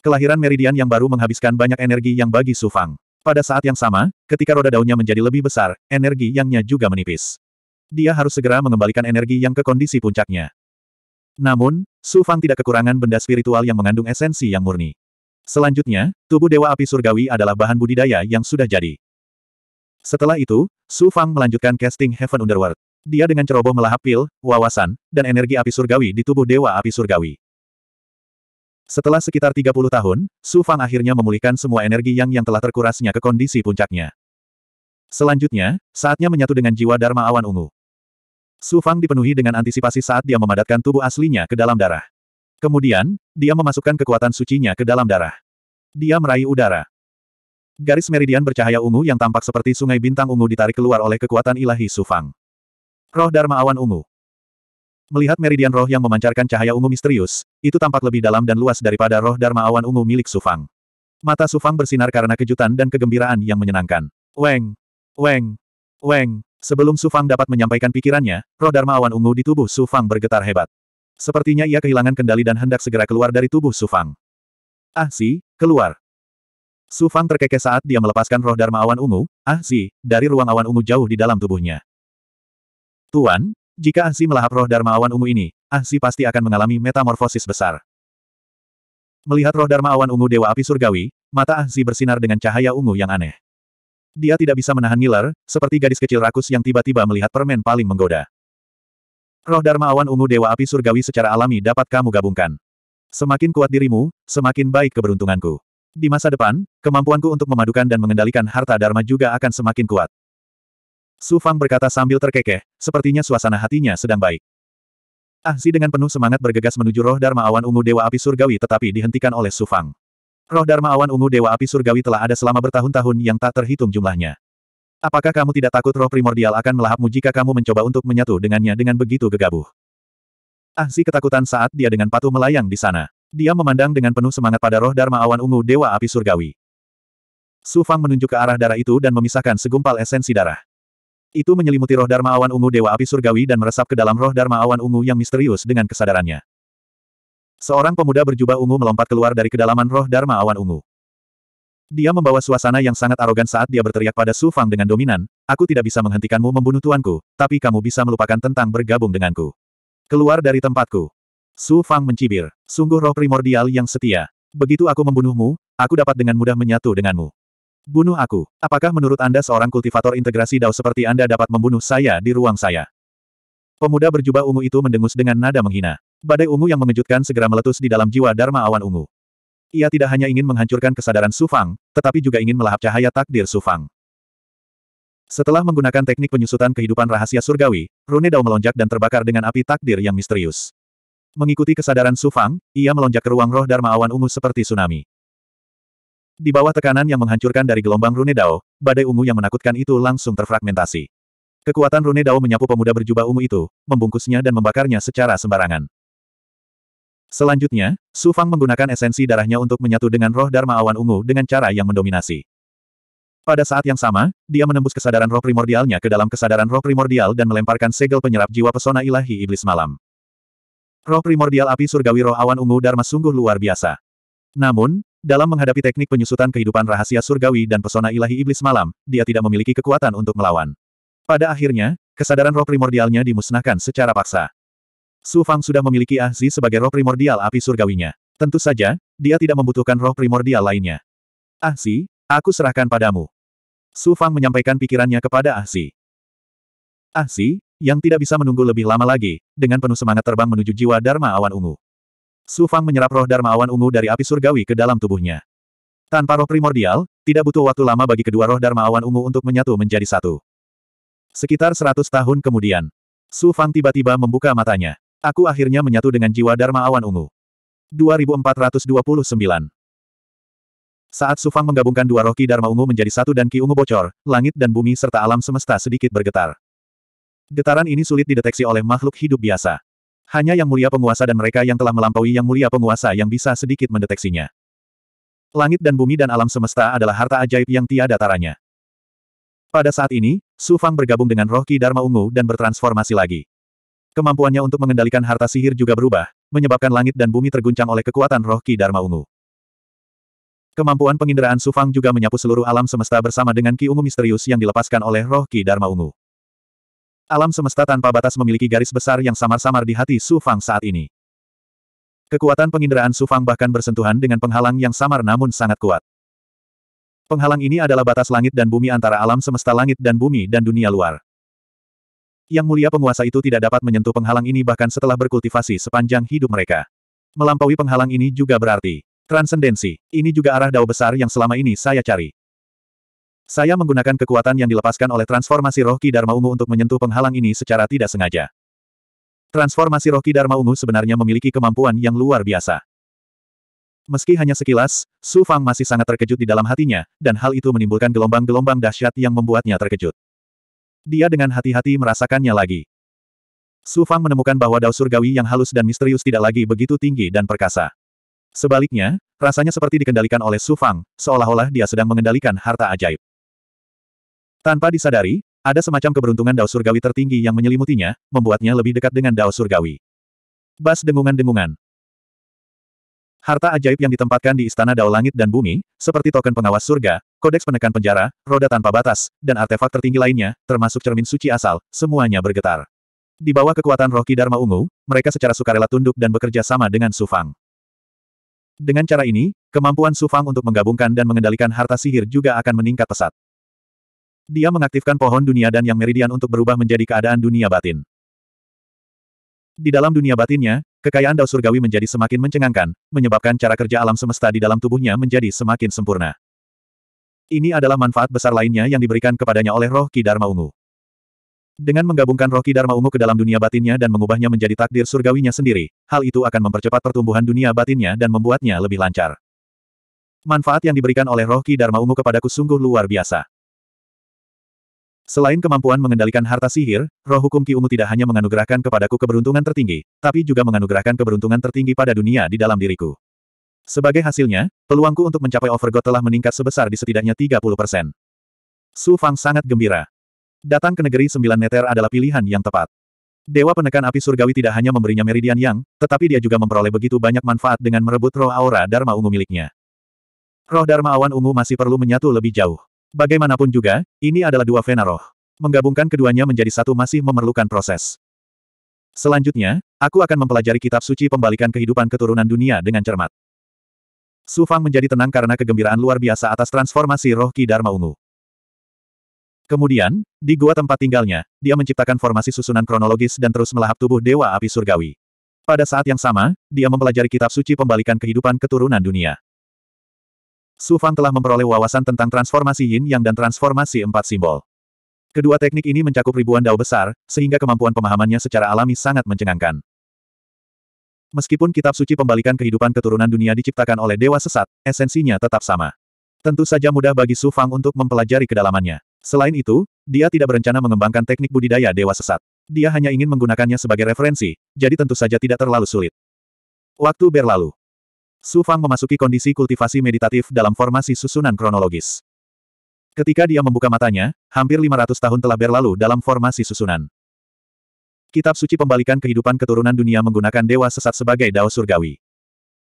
Kelahiran meridian yang baru menghabiskan banyak energi yang bagi Su Fang. Pada saat yang sama, ketika roda daunnya menjadi lebih besar, energi yangnya juga menipis. Dia harus segera mengembalikan energi yang ke kondisi puncaknya. Namun, Su Fang tidak kekurangan benda spiritual yang mengandung esensi yang murni. Selanjutnya, tubuh Dewa Api Surgawi adalah bahan budidaya yang sudah jadi. Setelah itu, Su Fang melanjutkan casting Heaven Underworld. Dia dengan ceroboh melahap pil, wawasan, dan energi api surgawi di tubuh Dewa Api Surgawi. Setelah sekitar 30 tahun, Su Fang akhirnya memulihkan semua energi yang yang telah terkurasnya ke kondisi puncaknya. Selanjutnya, saatnya menyatu dengan jiwa Dharma Awan Ungu. Su Fang dipenuhi dengan antisipasi saat dia memadatkan tubuh aslinya ke dalam darah. Kemudian, dia memasukkan kekuatan sucinya ke dalam darah. Dia meraih udara. Garis meridian bercahaya ungu yang tampak seperti sungai bintang ungu ditarik keluar oleh kekuatan ilahi Su Fang. Roh Dharma Awan Ungu. Melihat meridian roh yang memancarkan cahaya ungu misterius, itu tampak lebih dalam dan luas daripada roh Dharma Awan Ungu milik Sufang. Mata Sufang bersinar karena kejutan dan kegembiraan yang menyenangkan. Weng! Weng! Weng! Sebelum Sufang dapat menyampaikan pikirannya, roh Dharma Awan Ungu di tubuh Sufang bergetar hebat. Sepertinya ia kehilangan kendali dan hendak segera keluar dari tubuh Sufang. Ah si, keluar! Sufang terkekeh saat dia melepaskan roh Dharma Awan Ungu, ah si, dari ruang awan ungu jauh di dalam tubuhnya. Tuan, jika Ansi melahap roh Dharma Awan Ungu ini, Ansi pasti akan mengalami metamorfosis besar. Melihat roh Dharma Awan Ungu Dewa Api Surgawi, mata Ansi bersinar dengan cahaya ungu yang aneh. Dia tidak bisa menahan ngiler, seperti gadis kecil rakus yang tiba-tiba melihat permen paling menggoda. Roh Dharma Awan Ungu Dewa Api Surgawi secara alami dapat kamu gabungkan. Semakin kuat dirimu, semakin baik keberuntunganku. Di masa depan, kemampuanku untuk memadukan dan mengendalikan harta Dharma juga akan semakin kuat. Su Fang berkata sambil terkekeh, sepertinya suasana hatinya sedang baik. Ah Zi dengan penuh semangat bergegas menuju roh Dharma Awan Ungu Dewa Api Surgawi tetapi dihentikan oleh Su Fang. Roh Dharma Awan Ungu Dewa Api Surgawi telah ada selama bertahun-tahun yang tak terhitung jumlahnya. Apakah kamu tidak takut roh primordial akan melahapmu jika kamu mencoba untuk menyatu dengannya dengan begitu gegabah? Zi ketakutan saat dia dengan patuh melayang di sana. Dia memandang dengan penuh semangat pada roh Dharma Awan Ungu Dewa Api Surgawi. Su Fang menunjuk ke arah darah itu dan memisahkan segumpal esensi darah. Itu menyelimuti roh Dharma Awan Ungu Dewa Api Surgawi dan meresap ke dalam roh Dharma Awan Ungu yang misterius dengan kesadarannya. Seorang pemuda berjubah ungu melompat keluar dari kedalaman roh Dharma Awan Ungu. Dia membawa suasana yang sangat arogan saat dia berteriak pada Su Fang dengan dominan, Aku tidak bisa menghentikanmu membunuh tuanku, tapi kamu bisa melupakan tentang bergabung denganku. Keluar dari tempatku. Su Fang mencibir. Sungguh roh primordial yang setia. Begitu aku membunuhmu, aku dapat dengan mudah menyatu denganmu. Bunuh aku. Apakah menurut Anda seorang kultivator integrasi Dao seperti Anda dapat membunuh saya di ruang saya? Pemuda berjubah ungu itu mendengus dengan nada menghina. Badai ungu yang mengejutkan segera meletus di dalam jiwa Dharma Awan Ungu. Ia tidak hanya ingin menghancurkan kesadaran Sufang, tetapi juga ingin melahap cahaya takdir Sufang. Setelah menggunakan teknik penyusutan kehidupan rahasia surgawi, Rune Dao melonjak dan terbakar dengan api takdir yang misterius. Mengikuti kesadaran Sufang, ia melonjak ke ruang roh Dharma Awan Ungu seperti tsunami. Di bawah tekanan yang menghancurkan dari gelombang Rune Dao, badai ungu yang menakutkan itu langsung terfragmentasi. Kekuatan Rune Dao menyapu pemuda berjubah ungu itu, membungkusnya dan membakarnya secara sembarangan. Selanjutnya, Su Fang menggunakan esensi darahnya untuk menyatu dengan roh Dharma Awan Ungu dengan cara yang mendominasi. Pada saat yang sama, dia menembus kesadaran roh primordialnya ke dalam kesadaran roh primordial dan melemparkan segel penyerap jiwa pesona ilahi iblis malam. Roh primordial api surgawi roh awan ungu Dharma sungguh luar biasa. Namun, dalam menghadapi teknik penyusutan kehidupan rahasia surgawi dan pesona ilahi iblis malam, dia tidak memiliki kekuatan untuk melawan. Pada akhirnya, kesadaran roh primordialnya dimusnahkan secara paksa. Su Fang sudah memiliki Ahzi sebagai roh primordial api surgawinya. Tentu saja, dia tidak membutuhkan roh primordial lainnya. Ahzi, aku serahkan padamu. Su Fang menyampaikan pikirannya kepada Ahzi. Ahzi, yang tidak bisa menunggu lebih lama lagi, dengan penuh semangat terbang menuju jiwa Dharma Awan Ungu. Su Fang menyerap roh Dharma Awan ungu dari api surgawi ke dalam tubuhnya. Tanpa roh primordial, tidak butuh waktu lama bagi kedua roh Dharma Awan ungu untuk menyatu menjadi satu. Sekitar seratus tahun kemudian, Su Fang tiba-tiba membuka matanya. Aku akhirnya menyatu dengan jiwa Dharma Awan Ungu. 2429 Saat Su Fang menggabungkan dua roh Ki Dharma Ungu menjadi satu dan Ki Ungu bocor, langit dan bumi serta alam semesta sedikit bergetar. Getaran ini sulit dideteksi oleh makhluk hidup biasa. Hanya yang mulia penguasa dan mereka yang telah melampaui yang mulia penguasa yang bisa sedikit mendeteksinya. Langit dan bumi dan alam semesta adalah harta ajaib yang tiada taranya. Pada saat ini, Su Fang bergabung dengan roh Ki Dharma Ungu dan bertransformasi lagi. Kemampuannya untuk mengendalikan harta sihir juga berubah, menyebabkan langit dan bumi terguncang oleh kekuatan roh Ki Dharma Ungu. Kemampuan penginderaan Su Fang juga menyapu seluruh alam semesta bersama dengan Ki Ungu misterius yang dilepaskan oleh roh Ki Dharma Ungu. Alam semesta tanpa batas memiliki garis besar yang samar-samar di hati Su Fang saat ini. Kekuatan penginderaan Su Fang bahkan bersentuhan dengan penghalang yang samar namun sangat kuat. Penghalang ini adalah batas langit dan bumi antara alam semesta langit dan bumi dan dunia luar. Yang mulia penguasa itu tidak dapat menyentuh penghalang ini bahkan setelah berkultivasi sepanjang hidup mereka. Melampaui penghalang ini juga berarti transendensi. Ini juga arah dao besar yang selama ini saya cari. Saya menggunakan kekuatan yang dilepaskan oleh transformasi roh Ki Dharma Ungu untuk menyentuh penghalang ini secara tidak sengaja. Transformasi roh Ki Dharma Ungu sebenarnya memiliki kemampuan yang luar biasa. Meski hanya sekilas, Su Fang masih sangat terkejut di dalam hatinya, dan hal itu menimbulkan gelombang-gelombang dahsyat yang membuatnya terkejut. Dia dengan hati-hati merasakannya lagi. Su Fang menemukan bahwa dao surgawi yang halus dan misterius tidak lagi begitu tinggi dan perkasa. Sebaliknya, rasanya seperti dikendalikan oleh Su Fang, seolah-olah dia sedang mengendalikan harta ajaib. Tanpa disadari, ada semacam keberuntungan dao surgawi tertinggi yang menyelimutinya, membuatnya lebih dekat dengan dao surgawi. Bas dengungan-dengungan. Harta ajaib yang ditempatkan di istana dao langit dan bumi, seperti token pengawas surga, kodeks penekan penjara, roda tanpa batas, dan artefak tertinggi lainnya, termasuk cermin suci asal, semuanya bergetar. Di bawah kekuatan roh Dharma Ungu, mereka secara sukarela tunduk dan bekerja sama dengan Sufang. Dengan cara ini, kemampuan Sufang untuk menggabungkan dan mengendalikan harta sihir juga akan meningkat pesat. Dia mengaktifkan pohon dunia dan yang meridian untuk berubah menjadi keadaan dunia batin. Di dalam dunia batinnya, kekayaan Dao Surgawi menjadi semakin mencengangkan, menyebabkan cara kerja alam semesta di dalam tubuhnya menjadi semakin sempurna. Ini adalah manfaat besar lainnya yang diberikan kepadanya oleh roh Ki Dharma Ungu. Dengan menggabungkan roh Ki Dharma Ungu ke dalam dunia batinnya dan mengubahnya menjadi takdir surgawinya sendiri, hal itu akan mempercepat pertumbuhan dunia batinnya dan membuatnya lebih lancar. Manfaat yang diberikan oleh roh Ki Dharma Ungu kepadaku sungguh luar biasa. Selain kemampuan mengendalikan harta sihir, roh hukum ki ungu tidak hanya menganugerahkan kepadaku keberuntungan tertinggi, tapi juga menganugerahkan keberuntungan tertinggi pada dunia di dalam diriku. Sebagai hasilnya, peluangku untuk mencapai Overgod telah meningkat sebesar di setidaknya 30 persen. Su Fang sangat gembira. Datang ke negeri sembilan neter adalah pilihan yang tepat. Dewa penekan api surgawi tidak hanya memberinya meridian yang, tetapi dia juga memperoleh begitu banyak manfaat dengan merebut roh aura Dharma ungu miliknya. Roh Dharma awan ungu masih perlu menyatu lebih jauh. Bagaimanapun juga, ini adalah dua vena roh. Menggabungkan keduanya menjadi satu masih memerlukan proses. Selanjutnya, aku akan mempelajari kitab suci pembalikan kehidupan keturunan dunia dengan cermat. Su Fang menjadi tenang karena kegembiraan luar biasa atas transformasi roh Ki Dharma Ungu. Kemudian, di gua tempat tinggalnya, dia menciptakan formasi susunan kronologis dan terus melahap tubuh Dewa Api Surgawi. Pada saat yang sama, dia mempelajari kitab suci pembalikan kehidupan keturunan dunia. Su Fang telah memperoleh wawasan tentang transformasi yin yang dan transformasi empat simbol. Kedua teknik ini mencakup ribuan dao besar, sehingga kemampuan pemahamannya secara alami sangat mencengangkan. Meskipun kitab suci pembalikan kehidupan keturunan dunia diciptakan oleh dewa sesat, esensinya tetap sama. Tentu saja mudah bagi Su Fang untuk mempelajari kedalamannya. Selain itu, dia tidak berencana mengembangkan teknik budidaya dewa sesat. Dia hanya ingin menggunakannya sebagai referensi, jadi tentu saja tidak terlalu sulit. Waktu berlalu. Su Fang memasuki kondisi kultivasi meditatif dalam formasi susunan kronologis. Ketika dia membuka matanya, hampir 500 tahun telah berlalu dalam formasi susunan. Kitab suci pembalikan kehidupan keturunan dunia menggunakan dewa sesat sebagai dao surgawi.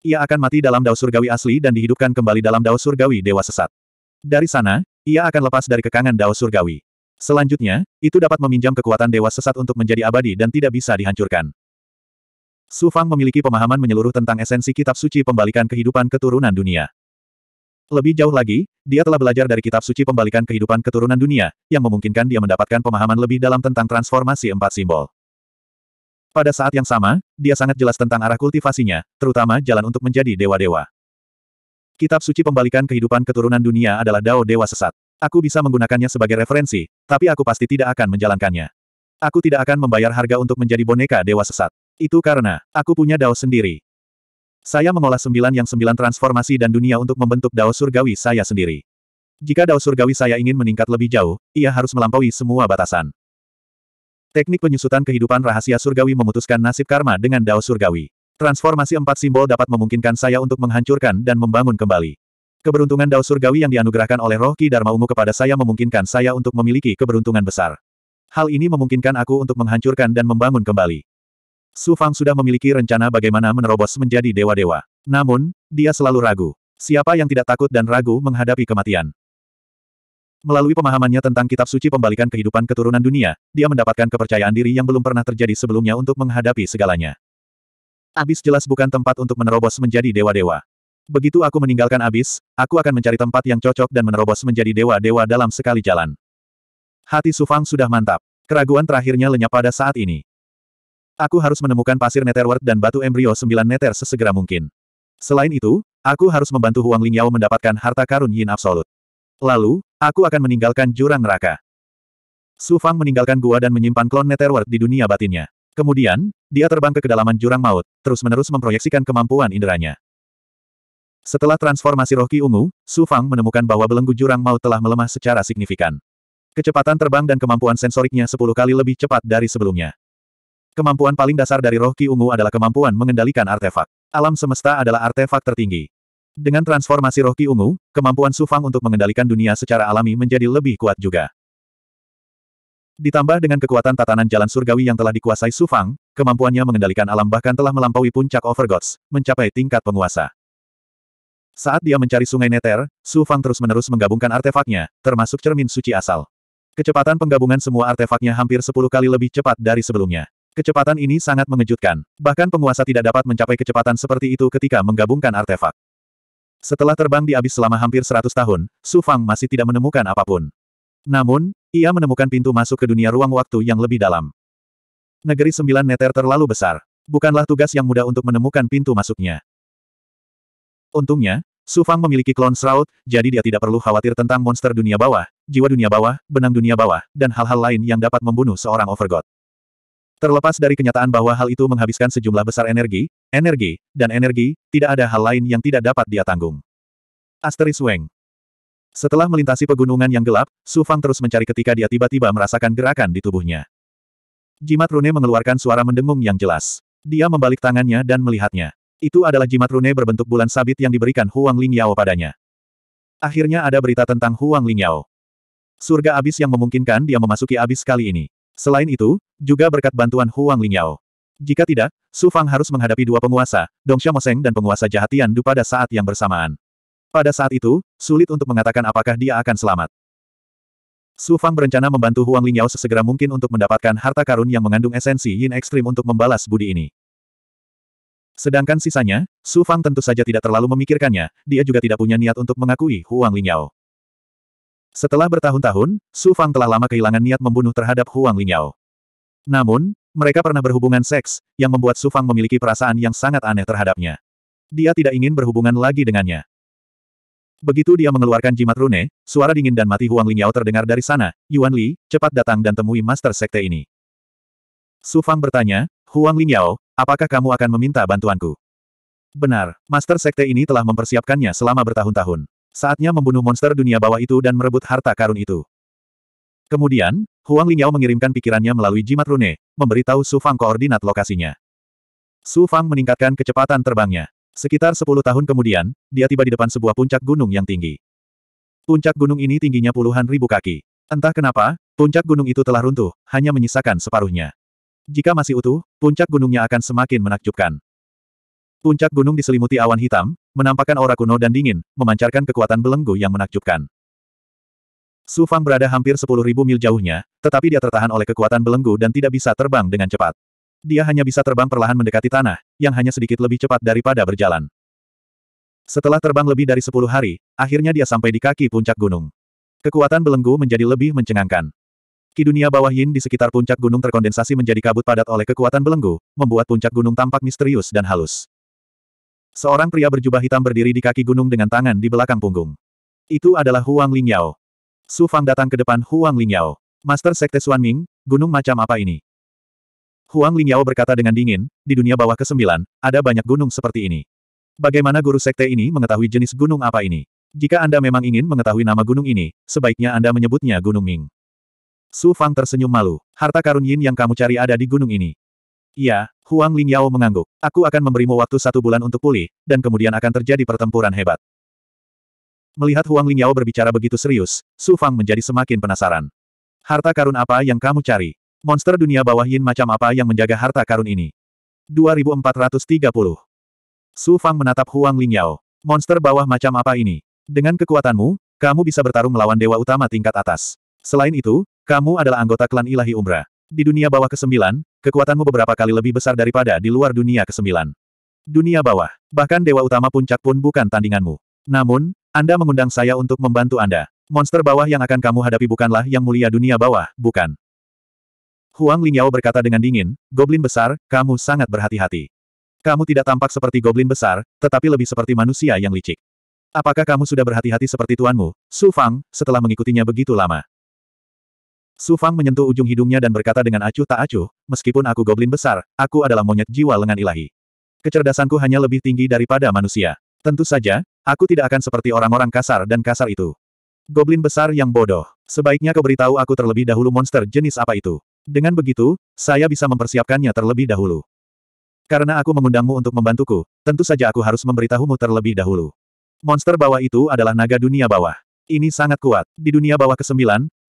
Ia akan mati dalam dao surgawi asli dan dihidupkan kembali dalam dao surgawi dewa sesat. Dari sana, ia akan lepas dari kekangan dao surgawi. Selanjutnya, itu dapat meminjam kekuatan dewa sesat untuk menjadi abadi dan tidak bisa dihancurkan. Su Fang memiliki pemahaman menyeluruh tentang esensi kitab suci pembalikan kehidupan keturunan dunia. Lebih jauh lagi, dia telah belajar dari kitab suci pembalikan kehidupan keturunan dunia, yang memungkinkan dia mendapatkan pemahaman lebih dalam tentang transformasi empat simbol. Pada saat yang sama, dia sangat jelas tentang arah kultivasinya, terutama jalan untuk menjadi dewa-dewa. Kitab suci pembalikan kehidupan keturunan dunia adalah Dao Dewa Sesat. Aku bisa menggunakannya sebagai referensi, tapi aku pasti tidak akan menjalankannya. Aku tidak akan membayar harga untuk menjadi boneka dewa sesat. Itu karena, aku punya dao sendiri. Saya mengolah sembilan yang sembilan transformasi dan dunia untuk membentuk dao surgawi saya sendiri. Jika dao surgawi saya ingin meningkat lebih jauh, ia harus melampaui semua batasan. Teknik penyusutan kehidupan rahasia surgawi memutuskan nasib karma dengan dao surgawi. Transformasi empat simbol dapat memungkinkan saya untuk menghancurkan dan membangun kembali. Keberuntungan dao surgawi yang dianugerahkan oleh roh Ki Dharma Ungu kepada saya memungkinkan saya untuk memiliki keberuntungan besar. Hal ini memungkinkan aku untuk menghancurkan dan membangun kembali. Su Fang sudah memiliki rencana bagaimana menerobos menjadi dewa-dewa. Namun, dia selalu ragu. Siapa yang tidak takut dan ragu menghadapi kematian? Melalui pemahamannya tentang kitab suci pembalikan kehidupan keturunan dunia, dia mendapatkan kepercayaan diri yang belum pernah terjadi sebelumnya untuk menghadapi segalanya. Abis jelas bukan tempat untuk menerobos menjadi dewa-dewa. Begitu aku meninggalkan Abis, aku akan mencari tempat yang cocok dan menerobos menjadi dewa-dewa dalam sekali jalan. Hati Sufang sudah mantap. Keraguan terakhirnya lenyap pada saat ini. Aku harus menemukan pasir Netherworld dan batu embrio sembilan Nether sesegera mungkin. Selain itu, aku harus membantu Huang Lingyao mendapatkan harta karun Yin Absolut. Lalu, aku akan meninggalkan jurang neraka. Su Fang meninggalkan gua dan menyimpan klon Netherworld di dunia batinnya. Kemudian, dia terbang ke kedalaman jurang maut, terus-menerus memproyeksikan kemampuan inderanya. Setelah transformasi roh Ki Ungu, Su Fang menemukan bahwa belenggu jurang maut telah melemah secara signifikan. Kecepatan terbang dan kemampuan sensoriknya sepuluh kali lebih cepat dari sebelumnya. Kemampuan paling dasar dari roh Ki Ungu adalah kemampuan mengendalikan artefak. Alam semesta adalah artefak tertinggi. Dengan transformasi roh Ki Ungu, kemampuan Sufang untuk mengendalikan dunia secara alami menjadi lebih kuat juga. Ditambah dengan kekuatan tatanan jalan surgawi yang telah dikuasai Sufang, kemampuannya mengendalikan alam bahkan telah melampaui puncak Overgods, mencapai tingkat penguasa. Saat dia mencari sungai Neter, Su Fang terus-menerus menggabungkan artefaknya, termasuk cermin suci asal. Kecepatan penggabungan semua artefaknya hampir 10 kali lebih cepat dari sebelumnya. Kecepatan ini sangat mengejutkan. Bahkan penguasa tidak dapat mencapai kecepatan seperti itu ketika menggabungkan artefak. Setelah terbang di abis selama hampir 100 tahun, Su Fang masih tidak menemukan apapun. Namun, ia menemukan pintu masuk ke dunia ruang waktu yang lebih dalam. Negeri Sembilan Neter terlalu besar. Bukanlah tugas yang mudah untuk menemukan pintu masuknya. Untungnya, Su Fang memiliki klon Seraut, jadi dia tidak perlu khawatir tentang monster dunia bawah, jiwa dunia bawah, benang dunia bawah, dan hal-hal lain yang dapat membunuh seorang Overgod. Terlepas dari kenyataan bahwa hal itu menghabiskan sejumlah besar energi, energi, dan energi, tidak ada hal lain yang tidak dapat dia tanggung. Asteris Weng Setelah melintasi pegunungan yang gelap, Su Fang terus mencari ketika dia tiba-tiba merasakan gerakan di tubuhnya. Jimat rune mengeluarkan suara mendengung yang jelas. Dia membalik tangannya dan melihatnya. Itu adalah jimat rune berbentuk bulan sabit yang diberikan Huang Lingyao padanya. Akhirnya ada berita tentang Huang Lingyao. Surga abis yang memungkinkan dia memasuki abis kali ini. Selain itu, juga berkat bantuan Huang Lingyao. Jika tidak, Su Fang harus menghadapi dua penguasa, Dong Moseng dan penguasa jahat Du pada saat yang bersamaan. Pada saat itu, sulit untuk mengatakan apakah dia akan selamat. Su Fang berencana membantu Huang Lingyao sesegera mungkin untuk mendapatkan harta karun yang mengandung esensi yin ekstrim untuk membalas budi ini. Sedangkan sisanya, Su Fang tentu saja tidak terlalu memikirkannya, dia juga tidak punya niat untuk mengakui Huang Lingyao. Setelah bertahun-tahun, Su Fang telah lama kehilangan niat membunuh terhadap Huang Lingyao. Namun, mereka pernah berhubungan seks, yang membuat Su Fang memiliki perasaan yang sangat aneh terhadapnya. Dia tidak ingin berhubungan lagi dengannya. Begitu dia mengeluarkan jimat rune, suara dingin dan mati Huang Lingyao terdengar dari sana, Yuan Li, cepat datang dan temui Master Sekte ini. Su Fang bertanya, Huang Lingyao, apakah kamu akan meminta bantuanku? Benar, Master Sekte ini telah mempersiapkannya selama bertahun-tahun. Saatnya membunuh monster dunia bawah itu dan merebut harta karun itu. Kemudian, Huang Lingyao mengirimkan pikirannya melalui jimat rune, memberitahu Su Fang koordinat lokasinya. Su Fang meningkatkan kecepatan terbangnya. Sekitar 10 tahun kemudian, dia tiba di depan sebuah puncak gunung yang tinggi. Puncak gunung ini tingginya puluhan ribu kaki. Entah kenapa, puncak gunung itu telah runtuh, hanya menyisakan separuhnya. Jika masih utuh, puncak gunungnya akan semakin menakjubkan. Puncak gunung diselimuti awan hitam, menampakkan aura kuno dan dingin, memancarkan kekuatan belenggu yang menakjubkan. Su Fang berada hampir 10.000 mil jauhnya, tetapi dia tertahan oleh kekuatan belenggu dan tidak bisa terbang dengan cepat. Dia hanya bisa terbang perlahan mendekati tanah, yang hanya sedikit lebih cepat daripada berjalan. Setelah terbang lebih dari 10 hari, akhirnya dia sampai di kaki puncak gunung. Kekuatan belenggu menjadi lebih mencengangkan. Ki dunia bawah yin di sekitar puncak gunung terkondensasi menjadi kabut padat oleh kekuatan belenggu, membuat puncak gunung tampak misterius dan halus. Seorang pria berjubah hitam berdiri di kaki gunung dengan tangan di belakang punggung. Itu adalah Huang Lingyao. Su Fang datang ke depan Huang Lingyao. Master Sekte Xuan Ming, gunung macam apa ini? Huang Lingyao berkata dengan dingin, di dunia bawah ke-9, ada banyak gunung seperti ini. Bagaimana guru sekte ini mengetahui jenis gunung apa ini? Jika Anda memang ingin mengetahui nama gunung ini, sebaiknya Anda menyebutnya Gunung Ming. Su Fang tersenyum malu. Harta karun Yin yang kamu cari ada di gunung ini. Iya, Huang Lingyao mengangguk. Aku akan memberimu waktu satu bulan untuk pulih, dan kemudian akan terjadi pertempuran hebat. Melihat Huang Lingyao berbicara begitu serius, Su Fang menjadi semakin penasaran. Harta karun apa yang kamu cari? Monster dunia bawah yin macam apa yang menjaga harta karun ini? 2430. Su Fang menatap Huang Lingyao. Monster bawah macam apa ini? Dengan kekuatanmu, kamu bisa bertarung melawan dewa utama tingkat atas. Selain itu, kamu adalah anggota klan ilahi Umrah. Di dunia bawah ke-9, kekuatanmu beberapa kali lebih besar daripada di luar dunia ke-9. Dunia bawah, bahkan dewa utama puncak pun bukan tandinganmu. Namun, Anda mengundang saya untuk membantu Anda. Monster bawah yang akan kamu hadapi bukanlah yang mulia dunia bawah, bukan. Huang Lingyao berkata dengan dingin, Goblin besar, kamu sangat berhati-hati. Kamu tidak tampak seperti goblin besar, tetapi lebih seperti manusia yang licik. Apakah kamu sudah berhati-hati seperti tuanmu, Su Fang, setelah mengikutinya begitu lama? Su Fang menyentuh ujung hidungnya dan berkata dengan acuh tak acuh, meskipun aku goblin besar, aku adalah monyet jiwa lengan ilahi. Kecerdasanku hanya lebih tinggi daripada manusia. Tentu saja, aku tidak akan seperti orang-orang kasar dan kasar itu. Goblin besar yang bodoh. Sebaiknya kau beritahu aku terlebih dahulu monster jenis apa itu. Dengan begitu, saya bisa mempersiapkannya terlebih dahulu. Karena aku mengundangmu untuk membantuku, tentu saja aku harus memberitahumu terlebih dahulu. Monster bawah itu adalah naga dunia bawah. Ini sangat kuat. Di dunia bawah ke-9,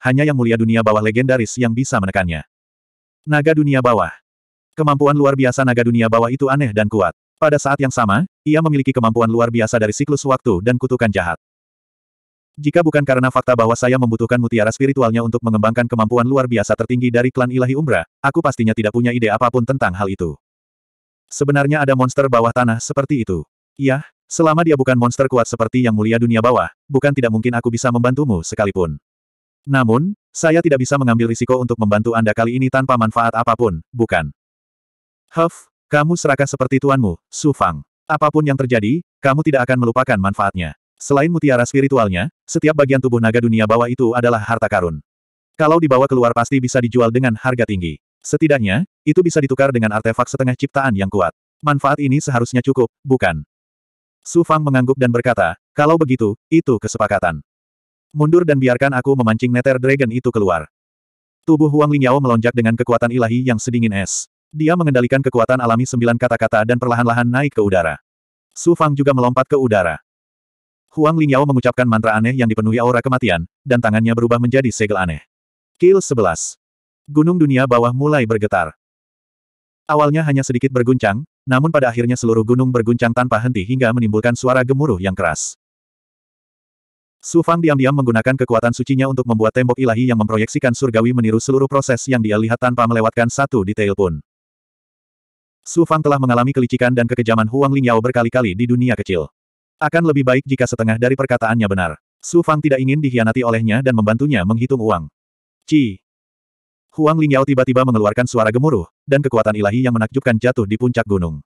hanya yang mulia dunia bawah legendaris yang bisa menekannya. Naga dunia bawah. Kemampuan luar biasa naga dunia bawah itu aneh dan kuat. Pada saat yang sama, ia memiliki kemampuan luar biasa dari siklus waktu dan kutukan jahat. Jika bukan karena fakta bahwa saya membutuhkan mutiara spiritualnya untuk mengembangkan kemampuan luar biasa tertinggi dari klan ilahi Umbra, aku pastinya tidak punya ide apapun tentang hal itu. Sebenarnya ada monster bawah tanah seperti itu. Yah, selama dia bukan monster kuat seperti yang mulia dunia bawah, bukan tidak mungkin aku bisa membantumu sekalipun. Namun, saya tidak bisa mengambil risiko untuk membantu Anda kali ini tanpa manfaat apapun, bukan? Huff, kamu serakah seperti tuanmu, Su Fang. Apapun yang terjadi, kamu tidak akan melupakan manfaatnya. Selain mutiara spiritualnya, setiap bagian tubuh naga dunia bawah itu adalah harta karun. Kalau dibawa keluar pasti bisa dijual dengan harga tinggi. Setidaknya, itu bisa ditukar dengan artefak setengah ciptaan yang kuat. Manfaat ini seharusnya cukup, bukan? Su Fang mengangguk dan berkata, kalau begitu, itu kesepakatan. Mundur dan biarkan aku memancing Nether Dragon itu keluar. Tubuh Huang Lingyao melonjak dengan kekuatan ilahi yang sedingin es. Dia mengendalikan kekuatan alami sembilan kata-kata dan perlahan-lahan naik ke udara. Su Fang juga melompat ke udara. Huang Lingyao mengucapkan mantra aneh yang dipenuhi aura kematian, dan tangannya berubah menjadi segel aneh. Kill 11. Gunung dunia bawah mulai bergetar. Awalnya hanya sedikit berguncang, namun pada akhirnya seluruh gunung berguncang tanpa henti hingga menimbulkan suara gemuruh yang keras. Su Fang diam-diam menggunakan kekuatan sucinya untuk membuat tembok ilahi yang memproyeksikan surgawi meniru seluruh proses yang dia lihat tanpa melewatkan satu detail pun. Su Fang telah mengalami kelicikan dan kekejaman Huang Lingyao berkali-kali di dunia kecil. Akan lebih baik jika setengah dari perkataannya benar. Su Fang tidak ingin dihianati olehnya dan membantunya menghitung uang. Ci. Huang Lingyao tiba-tiba mengeluarkan suara gemuruh, dan kekuatan ilahi yang menakjubkan jatuh di puncak gunung.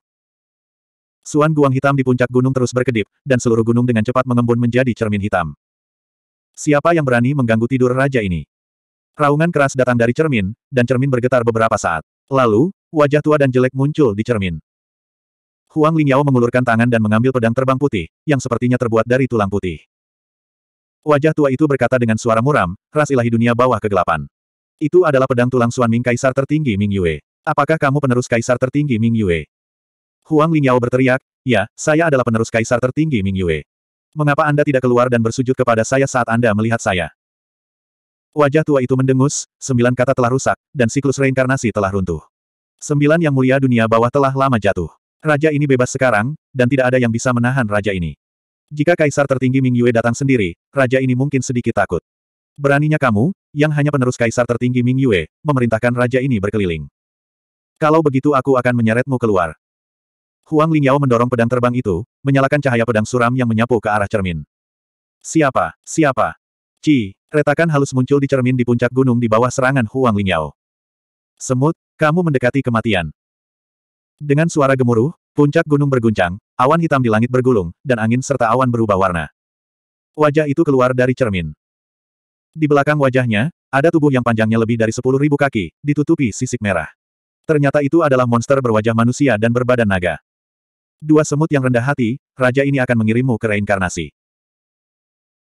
Suan guang hitam di puncak gunung terus berkedip, dan seluruh gunung dengan cepat mengembun menjadi cermin hitam. Siapa yang berani mengganggu tidur raja ini? Raungan keras datang dari cermin, dan cermin bergetar beberapa saat. Lalu, wajah tua dan jelek muncul di cermin. Huang Lingyao mengulurkan tangan dan mengambil pedang terbang putih, yang sepertinya terbuat dari tulang putih. Wajah tua itu berkata dengan suara muram, ras ilahi dunia bawah kegelapan. Itu adalah pedang tulang Suan Ming Kaisar tertinggi Ming Yue. Apakah kamu penerus Kaisar tertinggi Ming Yue? Huang Lingyao berteriak, ya, saya adalah penerus Kaisar tertinggi Ming Yue. Mengapa Anda tidak keluar dan bersujud kepada saya saat Anda melihat saya? Wajah tua itu mendengus, sembilan kata telah rusak, dan siklus reinkarnasi telah runtuh. Sembilan yang mulia dunia bawah telah lama jatuh. Raja ini bebas sekarang, dan tidak ada yang bisa menahan raja ini. Jika kaisar tertinggi Ming Yue datang sendiri, raja ini mungkin sedikit takut. Beraninya kamu, yang hanya penerus kaisar tertinggi Ming Yue, memerintahkan raja ini berkeliling. Kalau begitu aku akan menyeretmu keluar. Huang Lingyao mendorong pedang terbang itu, menyalakan cahaya pedang suram yang menyapu ke arah cermin. Siapa? Siapa? Ci, retakan halus muncul di cermin di puncak gunung di bawah serangan Huang Lingyao. Semut, kamu mendekati kematian. Dengan suara gemuruh, puncak gunung berguncang, awan hitam di langit bergulung, dan angin serta awan berubah warna. Wajah itu keluar dari cermin. Di belakang wajahnya, ada tubuh yang panjangnya lebih dari sepuluh ribu kaki, ditutupi sisik merah. Ternyata itu adalah monster berwajah manusia dan berbadan naga. Dua semut yang rendah hati, raja ini akan mengirimmu ke reinkarnasi.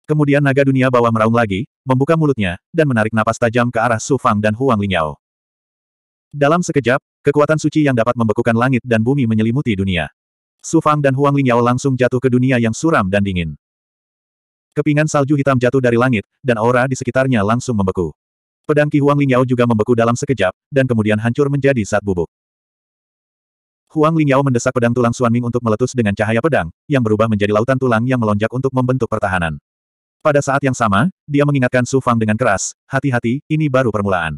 Kemudian naga dunia bawah meraung lagi, membuka mulutnya, dan menarik napas tajam ke arah Su Fang dan Huang Lingyao. Dalam sekejap, kekuatan suci yang dapat membekukan langit dan bumi menyelimuti dunia. Su Fang dan Huang Lingyao langsung jatuh ke dunia yang suram dan dingin. Kepingan salju hitam jatuh dari langit, dan aura di sekitarnya langsung membeku. Pedang Ki Huang Lingyao juga membeku dalam sekejap, dan kemudian hancur menjadi saat bubuk. Huang Lingyao mendesak pedang tulang Suanming untuk meletus dengan cahaya pedang, yang berubah menjadi lautan tulang yang melonjak untuk membentuk pertahanan. Pada saat yang sama, dia mengingatkan Su Fang dengan keras, hati-hati, ini baru permulaan.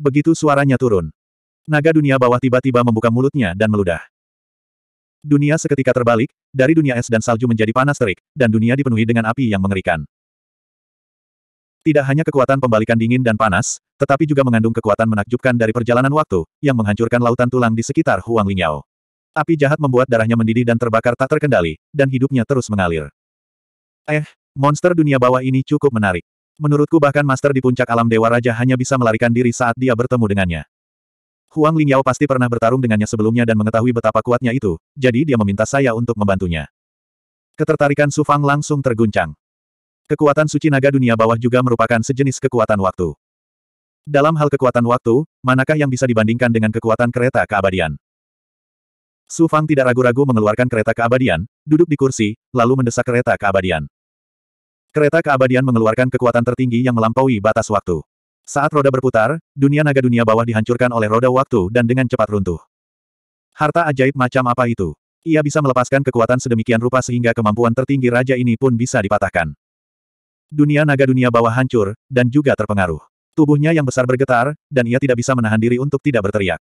Begitu suaranya turun. Naga dunia bawah tiba-tiba membuka mulutnya dan meludah. Dunia seketika terbalik, dari dunia es dan salju menjadi panas terik, dan dunia dipenuhi dengan api yang mengerikan. Tidak hanya kekuatan pembalikan dingin dan panas, tetapi juga mengandung kekuatan menakjubkan dari perjalanan waktu, yang menghancurkan lautan tulang di sekitar Huang Lingyao. Api jahat membuat darahnya mendidih dan terbakar tak terkendali, dan hidupnya terus mengalir. Eh, monster dunia bawah ini cukup menarik. Menurutku bahkan master di puncak alam Dewa Raja hanya bisa melarikan diri saat dia bertemu dengannya. Huang Lingyao pasti pernah bertarung dengannya sebelumnya dan mengetahui betapa kuatnya itu, jadi dia meminta saya untuk membantunya. Ketertarikan Su Fang langsung terguncang. Kekuatan suci naga dunia bawah juga merupakan sejenis kekuatan waktu. Dalam hal kekuatan waktu, manakah yang bisa dibandingkan dengan kekuatan kereta keabadian? Su Fang tidak ragu-ragu mengeluarkan kereta keabadian, duduk di kursi, lalu mendesak kereta keabadian. Kereta keabadian mengeluarkan kekuatan tertinggi yang melampaui batas waktu. Saat roda berputar, dunia naga dunia bawah dihancurkan oleh roda waktu dan dengan cepat runtuh. Harta ajaib macam apa itu? Ia bisa melepaskan kekuatan sedemikian rupa sehingga kemampuan tertinggi raja ini pun bisa dipatahkan dunia naga dunia bawah hancur, dan juga terpengaruh. Tubuhnya yang besar bergetar, dan ia tidak bisa menahan diri untuk tidak berteriak.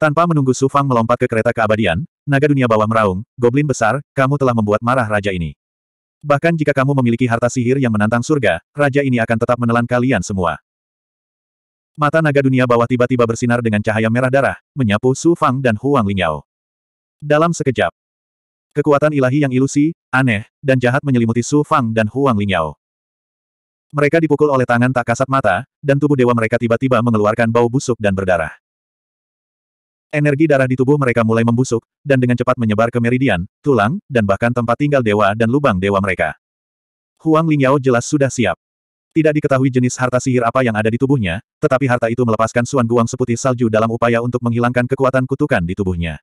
Tanpa menunggu Su Fang melompat ke kereta keabadian, naga dunia bawah meraung, goblin besar, kamu telah membuat marah raja ini. Bahkan jika kamu memiliki harta sihir yang menantang surga, raja ini akan tetap menelan kalian semua. Mata naga dunia bawah tiba-tiba bersinar dengan cahaya merah darah, menyapu Su Fang dan Huang Lingyao. Dalam sekejap, Kekuatan ilahi yang ilusi, aneh, dan jahat menyelimuti Su Fang dan Huang Lingyao. Mereka dipukul oleh tangan tak kasat mata, dan tubuh dewa mereka tiba-tiba mengeluarkan bau busuk dan berdarah. Energi darah di tubuh mereka mulai membusuk, dan dengan cepat menyebar ke meridian, tulang, dan bahkan tempat tinggal dewa dan lubang dewa mereka. Huang Lingyao jelas sudah siap. Tidak diketahui jenis harta sihir apa yang ada di tubuhnya, tetapi harta itu melepaskan Suan Guang seputih salju dalam upaya untuk menghilangkan kekuatan kutukan di tubuhnya.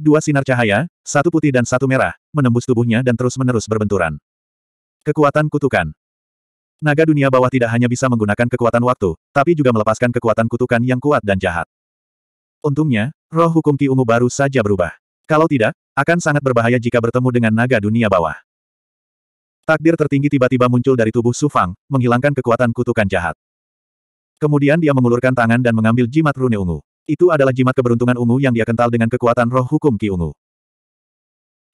Dua sinar cahaya, satu putih dan satu merah, menembus tubuhnya dan terus-menerus berbenturan. Kekuatan kutukan. Naga dunia bawah tidak hanya bisa menggunakan kekuatan waktu, tapi juga melepaskan kekuatan kutukan yang kuat dan jahat. Untungnya, roh hukum Ki Ungu baru saja berubah. Kalau tidak, akan sangat berbahaya jika bertemu dengan naga dunia bawah. Takdir tertinggi tiba-tiba muncul dari tubuh Sufang, menghilangkan kekuatan kutukan jahat. Kemudian dia mengulurkan tangan dan mengambil jimat rune ungu. Itu adalah jimat keberuntungan ungu yang dia kental dengan kekuatan roh hukum Ki Ungu.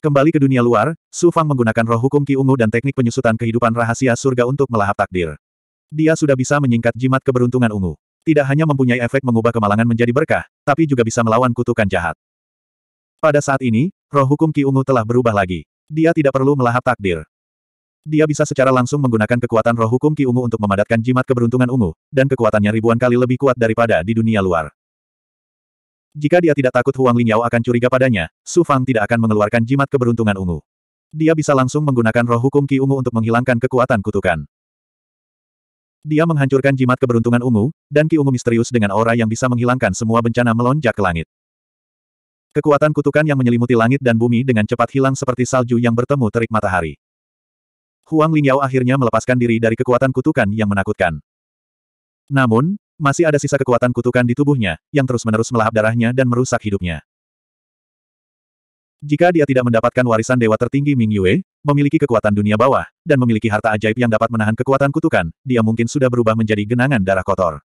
Kembali ke dunia luar, Su Fang menggunakan roh hukum Ki Ungu dan teknik penyusutan kehidupan rahasia surga untuk melahap takdir. Dia sudah bisa menyingkat jimat keberuntungan ungu. Tidak hanya mempunyai efek mengubah kemalangan menjadi berkah, tapi juga bisa melawan kutukan jahat. Pada saat ini, roh hukum Ki Ungu telah berubah lagi. Dia tidak perlu melahap takdir. Dia bisa secara langsung menggunakan kekuatan roh hukum Ki Ungu untuk memadatkan jimat keberuntungan ungu, dan kekuatannya ribuan kali lebih kuat daripada di dunia luar. Jika dia tidak takut Huang Lingyao akan curiga padanya, Su Fang tidak akan mengeluarkan jimat keberuntungan ungu. Dia bisa langsung menggunakan roh hukum Ki Ungu untuk menghilangkan kekuatan kutukan. Dia menghancurkan jimat keberuntungan ungu, dan Ki Ungu misterius dengan aura yang bisa menghilangkan semua bencana melonjak ke langit. Kekuatan kutukan yang menyelimuti langit dan bumi dengan cepat hilang seperti salju yang bertemu terik matahari. Huang Lingyao akhirnya melepaskan diri dari kekuatan kutukan yang menakutkan. Namun, masih ada sisa kekuatan kutukan di tubuhnya, yang terus-menerus melahap darahnya dan merusak hidupnya. Jika dia tidak mendapatkan warisan dewa tertinggi Ming Yue, memiliki kekuatan dunia bawah, dan memiliki harta ajaib yang dapat menahan kekuatan kutukan, dia mungkin sudah berubah menjadi genangan darah kotor.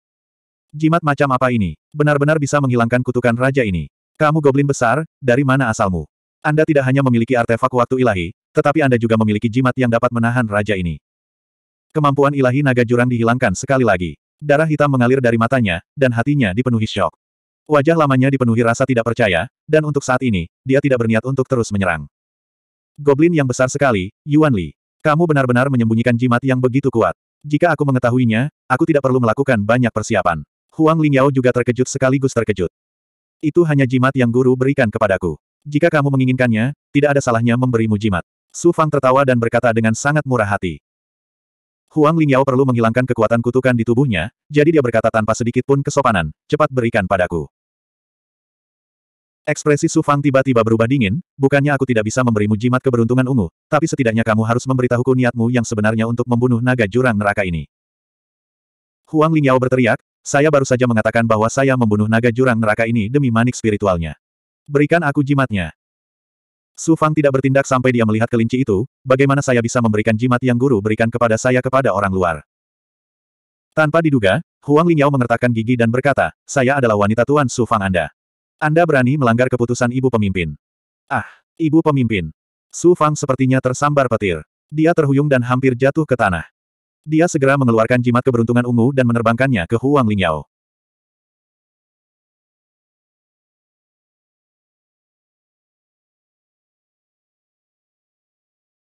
Jimat macam apa ini? Benar-benar bisa menghilangkan kutukan raja ini. Kamu goblin besar, dari mana asalmu? Anda tidak hanya memiliki artefak waktu ilahi, tetapi Anda juga memiliki jimat yang dapat menahan raja ini. Kemampuan ilahi naga jurang dihilangkan sekali lagi. Darah hitam mengalir dari matanya, dan hatinya dipenuhi syok. Wajah lamanya dipenuhi rasa tidak percaya, dan untuk saat ini, dia tidak berniat untuk terus menyerang. Goblin yang besar sekali, Yuan Li. Kamu benar-benar menyembunyikan jimat yang begitu kuat. Jika aku mengetahuinya, aku tidak perlu melakukan banyak persiapan. Huang Lingyao juga terkejut sekaligus terkejut. Itu hanya jimat yang guru berikan kepadaku. Jika kamu menginginkannya, tidak ada salahnya memberimu jimat. Su Fang tertawa dan berkata dengan sangat murah hati. Huang Lingyao perlu menghilangkan kekuatan kutukan di tubuhnya, jadi dia berkata tanpa sedikit pun kesopanan, cepat berikan padaku. Ekspresi Su Fang tiba-tiba berubah dingin, bukannya aku tidak bisa memberimu jimat keberuntungan ungu, tapi setidaknya kamu harus memberitahuku niatmu yang sebenarnya untuk membunuh naga jurang neraka ini. Huang Lingyao berteriak, saya baru saja mengatakan bahwa saya membunuh naga jurang neraka ini demi manik spiritualnya. Berikan aku jimatnya. Su Fang tidak bertindak sampai dia melihat kelinci itu, bagaimana saya bisa memberikan jimat yang guru berikan kepada saya kepada orang luar. Tanpa diduga, Huang Lingyao mengertakkan gigi dan berkata, saya adalah wanita tuan Su Fang Anda. Anda berani melanggar keputusan ibu pemimpin. Ah, ibu pemimpin. Su Fang sepertinya tersambar petir. Dia terhuyung dan hampir jatuh ke tanah. Dia segera mengeluarkan jimat keberuntungan ungu dan menerbangkannya ke Huang Lingyao.